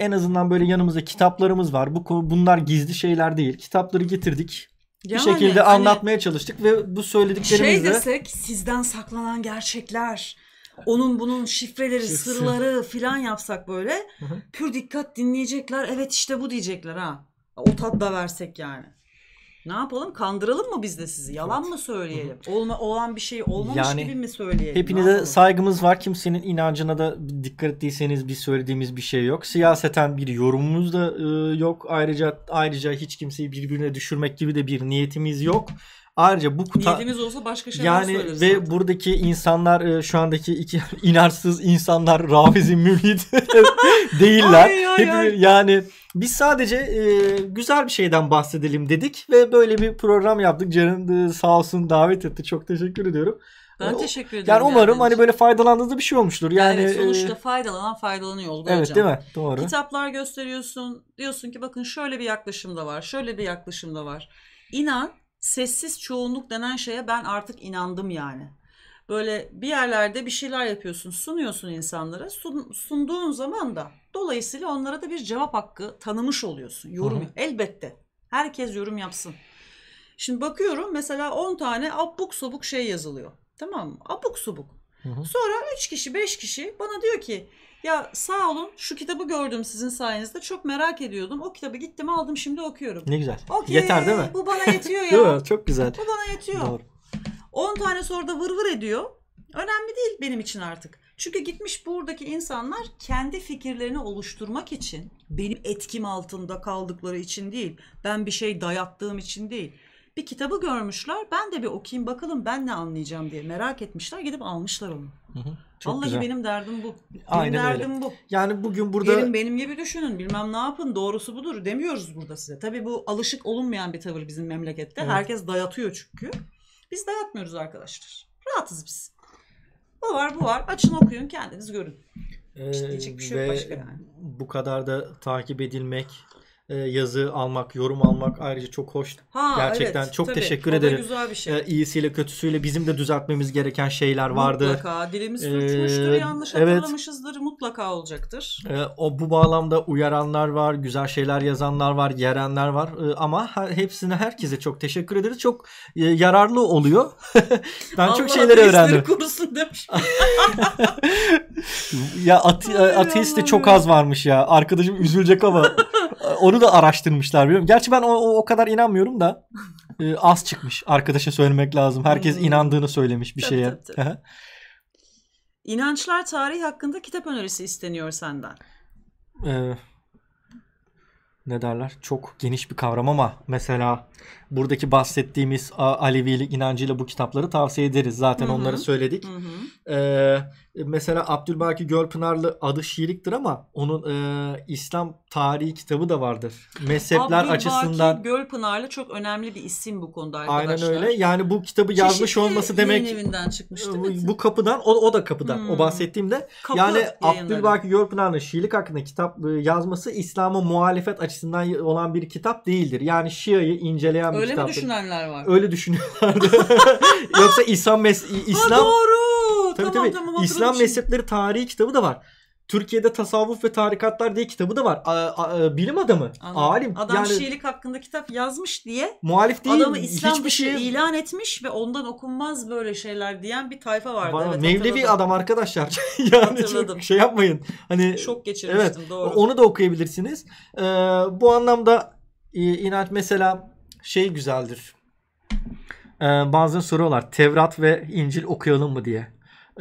en azından böyle yanımızda kitaplarımız var. Bu bunlar gizli şeyler değil. Kitapları getirdik. Yani, bir şekilde hani, anlatmaya çalıştık ve bu söylediklerimizde, Şey desek sizden saklanan gerçekler onun bunun şifreleri, sırları filan yapsak böyle pür dikkat dinleyecekler. Evet işte bu diyecekler ha. O tat da versek yani. Ne yapalım? Kandıralım mı biz de sizi? Yalan evet. mı söyleyelim? Olma, olan bir şey olmamış yani, gibi mi söyleyelim? Hepinize saygımız var. Kimsenin inancına da dikkat ettiyseniz biz söylediğimiz bir şey yok. Siyaseten bir yorumumuz da e, yok. Ayrıca ayrıca hiç kimseyi birbirine düşürmek gibi de bir niyetimiz yok. Ayrıca bu kuta... Niyetimiz olsa başka şeyler yani, söyleriz. Ve zaten. buradaki insanlar e, şu andaki iki inançsız insanlar rafizi mümid değiller. Ay, ay, Hep, ay. Yani biz sadece e, güzel bir şeyden bahsedelim dedik ve böyle bir program yaptık. Canın e, sağ olsun davet etti. Çok teşekkür ediyorum. Ben o, teşekkür ederim. Yani umarım yani. hani böyle faydalandığınızda bir şey olmuştur. Yani, e, evet, sonuçta faydalanan faydalanıyor olacak. Evet hocam. değil mi? Doğru. Kitaplar gösteriyorsun. Diyorsun ki bakın şöyle bir yaklaşım da var. Şöyle bir yaklaşım da var. İnan sessiz çoğunluk denen şeye ben artık inandım yani. Böyle bir yerlerde bir şeyler yapıyorsun, sunuyorsun insanlara. Sun, sunduğun zaman da dolayısıyla onlara da bir cevap hakkı tanımış oluyorsun. Yorum hı elbette. Herkes yorum yapsın. Şimdi bakıyorum mesela 10 tane abuk sabuk şey yazılıyor. Tamam mı? Abuk subuk. Hı Sonra 3 kişi 5 kişi bana diyor ki ya sağ olun şu kitabı gördüm sizin sayenizde. Çok merak ediyordum. O kitabı gittim aldım şimdi okuyorum. Ne güzel. Okay, Yeter değil mi? Bu bana yetiyor ya. değil mi? Çok güzel. Bu bana yetiyor. Doğru. 10 tane soruda vır vır ediyor. Önemli değil benim için artık. Çünkü gitmiş buradaki insanlar kendi fikirlerini oluşturmak için, benim etkim altında kaldıkları için değil, ben bir şey dayattığım için değil bir kitabı görmüşler. Ben de bir okuyayım bakalım ben ne anlayacağım diye merak etmişler. Gidip almışlar onu. Hı hı. Vallahi güzel. benim derdim bu. Benim Aynen derdim öyle. bu. Yani bugün burada Gelin benim gibi düşünün. Bilmem ne yapın. Doğrusu budur demiyoruz burada size. Tabii bu alışık olunmayan bir tavır bizim memlekette. Evet. Herkes dayatıyor çünkü. Biz dayatmıyoruz arkadaşlar. Rahatız biz. Bu var bu var. Açın okuyun kendiniz görün. Ee, bir şey yok başka yani. Bu kadar da takip edilmek, e, yazı almak, yorum almak ayrıca çok hoş. Ha, Gerçekten evet, çok tabii. teşekkür ederim. güzel bir şey. Ee, iyisiyle kötüsüyle bizim de düzeltmemiz gereken şeyler vardı. Mutlaka dilimiz sürçmüştür, e, ee, yanlış evet. mutlaka olacaktır. Ee, o bu bağlamda uyaranlar var, güzel şeyler yazanlar var, yerenler var ee, ama her, hepsine herkese çok teşekkür ederiz. Çok e, yararlı oluyor. ben Allah çok şeyler öğrendim. kurusun demiş. ya ate- ateist de çok az varmış ya. Arkadaşım üzülecek ama onu da araştırmışlar biliyorum. Gerçi ben o, o, o kadar inanmıyorum da e, az çıkmış. Arkadaşa söylemek lazım. Herkes hmm. inandığını söylemiş bir tabii, şeye. Tabii, tabii. İnançlar tarihi hakkında kitap önerisi isteniyor senden. Ee, ne derler? Çok geniş bir kavram ama mesela buradaki bahsettiğimiz Alevilik inancıyla bu kitapları tavsiye ederiz. Zaten Hı-hı. onları söyledik. Ee, mesela Abdülbaki Gölpınarlı adı Şiiliktir ama onun e, İslam tarihi kitabı da vardır. Mezhepler Abdülbaki açısından. Abdülbaki Gölpınarlı çok önemli bir isim bu konuda arkadaşlar. Aynen öyle. Yani bu kitabı Çeşitli yazmış olması demek. evinden çıkmıştı. Bu, kapıdan o, o da kapıdan. Hmm. O bahsettiğimde. Kapı yani Abdülbaki Gölpınarlı Şiilik hakkında kitap ıı, yazması İslam'a muhalefet açısından olan bir kitap değildir. Yani Şia'yı inceleyen Öyle kitapta. mi düşünenler var? Öyle düşünüyorlardı. Yoksa İslam mes İslam ha, doğru. Tabii tamam, tabii. Tamam, İslam mezhepleri tarihi kitabı da var. Türkiye'de tasavvuf ve tarikatlar diye kitabı da var. A, a, a, e, bilim adamı, Anladım. alim. Adam yani, Şiilik hakkında kitap yazmış diye muhalif değil, adamı İslam hiçbir şey... ilan etmiş ve ondan okunmaz böyle şeyler diyen bir tayfa vardı. Bana, evet, Mevlevi adam arkadaşlar. yani çok şey yapmayın. Hani şok geçirmiştim evet, doğru. Onu da okuyabilirsiniz. Ee, bu anlamda e, inanç mesela şey güzeldir. Ee, bazen soruyorlar Tevrat ve İncil okuyalım mı diye.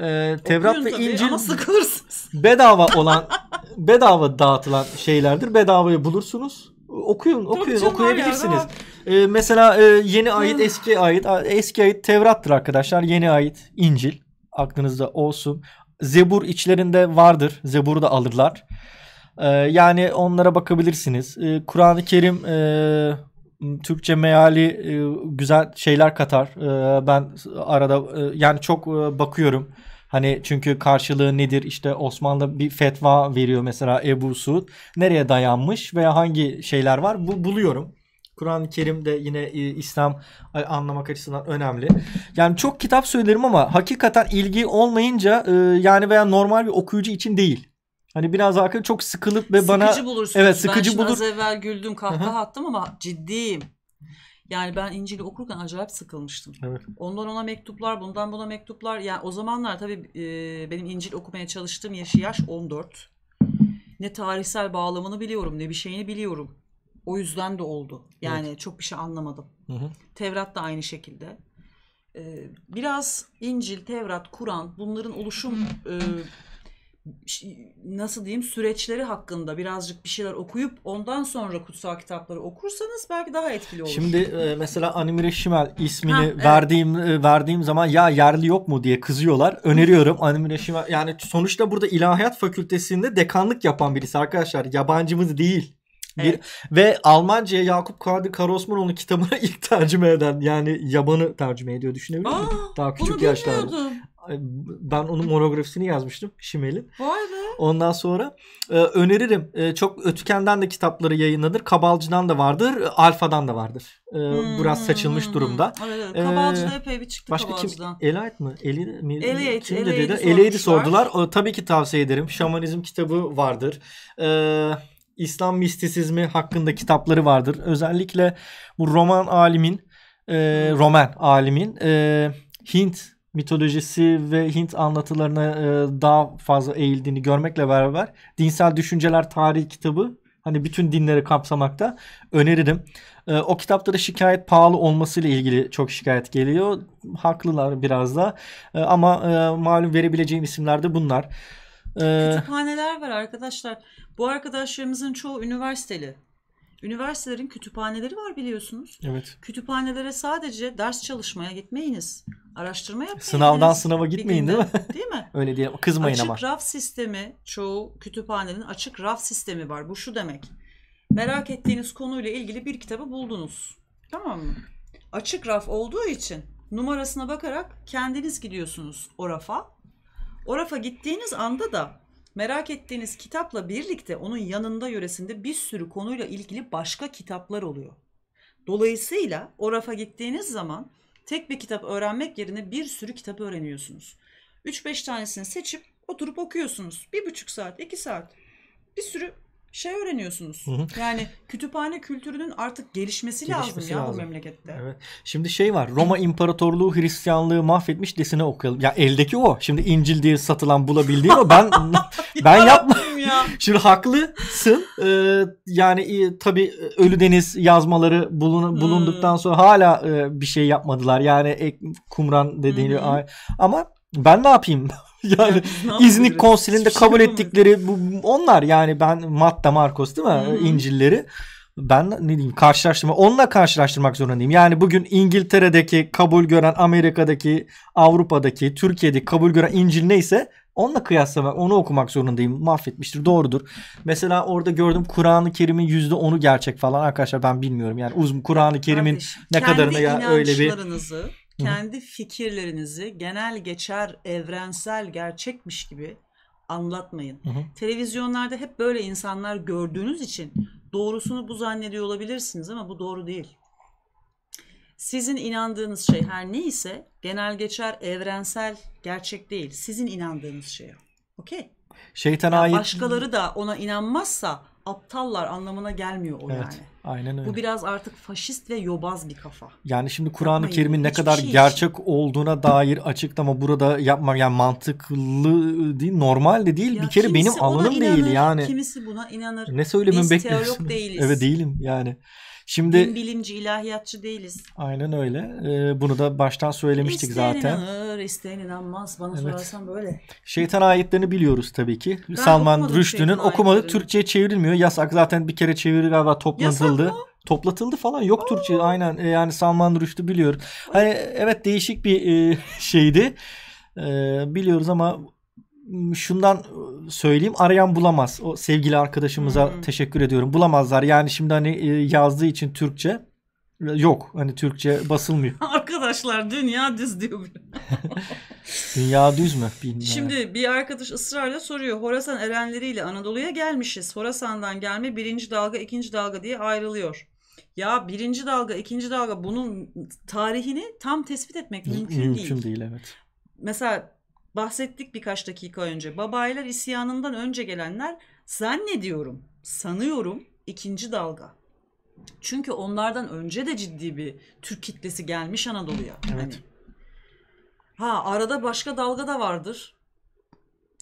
Ee, Tevrat Okuyorum ve İncil ama sıkılırsınız. bedava olan bedava dağıtılan şeylerdir. Bedavayı bulursunuz. Okuyun, okuyun, okuyabilirsiniz. Ee, mesela e, yeni ayet, eski ayet. Eski ayet Tevrat'tır arkadaşlar. Yeni ayet İncil. Aklınızda olsun. Zebur içlerinde vardır. Zebur'u da alırlar. Ee, yani onlara bakabilirsiniz. Ee, Kur'an-ı Kerim e, Türkçe meali e, güzel şeyler katar. E, ben arada e, yani çok bakıyorum. Hani çünkü karşılığı nedir? İşte Osmanlı bir fetva veriyor mesela Ebu Suud. Nereye dayanmış veya hangi şeyler var? Bu buluyorum. Kur'an-ı Kerim de yine İslam anlamak açısından önemli. Yani çok kitap söylerim ama hakikaten ilgi olmayınca yani veya normal bir okuyucu için değil. Hani biraz arkada çok sıkılıp ve sıkıcı bana bulursunuz. evet sıkıcı bulur. ben bulur. az evvel güldüm kahkaha Aha. attım ama ciddiyim. Yani ben İncil'i okurken acayip sıkılmıştım. Evet. Ondan ona mektuplar, bundan buna mektuplar. Yani o zamanlar tabii e, benim İncil okumaya çalıştığım yaş yaş 14. Ne tarihsel bağlamını biliyorum, ne bir şeyini biliyorum. O yüzden de oldu. Yani evet. çok bir şey anlamadım. Hı hı. Tevrat da aynı şekilde. Ee, biraz İncil, Tevrat, Kur'an bunların oluşum e, nasıl diyeyim süreçleri hakkında birazcık bir şeyler okuyup ondan sonra kutsal kitapları okursanız belki daha etkili olur. Şimdi e, mesela Animire Şimel ismini ha, verdiğim e, verdiğim zaman ya yerli yok mu diye kızıyorlar. Öneriyorum Animire Şimel yani sonuçta burada ilahiyat Fakültesi'nde dekanlık yapan birisi arkadaşlar. Yabancımız değil. Bir, evet. Ve Almanca'ya Yakup Kadir Karosmanoğlu kitabını ilk tercüme eden yani yabanı tercüme ediyor düşünebiliyor musun? Daha küçük yaşlarda ben onun monografisini yazmıştım Şimel'in. Vay be. Ondan sonra e, öneririm. E, çok Ötüken'den de kitapları yayınlanır. Kabalcı'dan da vardır. Alfa'dan da vardır. E, hmm, biraz saçılmış hmm, hmm. durumda. Evet, e, Kabalcı'da ee, epey bir çıktı başka Kabalcı'dan. Kim, Eliade mi? Eli, mi? Eliade. dedi? Eliade'i sordular. O, tabii ki tavsiye ederim. Şamanizm kitabı vardır. Eee İslam mistisizmi hakkında kitapları vardır. Özellikle bu roman alimin, e, hmm. roman alimin e, Hint mitolojisi ve Hint anlatılarına e, daha fazla eğildiğini görmekle beraber Dinsel Düşünceler Tarihi kitabı hani bütün dinleri kapsamakta öneririm. E, o kitapta da şikayet pahalı olmasıyla ilgili çok şikayet geliyor. Haklılar biraz da e, ama e, malum verebileceğim isimler de bunlar. E, Kütüphaneler var arkadaşlar. Bu arkadaşlarımızın çoğu üniversiteli. Üniversitelerin kütüphaneleri var biliyorsunuz. Evet. Kütüphanelere sadece ders çalışmaya gitmeyiniz. Araştırma yapmayın. Sınavdan sınava gitmeyin günde, değil mi? Değil mi? Öyle diye kızmayın açık ama. Açık raf sistemi çoğu kütüphanenin açık raf sistemi var. Bu şu demek. Merak ettiğiniz konuyla ilgili bir kitabı buldunuz. Tamam mı? Açık raf olduğu için numarasına bakarak kendiniz gidiyorsunuz o rafa. O rafa gittiğiniz anda da Merak ettiğiniz kitapla birlikte onun yanında yöresinde bir sürü konuyla ilgili başka kitaplar oluyor. Dolayısıyla o rafa gittiğiniz zaman tek bir kitap öğrenmek yerine bir sürü kitap öğreniyorsunuz. 3-5 tanesini seçip oturup okuyorsunuz. 1,5 saat, 2 saat. Bir sürü şey öğreniyorsunuz. Hı hı. Yani kütüphane kültürünün artık gelişmesi, gelişmesi lazım, ya lazım. bu memlekette. Evet. Şimdi şey var. Roma İmparatorluğu Hristiyanlığı mahvetmiş desene okuyalım. Ya eldeki o. Şimdi İncil diye satılan bulabildiğim o. Ben ben yapma. Ya. Şimdi haklısın. Ee, yani e, tabii e, Ölü Deniz yazmaları bulun, hmm. bulunduktan sonra hala e, bir şey yapmadılar. Yani e, Kumran dediğini ama ben ne yapayım? yani İznik konsilinde şey kabul şey ettikleri bu, onlar yani ben Matta Marcos değil mi? Hmm. İncilleri. Ben ne diyeyim karşılaştırma onunla karşılaştırmak zorundayım. Yani bugün İngiltere'deki kabul gören Amerika'daki Avrupa'daki Türkiye'deki kabul gören İncil neyse onunla kıyaslamak onu okumak zorundayım. Mahvetmiştir doğrudur. Mesela orada gördüm Kur'an-ı Kerim'in onu gerçek falan arkadaşlar ben bilmiyorum. Yani uzun Kur'an-ı Kerim'in Kardeş, ne kadarına ya öyle bir kendi fikirlerinizi genel geçer evrensel gerçekmiş gibi anlatmayın. Hı hı. Televizyonlarda hep böyle insanlar gördüğünüz için doğrusunu bu zannediyor olabilirsiniz ama bu doğru değil. Sizin inandığınız şey her neyse genel geçer evrensel gerçek değil. Sizin inandığınız şey. Okey. Şeytan yani ait. Başkaları da ona inanmazsa aptallar anlamına gelmiyor o evet. yani. Aynen öyle. Bu biraz artık faşist ve yobaz bir kafa. Yani şimdi Kur'an-ı Kerim'in ne kadar şey gerçek için. olduğuna dair açıklama burada yapma yani mantıklı değil, normal de değil. Ya bir kere benim alanım inanır, değil yani. Kimisi buna inanır. Ne söylemem bekliyorsun? Biz teolog değiliz. Evet değilim yani. Şimdi Din bilimci, ilahiyatçı değiliz. Aynen öyle. Ee, bunu da baştan söylemiştik isteyen zaten. İsteyen inanır, isteyen inanmaz. Bana evet. sorarsan böyle. Şeytan ayetlerini biliyoruz tabii ki. Ben Salman Rushdie'nin okumadı. Türkçe çevrilmiyor. Yasak zaten bir kere çeviri galiba toplatıldı. Yasak mı? toplatıldı falan yok Oo. Türkçe aynen e, yani Salman Rushdie biliyor. Hani evet değişik bir e, şeydi. E, biliyoruz ama şundan e, söyleyeyim arayan bulamaz. O sevgili arkadaşımıza hmm. teşekkür ediyorum. Bulamazlar. Yani şimdi hani e, yazdığı için Türkçe e, yok. Hani Türkçe basılmıyor. Arkadaşlar dünya düz diyor. dünya düz mü? Bilmiyorum. Şimdi bir arkadaş ısrarla soruyor. Horasan erenleriyle Anadolu'ya gelmişiz. Horasan'dan gelme birinci dalga ikinci dalga diye ayrılıyor. Ya birinci dalga, ikinci dalga bunun tarihini tam tespit etmek mümkün, mümkün değil. Mümkün değil evet. Mesela bahsettik birkaç dakika önce. Babayiler isyanından önce gelenler zannediyorum, sanıyorum ikinci dalga. Çünkü onlardan önce de ciddi bir Türk kitlesi gelmiş Anadolu'ya. Evet. Hani. Ha arada başka dalga da vardır.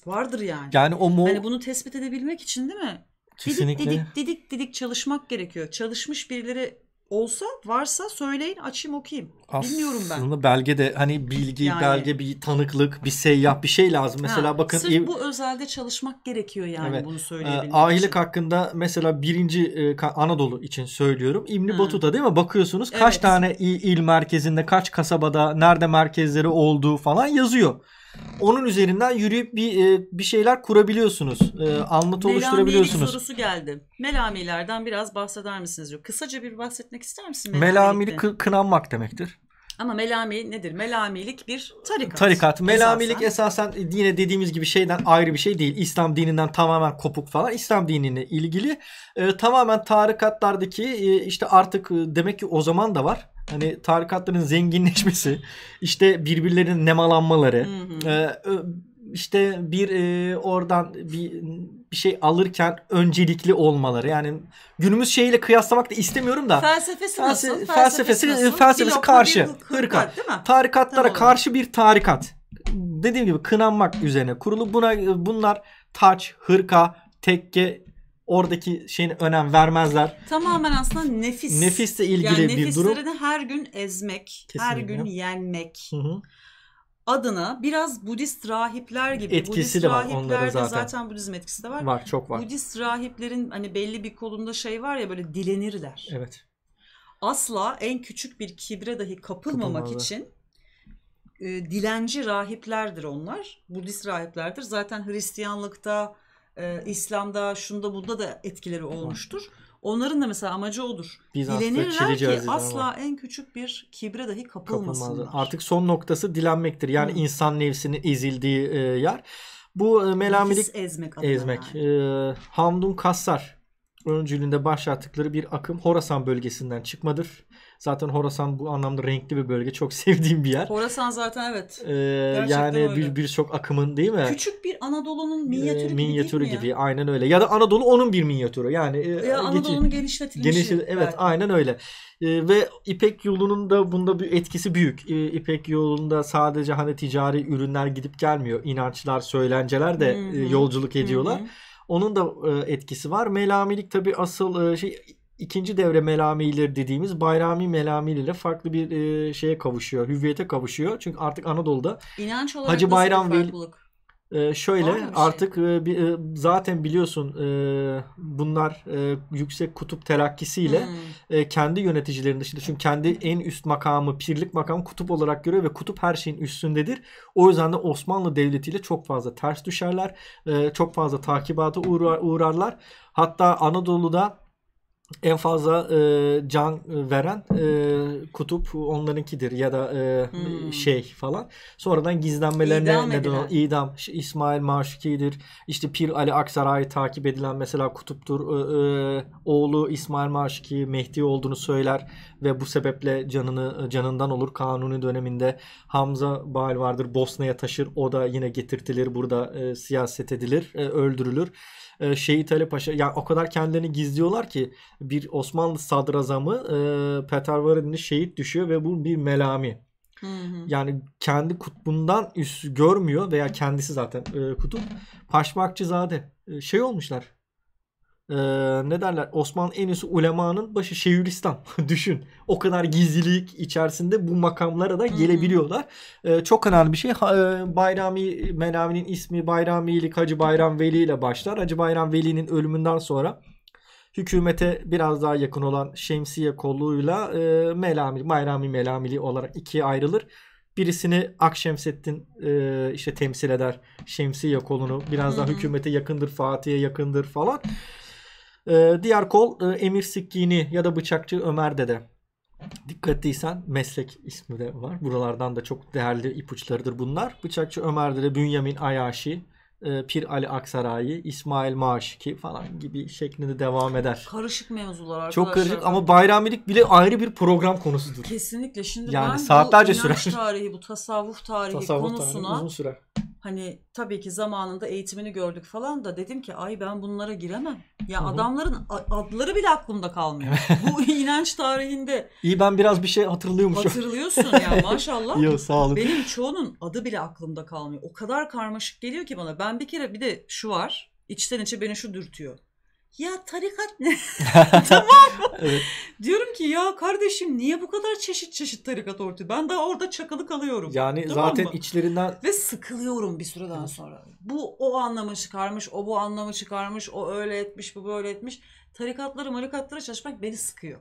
Vardır yani. Yani o mu? Hani bunu tespit edebilmek için değil mi? Kesinlikle. Didik didik didik didik çalışmak gerekiyor. Çalışmış birileri olsa varsa söyleyin açayım okuyayım. Aslında Bilmiyorum ben. Aslında belge de hani bilgi, yani, belge, bir tanıklık, bir seyyah bir şey lazım. Mesela ha, bakın. Sırf bu özelde çalışmak gerekiyor yani evet. bunu ee, söyleyebilmek e, Ahilik için. hakkında mesela birinci e, Anadolu için söylüyorum. İbni ha. Batuta değil mi? Bakıyorsunuz evet. kaç tane il, il merkezinde, kaç kasabada, nerede merkezleri olduğu falan yazıyor. Onun üzerinden yürüyüp bir e, bir şeyler kurabiliyorsunuz. E, Anlatı oluşturabiliyorsunuz. Melamilik sorusu geldi. Melamilerden biraz bahseder misiniz? yok, Kısaca bir bahsetmek ister misin? Melamilik kınanmak demektir. Ama melami nedir? Melamilik bir tarikat. Tarikat. Melamilik esasen. esasen yine dediğimiz gibi şeyden ayrı bir şey değil. İslam dininden tamamen kopuk falan. İslam dinine ilgili. E, tamamen tarikatlardaki e, işte artık e, demek ki o zaman da var Hani tarikatların zenginleşmesi, işte birbirlerinin nemalanmaları, e, işte bir e, oradan bir bir şey alırken öncelikli olmaları. Yani günümüz şeyiyle kıyaslamak da istemiyorum da. Felsefesi felse, nasıl? Felsefesi, felsefesi, e, felsefesi karşı. Hırka. değil mi? Tarikatlara tamam. karşı bir tarikat. Dediğim gibi kınanmak üzerine kurulu. Buna bunlar taç, hırka, tekke oradaki şeyin önem vermezler. Tamamen aslında nefis. Nefisle ilgili yani bir durum. Nefislerini her gün ezmek, Kesinlikle. her gün yenmek. Hı hı. Adına biraz Budist rahipler gibi. Etkisi Budist de var onların zaten. zaten Budizm etkisi de var. Var çok var. Budist rahiplerin hani belli bir kolunda şey var ya böyle dilenirler. Evet. Asla en küçük bir kibre dahi kapılmamak Kapılmalı. için e, dilenci rahiplerdir onlar. Budist rahiplerdir. Zaten Hristiyanlıkta e, İslam'da şunda bunda da etkileri olmuştur. Onların da mesela amacı odur. Bizans'ta Dilenirler ki asla ama. en küçük bir kibre dahi kapılmasınlar. Kapılmazlar. Artık son noktası dilenmektir. Yani Hı. insan nefsinin ezildiği e, yer. Bu e, melamelik ezmek. ezmek. Yani. E, Hamdun Kassar öncülüğünde başlattıkları bir akım Horasan bölgesinden çıkmadır. Zaten Horasan bu anlamda renkli bir bölge. Çok sevdiğim bir yer. Horasan zaten evet. Ee, yani birçok bir, birçok akımın değil mi? Küçük bir Anadolu'nun minyatürü, ee, gibi minyatürü gibi. gibi. Ya? Aynen öyle. Ya da Anadolu onun bir minyatürü. Yani e, ya Anadolu'nun genişletilmişi. Genişlet, evet belki. aynen öyle. E, ve İpek yolunun da bunda bir etkisi büyük. E, İpek yolunda sadece hani ticari ürünler gidip gelmiyor. İnançlar, söylenceler de Hı-hı. E, yolculuk ediyorlar. Hı-hı. Onun da e, etkisi var. Melamilik tabii asıl e, şey ikinci devre melamileri dediğimiz bayrami melamiyle farklı bir e, şeye kavuşuyor. Hüviyete kavuşuyor. Çünkü artık Anadolu'da İnanç olarak Hacı Bayram Veli e, şöyle şey? artık e, bir, e, zaten biliyorsun e, bunlar e, yüksek kutup telakkisiyle hmm. e, kendi yöneticilerin dışında çünkü kendi hmm. en üst makamı pirlik makamı kutup olarak görüyor ve kutup her şeyin üstündedir. O yüzden de Osmanlı devletiyle çok fazla ters düşerler. E, çok fazla takibata uğrar, uğrarlar. Hatta Anadolu'da en fazla e, can veren e, kutup onlarınkidir ya da e, hmm. şey falan. Sonradan gizlenmelerine idam neden edilen. idam İsmail Maşuki'dir. İşte Pir Ali Aksaray takip edilen mesela kutuptur. E, e, oğlu İsmail Maşuki Mehdi olduğunu söyler ve bu sebeple canını canından olur. Kanuni döneminde Hamza Baal vardır. Bosna'ya taşır. O da yine getirtilir. Burada e, siyaset edilir. E, öldürülür e, Şehit Ali Paşa ya yani o kadar kendilerini gizliyorlar ki bir Osmanlı sadrazamı e, Petervaradin'i şehit düşüyor ve bu bir melami. Yani kendi kutbundan üst görmüyor veya kendisi zaten e, kutup. Paşmakçızade e, şey olmuşlar e, ne derler Osmanlı en üst ulemanın başı Şeyhülislam düşün. O kadar gizlilik içerisinde bu makamlara da gelebiliyorlar. E, çok önemli bir şey. e, Bayrami Menami'nin ismi Bayramilik Hacı Bayram Veli ile başlar. Hacı Bayram Veli'nin ölümünden sonra hükümete biraz daha yakın olan Şemsiye kolluğuyla e, Melami, Bayrami Melamili olarak ikiye ayrılır. Birisini Akşemseddin e, işte temsil eder. Şemsiye kolunu biraz daha hükümete yakındır, Fatih'e yakındır falan. Ee, diğer kol e, Emir Sikkini ya da Bıçakçı Ömer Dede. Dikkatliysen meslek ismi de var. Buralardan da çok değerli ipuçlarıdır bunlar. Bıçakçı Ömer Dede, Bünyamin Ayaşi, e, Pir Ali Aksaray'ı, İsmail Maşiki falan gibi şeklinde devam eder. Karışık mevzular arkadaşlar. Çok karışık ama bayramilik bile ayrı bir program konusudur. Kesinlikle. Şimdi yani ben saatlerce bu sürer. tarihi, bu tasavvuf tarihi tasavvuf konusuna tarihi uzun sürer hani tabii ki zamanında eğitimini gördük falan da dedim ki ay ben bunlara giremem. Ya hı adamların adları bile aklımda kalmıyor. Bu inanç tarihinde. İyi ben biraz bir şey hatırlıyormuşum. Hatırlıyorsun ya maşallah. Yok sağ olun. Benim çoğunun adı bile aklımda kalmıyor. O kadar karmaşık geliyor ki bana. Ben bir kere bir de şu var. İçten içe beni şu dürtüyor ya tarikat ne? tamam Evet. Diyorum ki ya kardeşim niye bu kadar çeşit çeşit tarikat ortaya? Ben daha orada çakalı kalıyorum. Yani tamam zaten mı? içlerinden... Ve sıkılıyorum bir süreden evet. sonra. Bu o anlamı çıkarmış, o bu anlamı çıkarmış, o öyle etmiş, bu böyle etmiş. Tarikatları marikatlara çalışmak beni sıkıyor.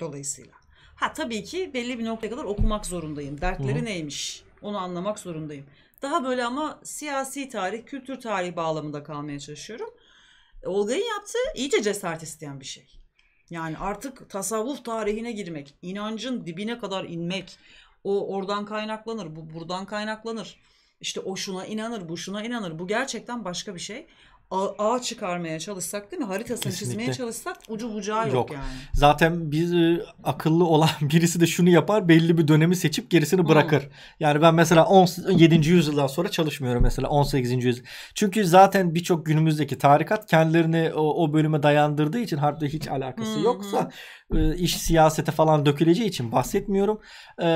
Dolayısıyla. Ha tabii ki belli bir noktaya kadar okumak zorundayım. Dertleri Hı. neymiş onu anlamak zorundayım. Daha böyle ama siyasi tarih, kültür tarihi bağlamında kalmaya çalışıyorum. Olga'nın yaptığı iyice cesaret isteyen bir şey. Yani artık tasavvuf tarihine girmek, inancın dibine kadar inmek, o oradan kaynaklanır, bu buradan kaynaklanır. İşte o şuna inanır, bu şuna inanır. Bu gerçekten başka bir şey ağ çıkarmaya çalışsak değil mi? Haritasını Kesinlikle. çizmeye çalışsak ucu bucağı yok, yok yani. Zaten bir e, akıllı olan birisi de şunu yapar. Belli bir dönemi seçip gerisini bırakır. Hmm. Yani ben mesela 17. yüzyıldan sonra çalışmıyorum mesela 18. yüzyıl. Çünkü zaten birçok günümüzdeki tarikat kendilerini o, o bölüme dayandırdığı için harpte hiç alakası hmm. yoksa e, iş siyasete falan döküleceği için bahsetmiyorum. E,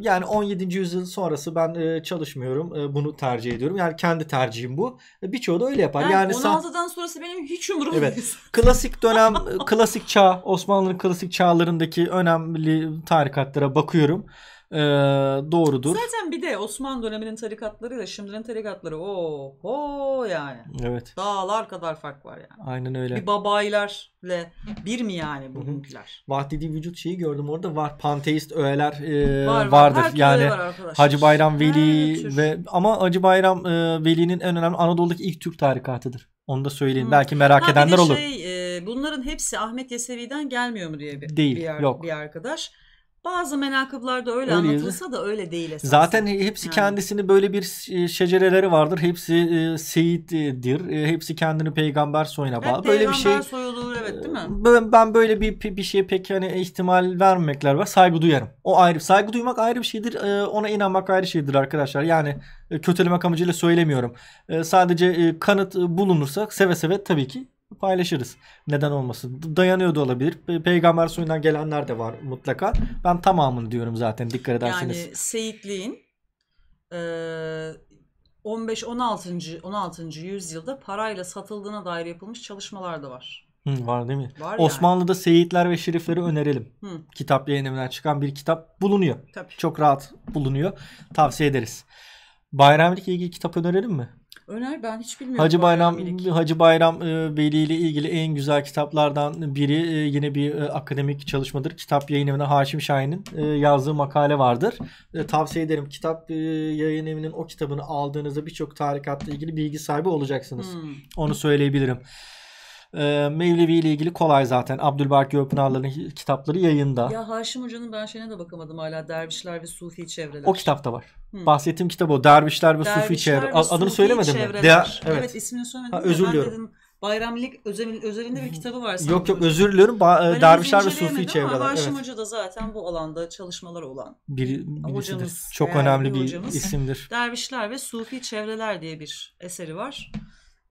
yani 17. yüzyıl sonrası ben çalışmıyorum. Bunu tercih ediyorum. Yani kendi tercihim bu. Birçoğu da öyle yapar. Ben yani yani 16'dan sah- sonrası benim hiç umurumda evet. değil. Klasik dönem, klasik çağ, Osmanlı'nın klasik çağlarındaki önemli tarikatlara bakıyorum e, doğrudur. Zaten bir de Osmanlı döneminin ile şimdinin tarikatları o ho yani. Evet. Dağlar kadar fark var yani. Aynen öyle. Bir babayilerle bir mi yani bugünküler? Vahdidi vücut şeyi gördüm orada var panteist öğeler e, var, var, vardır. Her yani var Hacı Bayram Veli Her ve ama Hacı Bayram e, Veli'nin en önemli Anadolu'daki ilk Türk tarikatıdır. Onu da söyleyin. Hmm. Belki merak ha, edenler bir de olur. şey, E, bunların hepsi Ahmet Yesevi'den gelmiyor mu diye bir, Değil, bir, yok. bir arkadaş. Bazı menakıplarda öyle, öyle anlatılsa da öyle değil esasında. Zaten hepsi yani. kendisini böyle bir e, şecereleri vardır. Hepsi e, seyittir. E, hepsi kendini peygamber soyuna bağlı. Evet, böyle bir şey. Peygamber soyulur evet değil mi? E, ben, ben böyle bir bir şeye pek hani ihtimal vermemekler var. Saygı duyarım. O ayrı. Saygı duymak ayrı bir şeydir. E, ona inanmak ayrı şeydir arkadaşlar. Yani e, kötülemek amacıyla söylemiyorum. E, sadece e, kanıt bulunursa seve seve tabii ki paylaşırız. Neden olmasın? Dayanıyor da olabilir. Peygamber soyundan gelenler de var mutlaka. Ben tamamını diyorum zaten dikkat ederseniz. Yani Seyitliğin 15 16. 16. yüzyılda parayla satıldığına dair yapılmış çalışmalar da var. Hı, var değil mi? Var Osmanlı'da yani. Seyitler ve Şerifleri önerelim. Hı. Kitap yayınlarından çıkan bir kitap bulunuyor. Tabii. Çok rahat bulunuyor. Tavsiye ederiz. Bayramlık ilgili kitap önerelim mi? Öner ben hiç bilmiyorum. Hacı Bayram Hacı Bayram e, Veli ile ilgili en güzel kitaplardan biri e, yine bir e, akademik çalışmadır. Kitap Yayın Evi'ne Haşim Şahin'in e, yazdığı makale vardır. tavsiye ederim. Kitap e, Yayın Evi'nin o kitabını aldığınızda birçok tarikatla ilgili bilgi sahibi olacaksınız. Hmm. Onu söyleyebilirim. E, Mevlevi ile ilgili kolay zaten. Abdülbaki Öpınarların kitapları yayında. Ya Haşim Hoca'nın ben şeyine de bakamadım hala. Dervişler ve Sufi Çevreler. O kitapta var. Hmm. Bahsettiğim kitap o. Dervişler ve Dervişler Sufi Çevreler. Adını Sufi söylemedim çevreler. mi? Değer, evet. evet ismini söylemedim. Ha, özür diliyorum. Bayramlik özel, özelinde bir kitabı var. Sanki. Yok yok özür diliyorum. Ba- Dervişler ve Sufi çevreler. Ama Haşim evet. Hoca da zaten bu alanda çalışmaları olan bir hocamız. Çok önemli bir, bir isimdir. Dervişler ve Sufi çevreler diye bir eseri var.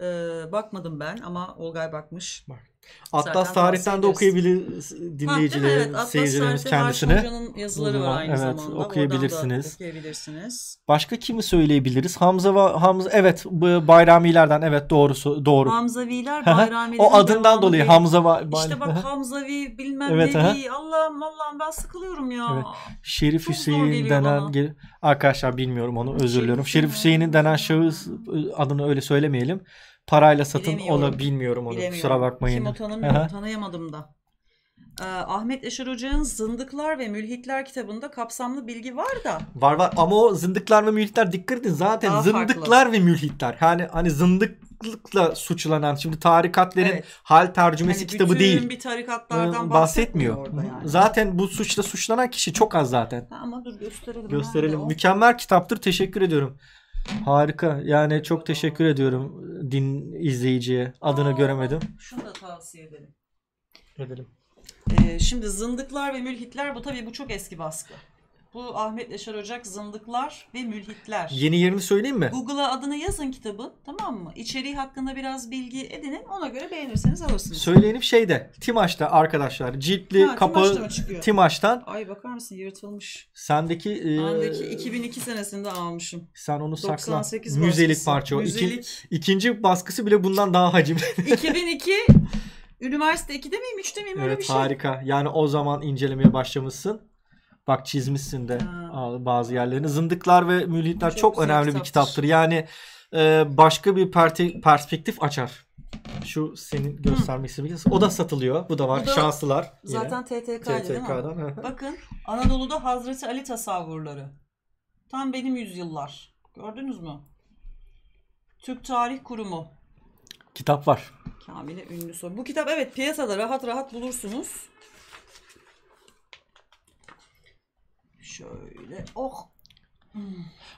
E, bakmadım ben ama Olgay bakmış. Bak. Atlas Zaten tarihten de okuyabilir dinleyiciler, evet, seyircilerimiz kendisine. Hoca'nın yazıları var aynı evet, zamanda. Okuyabilirsiniz. okuyabilirsiniz. Başka kimi söyleyebiliriz? Hamza ve Hamza evet Bayramilerden evet doğrusu doğru. Hamzaviler Bayramiler. o adından dolayı Hamza va, İşte bak Hamzavi bilmem evet, ne Allah'ım Allah'ım ben sıkılıyorum ya. Evet. Şerif Çok Hüseyin denen ge- arkadaşlar bilmiyorum onu özür diliyorum. Şerif Hüseyin'in denen şahıs e, adını öyle söylemeyelim parayla satın onu bilmiyorum onu bilemiyorum. kusura bakmayın. Kim o tanımıyorum tanıyamadım da. Ee, Ahmet Eşer Hoca'nın Zındıklar ve Mülhitler kitabında kapsamlı bilgi var da. Var var ama o zındıklar ve mülhitler dikkat edin zaten Daha zındıklar farklı. ve mülhitler. Yani hani zındıklıkla suçlanan şimdi tarikatların evet. hal tercümesi yani kitabı değil. bir tarikatlardan ee, bahsetmiyor. orada. yani. Zaten bu suçla suçlanan kişi çok az zaten. ama dur gösterelim. Gösterelim. Mükemmel kitaptır. Teşekkür ediyorum. Harika. Yani çok teşekkür ediyorum din izleyiciye. Adını Aa, göremedim. Şunu da tavsiye edelim. Edelim. Ee, şimdi zındıklar ve mülhitler bu tabii bu çok eski baskı. Bu Ahmet Yaşar Ocak Zındıklar ve Mülhitler. Yeni yerini söyleyeyim mi? Google'a adını yazın kitabı, tamam mı? İçeriği hakkında biraz bilgi edinin. Ona göre beğenirseniz alırsınız. Söyleyelim şeyde Timaş'ta arkadaşlar. Ciltli ha, kapağı Timaş'tan. Ay bakar mısın yırtılmış. Sendeki. E... Bendeki 2002 senesinde almışım. Sen onu sakla. Müzelik parça o. Müzelik. İki, ikinci baskısı bile bundan daha hacimli. 2002 Üniversite 2'de miyim 3'te miyim evet, öyle bir şey. Evet harika. Yani o zaman incelemeye başlamışsın. Bak çizmişsin de ha. bazı yerlerini. Zındıklar ve Mülhitler çok, çok önemli bir kitaptır. Yani e, başka bir perti, perspektif açar. Şu senin göstermek istediğin. O da satılıyor. Bu da var. Bu da Şanslılar. Zaten TTK'ydı değil mi? Bakın Anadolu'da Hazreti Ali tasavvurları. Tam benim yüzyıllar. Gördünüz mü? Türk Tarih Kurumu. Kitap var. Kamil'e ünlü soru. Bu kitap evet piyasada rahat rahat bulursunuz. Şöyle. Oh.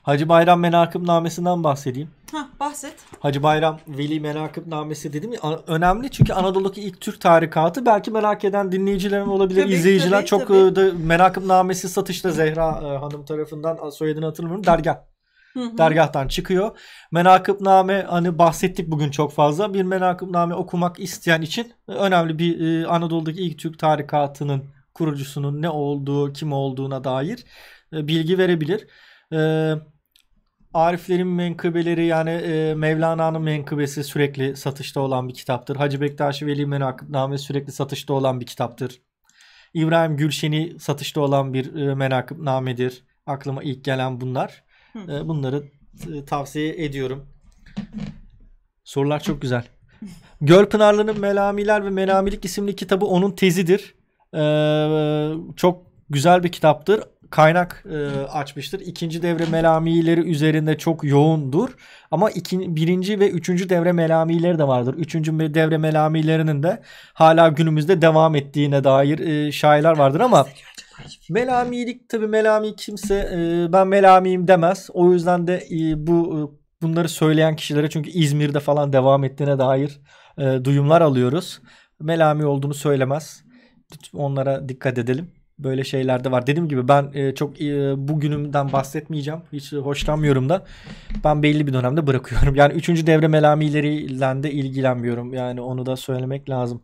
Hacı Bayram Namesinden bahsedeyim. Hah, bahset. Hacı Bayram Veli Namesi dedim ya önemli çünkü Anadolu'daki ilk Türk tarikatı belki merak eden dinleyicilerim olabilir, tabii, izleyiciler tabii, çok da e, da Namesi satışta Zehra e, Hanım tarafından soyadını hatırlamıyorum dergah. Hı hı. dergahtan çıkıyor. Menakıbname hani bahsettik bugün çok fazla. Bir menakıbname okumak isteyen için önemli bir e, Anadolu'daki ilk Türk tarikatının kurucusunun ne olduğu, kim olduğuna dair e, bilgi verebilir. E, Ariflerin menkıbeleri yani e, Mevlana'nın menkıbesi sürekli satışta olan bir kitaptır. Hacı Bektaş Veli Menakıbname sürekli satışta olan bir kitaptır. İbrahim Gülşen'i satışta olan bir e, menakıbnamedir. Aklıma ilk gelen bunlar. bunları tavsiye ediyorum. Sorular çok güzel. Gölpınarlı'nın Melamiler ve Melamilik isimli kitabı onun tezidir. Ee, çok güzel bir kitaptır kaynak e, açmıştır. İkinci devre melamileri üzerinde çok yoğundur. Ama iki, birinci ve üçüncü devre melamileri de vardır. Üçüncü devre melamilerinin de hala günümüzde devam ettiğine dair e, şairler vardır ama melamilik tabi melami kimse e, ben melamiyim demez. O yüzden de e, bu e, bunları söyleyen kişilere çünkü İzmir'de falan devam ettiğine dair e, duyumlar alıyoruz. Melami olduğunu söylemez onlara dikkat edelim. Böyle şeyler de var. Dediğim gibi ben e, çok e, bugünümden bahsetmeyeceğim. Hiç hoşlanmıyorum da. Ben belli bir dönemde bırakıyorum. Yani 3. devre melamileriyle de ilgilenmiyorum. Yani onu da söylemek lazım.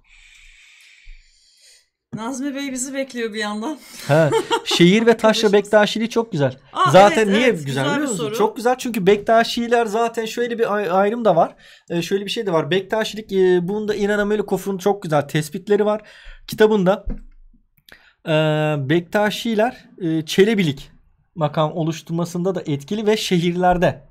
Nazmi Bey bizi bekliyor bir yandan. Ha, şehir ve taşra Bektaşiliği çok güzel. Aa, zaten evet, niye evet, güzel, güzel biliyor musun? Çok güzel çünkü Bektaşiler zaten şöyle bir ayrım da var. Ee, şöyle bir şey de var. Bektaşilik e, bunda İnan Amelikov'un çok güzel tespitleri var. Kitabında e, Bektaşiler e, çelebilik makam oluşturmasında da etkili ve şehirlerde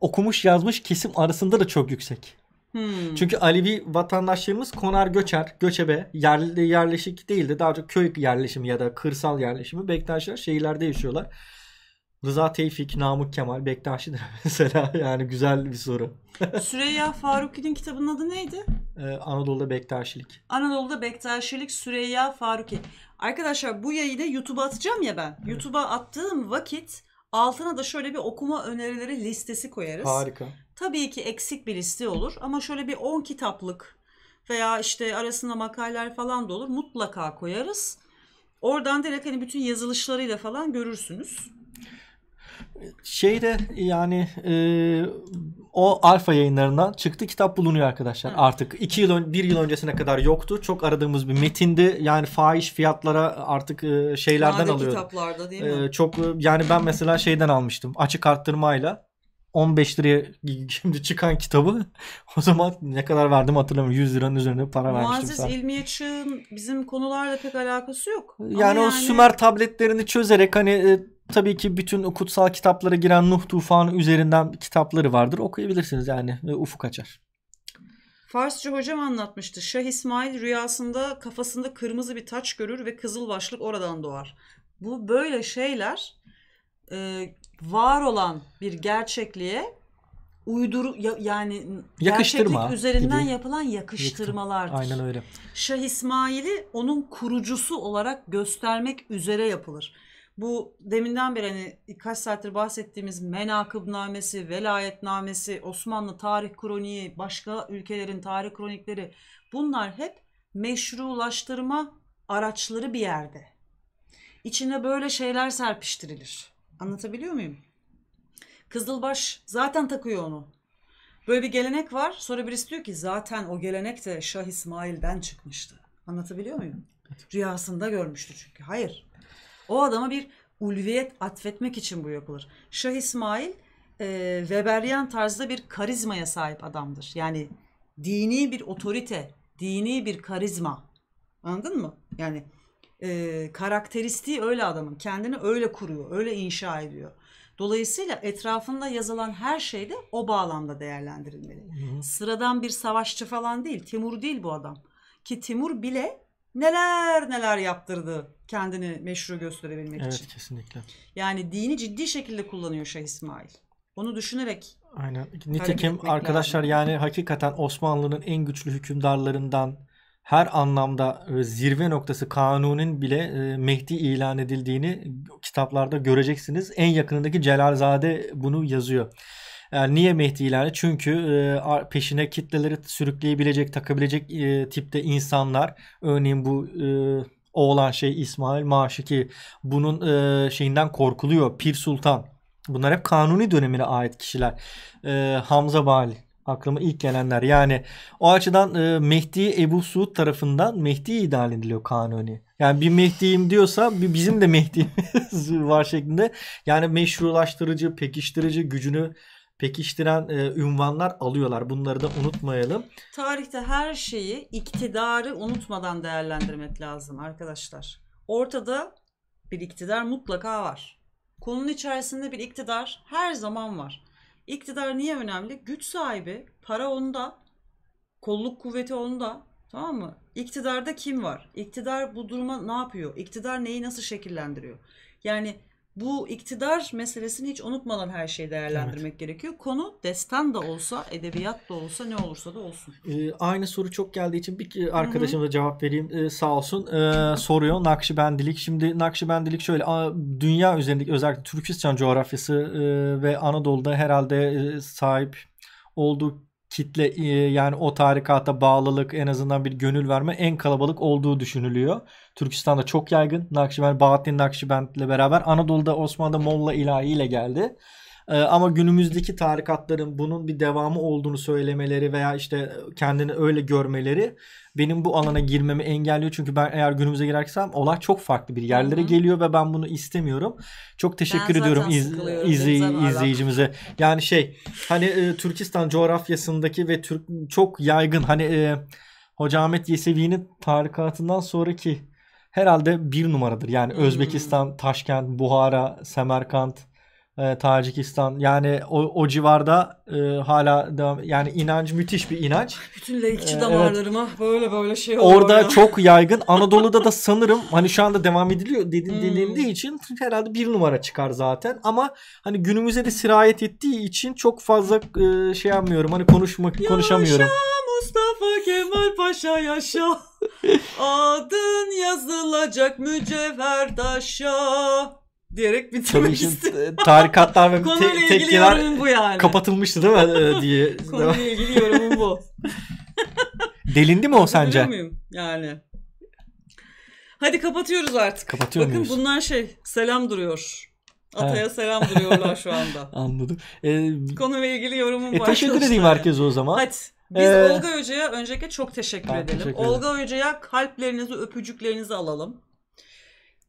okumuş yazmış kesim arasında da çok yüksek. Hmm. Çünkü Alevi vatandaşlarımız konar göçer, göçebe, yerli yerleşik değil de daha çok köy yerleşimi ya da kırsal yerleşimi. Bektaşlar şehirlerde yaşıyorlar. Rıza Tevfik, Namık Kemal, Bektaşi'dir mesela. Yani güzel bir soru. Süreyya Faruki'nin kitabının adı neydi? Ee, Anadolu'da Bektaşilik. Anadolu'da Bektaşilik Süreyya Faruki. Arkadaşlar bu yayını YouTube'a atacağım ya ben. Evet. YouTube'a attığım vakit altına da şöyle bir okuma önerileri listesi koyarız. Harika. Tabii ki eksik bir liste olur ama şöyle bir 10 kitaplık veya işte arasında makaleler falan da olur mutlaka koyarız. Oradan direkt hani bütün yazılışlarıyla falan görürsünüz. Şeyde yani e, o alfa yayınlarından çıktı kitap bulunuyor arkadaşlar. Hı. Artık 2 yıl ön, 1 yıl öncesine kadar yoktu. Çok aradığımız bir metindi. Yani fahiş fiyatlara artık e, şeylerden Nade alıyordum. kitaplarda değil mi? E, çok e, yani ben mesela şeyden almıştım. Açık arttırmayla 15 liraya şimdi çıkan kitabı o zaman ne kadar verdim hatırlamıyorum. 100 liranın üzerinde para Muazzez vermiştim. Muazzez İlmiye Çığ'ın bizim konularla pek alakası yok. Yani, Ama yani o Sümer tabletlerini çözerek hani e, tabii ki bütün kutsal kitaplara giren Nuh Tufanı üzerinden kitapları vardır. Okuyabilirsiniz yani e, ufuk açar. Farsçı hocam anlatmıştı. Şah İsmail rüyasında kafasında kırmızı bir taç görür ve kızıl başlık oradan doğar. Bu böyle şeyler e, var olan bir gerçekliğe uyduru ya, yani Yakıştırma gerçeklik üzerinden gibi. yapılan yakıştırmalardır. Aynen öyle. Şah İsmail'i onun kurucusu olarak göstermek üzere yapılır. Bu deminden beri hani kaç saattir bahsettiğimiz menakıbnamesi, velayetnamesi, Osmanlı tarih kroniği, başka ülkelerin tarih kronikleri bunlar hep meşrulaştırma araçları bir yerde. İçine böyle şeyler serpiştirilir. Anlatabiliyor muyum? Kızılbaş zaten takıyor onu. Böyle bir gelenek var. Sonra birisi diyor ki zaten o gelenek de Şah İsmail'den çıkmıştı. Anlatabiliyor muyum? Rüyasında görmüştü çünkü. Hayır. O adama bir ulviyet atfetmek için bu yapılır. Şah İsmail e, Weberyan tarzda bir karizmaya sahip adamdır. Yani dini bir otorite, dini bir karizma. Anladın mı? Yani e, karakteristiği öyle adamın. Kendini öyle kuruyor, öyle inşa ediyor. Dolayısıyla etrafında yazılan her şey de o bağlamda değerlendirilmeli. Hı hı. Sıradan bir savaşçı falan değil. Timur değil bu adam. Ki Timur bile neler neler yaptırdı kendini meşru gösterebilmek evet, için. Evet kesinlikle. Yani dini ciddi şekilde kullanıyor Şah İsmail. Onu düşünerek Aynen. Nitekim arkadaşlar lazım. yani hakikaten Osmanlı'nın en güçlü hükümdarlarından her anlamda e, zirve noktası Kanun'un bile e, Mehdi ilan edildiğini kitaplarda göreceksiniz. En yakınındaki Celalzade bunu yazıyor. Yani e, niye Mehdi ilanı? Çünkü peşine kitleleri sürükleyebilecek, takabilecek tipte insanlar. Örneğin bu oğlan şey İsmail Maşiki bunun şeyinden korkuluyor. Pir Sultan. Bunlar hep kanuni dönemine ait kişiler. Hamza Bali aklıma ilk gelenler. Yani o açıdan e, Mehdi Ebu Suud tarafından Mehdi idal ediliyor kanuni. Yani bir Mehdi'yim diyorsa bir bizim de Mehdi'miz var şeklinde. Yani meşrulaştırıcı, pekiştirici gücünü pekiştiren e, ünvanlar alıyorlar. Bunları da unutmayalım. Tarihte her şeyi, iktidarı unutmadan değerlendirmek lazım arkadaşlar. Ortada bir iktidar mutlaka var. Konunun içerisinde bir iktidar her zaman var. İktidar niye önemli? Güç sahibi, para onda, kolluk kuvveti onda. Tamam mı? İktidarda kim var? İktidar bu duruma ne yapıyor? İktidar neyi nasıl şekillendiriyor? Yani bu iktidar meselesini hiç unutmadan her şeyi değerlendirmek evet. gerekiyor. Konu destan da olsa, edebiyat da olsa, ne olursa da olsun. Ee, aynı soru çok geldiği için bir arkadaşım da cevap vereyim. Ee, sağ olsun. Ee, soruyor Nakşibendilik. Şimdi Nakşibendilik şöyle dünya üzerindeki özellikle Türkistan coğrafyası e, ve Anadolu'da herhalde e, sahip olduğu kitle e, yani o tarikata bağlılık en azından bir gönül verme en kalabalık olduğu düşünülüyor. Türkistan'da çok yaygın. Nakşibend, Bahattin Nakşibend ile beraber Anadolu'da Osmanlı'da Molla İlahi ile geldi. Ee, ama günümüzdeki tarikatların bunun bir devamı olduğunu söylemeleri veya işte kendini öyle görmeleri benim bu alana girmemi engelliyor. Çünkü ben eğer günümüze girersem olay çok farklı bir yerlere Hı-hı. geliyor ve ben bunu istemiyorum. Çok teşekkür ediyorum iz, izley- izleyicimize. Yani şey hani e, Türkistan coğrafyasındaki ve Türk çok yaygın hani e, Hoca Ahmet Yesevi'nin tarikatından sonraki herhalde bir numaradır. Yani hmm. Özbekistan, Taşkent, Buhara, Semerkant, e, Tacikistan yani o, o civarda e, hala devam yani inanç müthiş bir inanç. Bütün laikçi e, damarlarıma evet. böyle böyle şey oluyor. Orada ya. çok yaygın. Anadolu'da da sanırım hani şu anda devam ediliyor dedin hmm. denildiği için herhalde bir numara çıkar zaten ama hani günümüze de sirayet ettiği için çok fazla e, şey yapmıyorum. Hani konuşmak yaşa konuşamıyorum. Mustafa Kemal Paşa yaşa. Adın yazılacak mücevher taşa diyerek bitirmek istedim. E, tarikatlar ve te- tekkeler bu yani. kapatılmıştı değil mi e, diye. Konuyla ilgili yorumum bu. Delindi mi o sence? muyum? Yani. Hadi kapatıyoruz artık. Kapatıyor Bakın muyuz? bunlar şey selam duruyor. Ataya He. selam duruyorlar şu anda. Anladım. Ee, Konuyla ilgili yorumum e, var. Teşekkür edeyim herkese o zaman. Hadi. Biz ee, Olga Hoca'ya önceki çok teşekkür edelim. Teşekkür Olga Hoca'ya kalplerinizi, öpücüklerinizi alalım.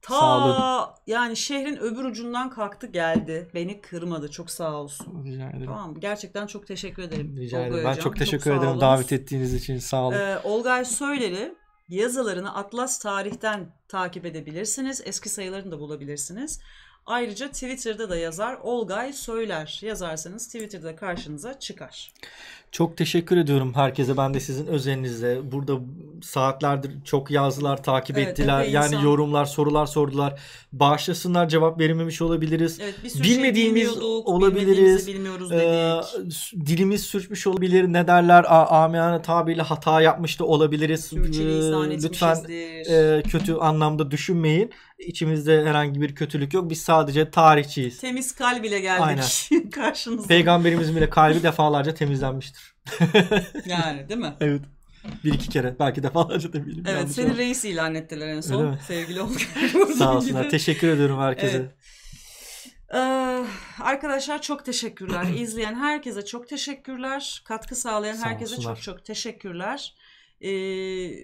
Ta yani şehrin öbür ucundan kalktı geldi. Beni kırmadı. Çok sağ olsun. Rica ederim. Tamam Gerçekten çok teşekkür ederim. Rica ederim. Olga ben hocam. çok teşekkür çok ederim davet ettiğiniz için. Sağ olun. Ee, Olgay Söyler'i yazılarını Atlas Tarih'ten takip edebilirsiniz. Eski sayılarını da bulabilirsiniz. Ayrıca Twitter'da da yazar Olgay Söyler yazarsanız Twitter'da karşınıza çıkar. Çok teşekkür ediyorum herkese. Ben de sizin özeninizle burada saatlerdir çok yazdılar, takip evet, ettiler. yani insan... yorumlar, sorular sordular. Bağışlasınlar cevap verememiş olabiliriz. Evet, bir sürü şey Bilmediğimiz şey olabiliriz. Bilmiyoruz ee, dedik. Ee, dilimiz sürçmüş olabilir. Ne derler? Amiyane tabiriyle hata yapmış da olabiliriz. Ee, lütfen e, kötü anlamda düşünmeyin. İçimizde herhangi bir kötülük yok. Biz sadece tarihçiyiz. Temiz kalbiyle geldik Aynen. karşınıza. Peygamberimizin bile kalbi defalarca temizlenmiştir. yani değil mi? Evet. Bir iki kere belki defalarca da bilmiyorum. Evet seni ama. reis ilan ettiler en son. Sevgili Olgar. Sağ olsunlar. Teşekkür ediyorum herkese. Evet. Ee, arkadaşlar çok teşekkürler. İzleyen herkese çok teşekkürler. Katkı sağlayan sağ herkese olsunlar. çok çok teşekkürler. Ee,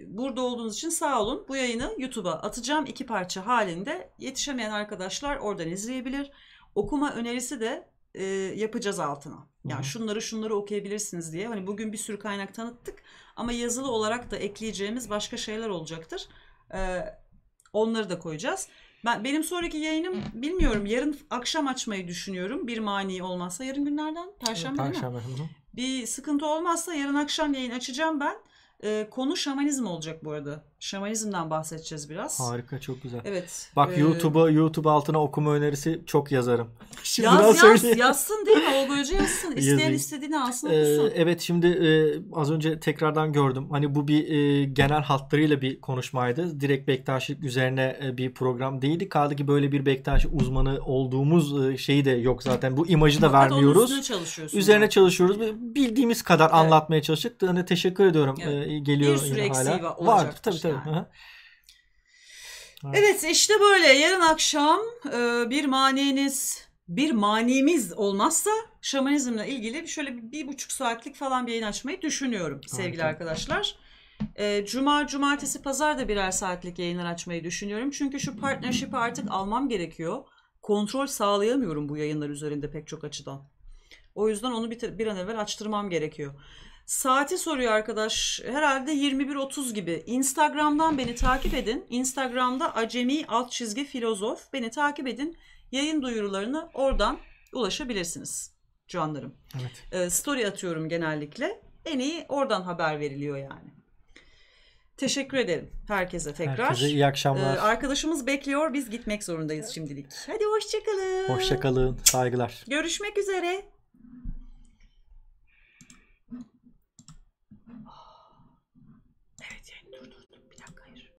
burada olduğunuz için sağ olun. Bu yayını YouTube'a atacağım iki parça halinde. Yetişemeyen arkadaşlar oradan izleyebilir. Okuma önerisi de e, yapacağız altına. Yani Hı-hı. şunları şunları okuyabilirsiniz diye. Hani bugün bir sürü kaynak tanıttık ama yazılı olarak da ekleyeceğimiz başka şeyler olacaktır. E, onları da koyacağız. Ben benim sonraki yayınım bilmiyorum. Yarın akşam açmayı düşünüyorum. Bir mani olmazsa yarın günlerden perşembe. Perşembe. Bir sıkıntı olmazsa yarın akşam yayın açacağım ben. E, konu şamanizm olacak bu arada şamanizmden bahsedeceğiz biraz. Harika çok güzel. Evet. Bak e... YouTube'a YouTube altına okuma önerisi çok yazarım. şimdi yaz yaz söyleyeyim. yazsın değil mi? Olgu yazsın. İsteyen Yazayım. istediğini alsın ee, okusun. evet şimdi e, az önce tekrardan gördüm. Hani bu bir e, genel hatlarıyla bir konuşmaydı. Direkt Bektaşilik üzerine e, bir program değildi. Kaldı ki böyle bir Bektaşi uzmanı olduğumuz e, şeyi de yok zaten. Bu imajı da vermiyoruz. Üzerine çalışıyoruz. Üzerine çalışıyoruz. Bildiğimiz kadar evet. anlatmaya çalıştık. Hani teşekkür ediyorum. Evet. E, geliyor bir sürü eksiği hala. var. Var tabii tabii. Evet. evet işte böyle yarın akşam e, bir maniniz bir manimiz olmazsa şamanizmle ilgili şöyle bir, bir buçuk saatlik falan bir yayın açmayı düşünüyorum sevgili Harika. arkadaşlar. E, Cuma, cumartesi, pazar da birer saatlik yayınlar açmayı düşünüyorum. Çünkü şu partnership'i artık almam gerekiyor. Kontrol sağlayamıyorum bu yayınlar üzerinde pek çok açıdan. O yüzden onu bir, bir an evvel açtırmam gerekiyor. Saati soruyor arkadaş. Herhalde 21.30 gibi. Instagram'dan beni takip edin. Instagram'da acemi alt çizgi filozof. Beni takip edin. Yayın duyurularını oradan ulaşabilirsiniz canlarım. Evet. Ee, story atıyorum genellikle. En iyi oradan haber veriliyor yani. Teşekkür ederim herkese tekrar. Herkese iyi akşamlar. Ee, arkadaşımız bekliyor. Biz gitmek zorundayız şimdilik. Hadi hoşçakalın. Hoşçakalın. Saygılar. Görüşmek üzere.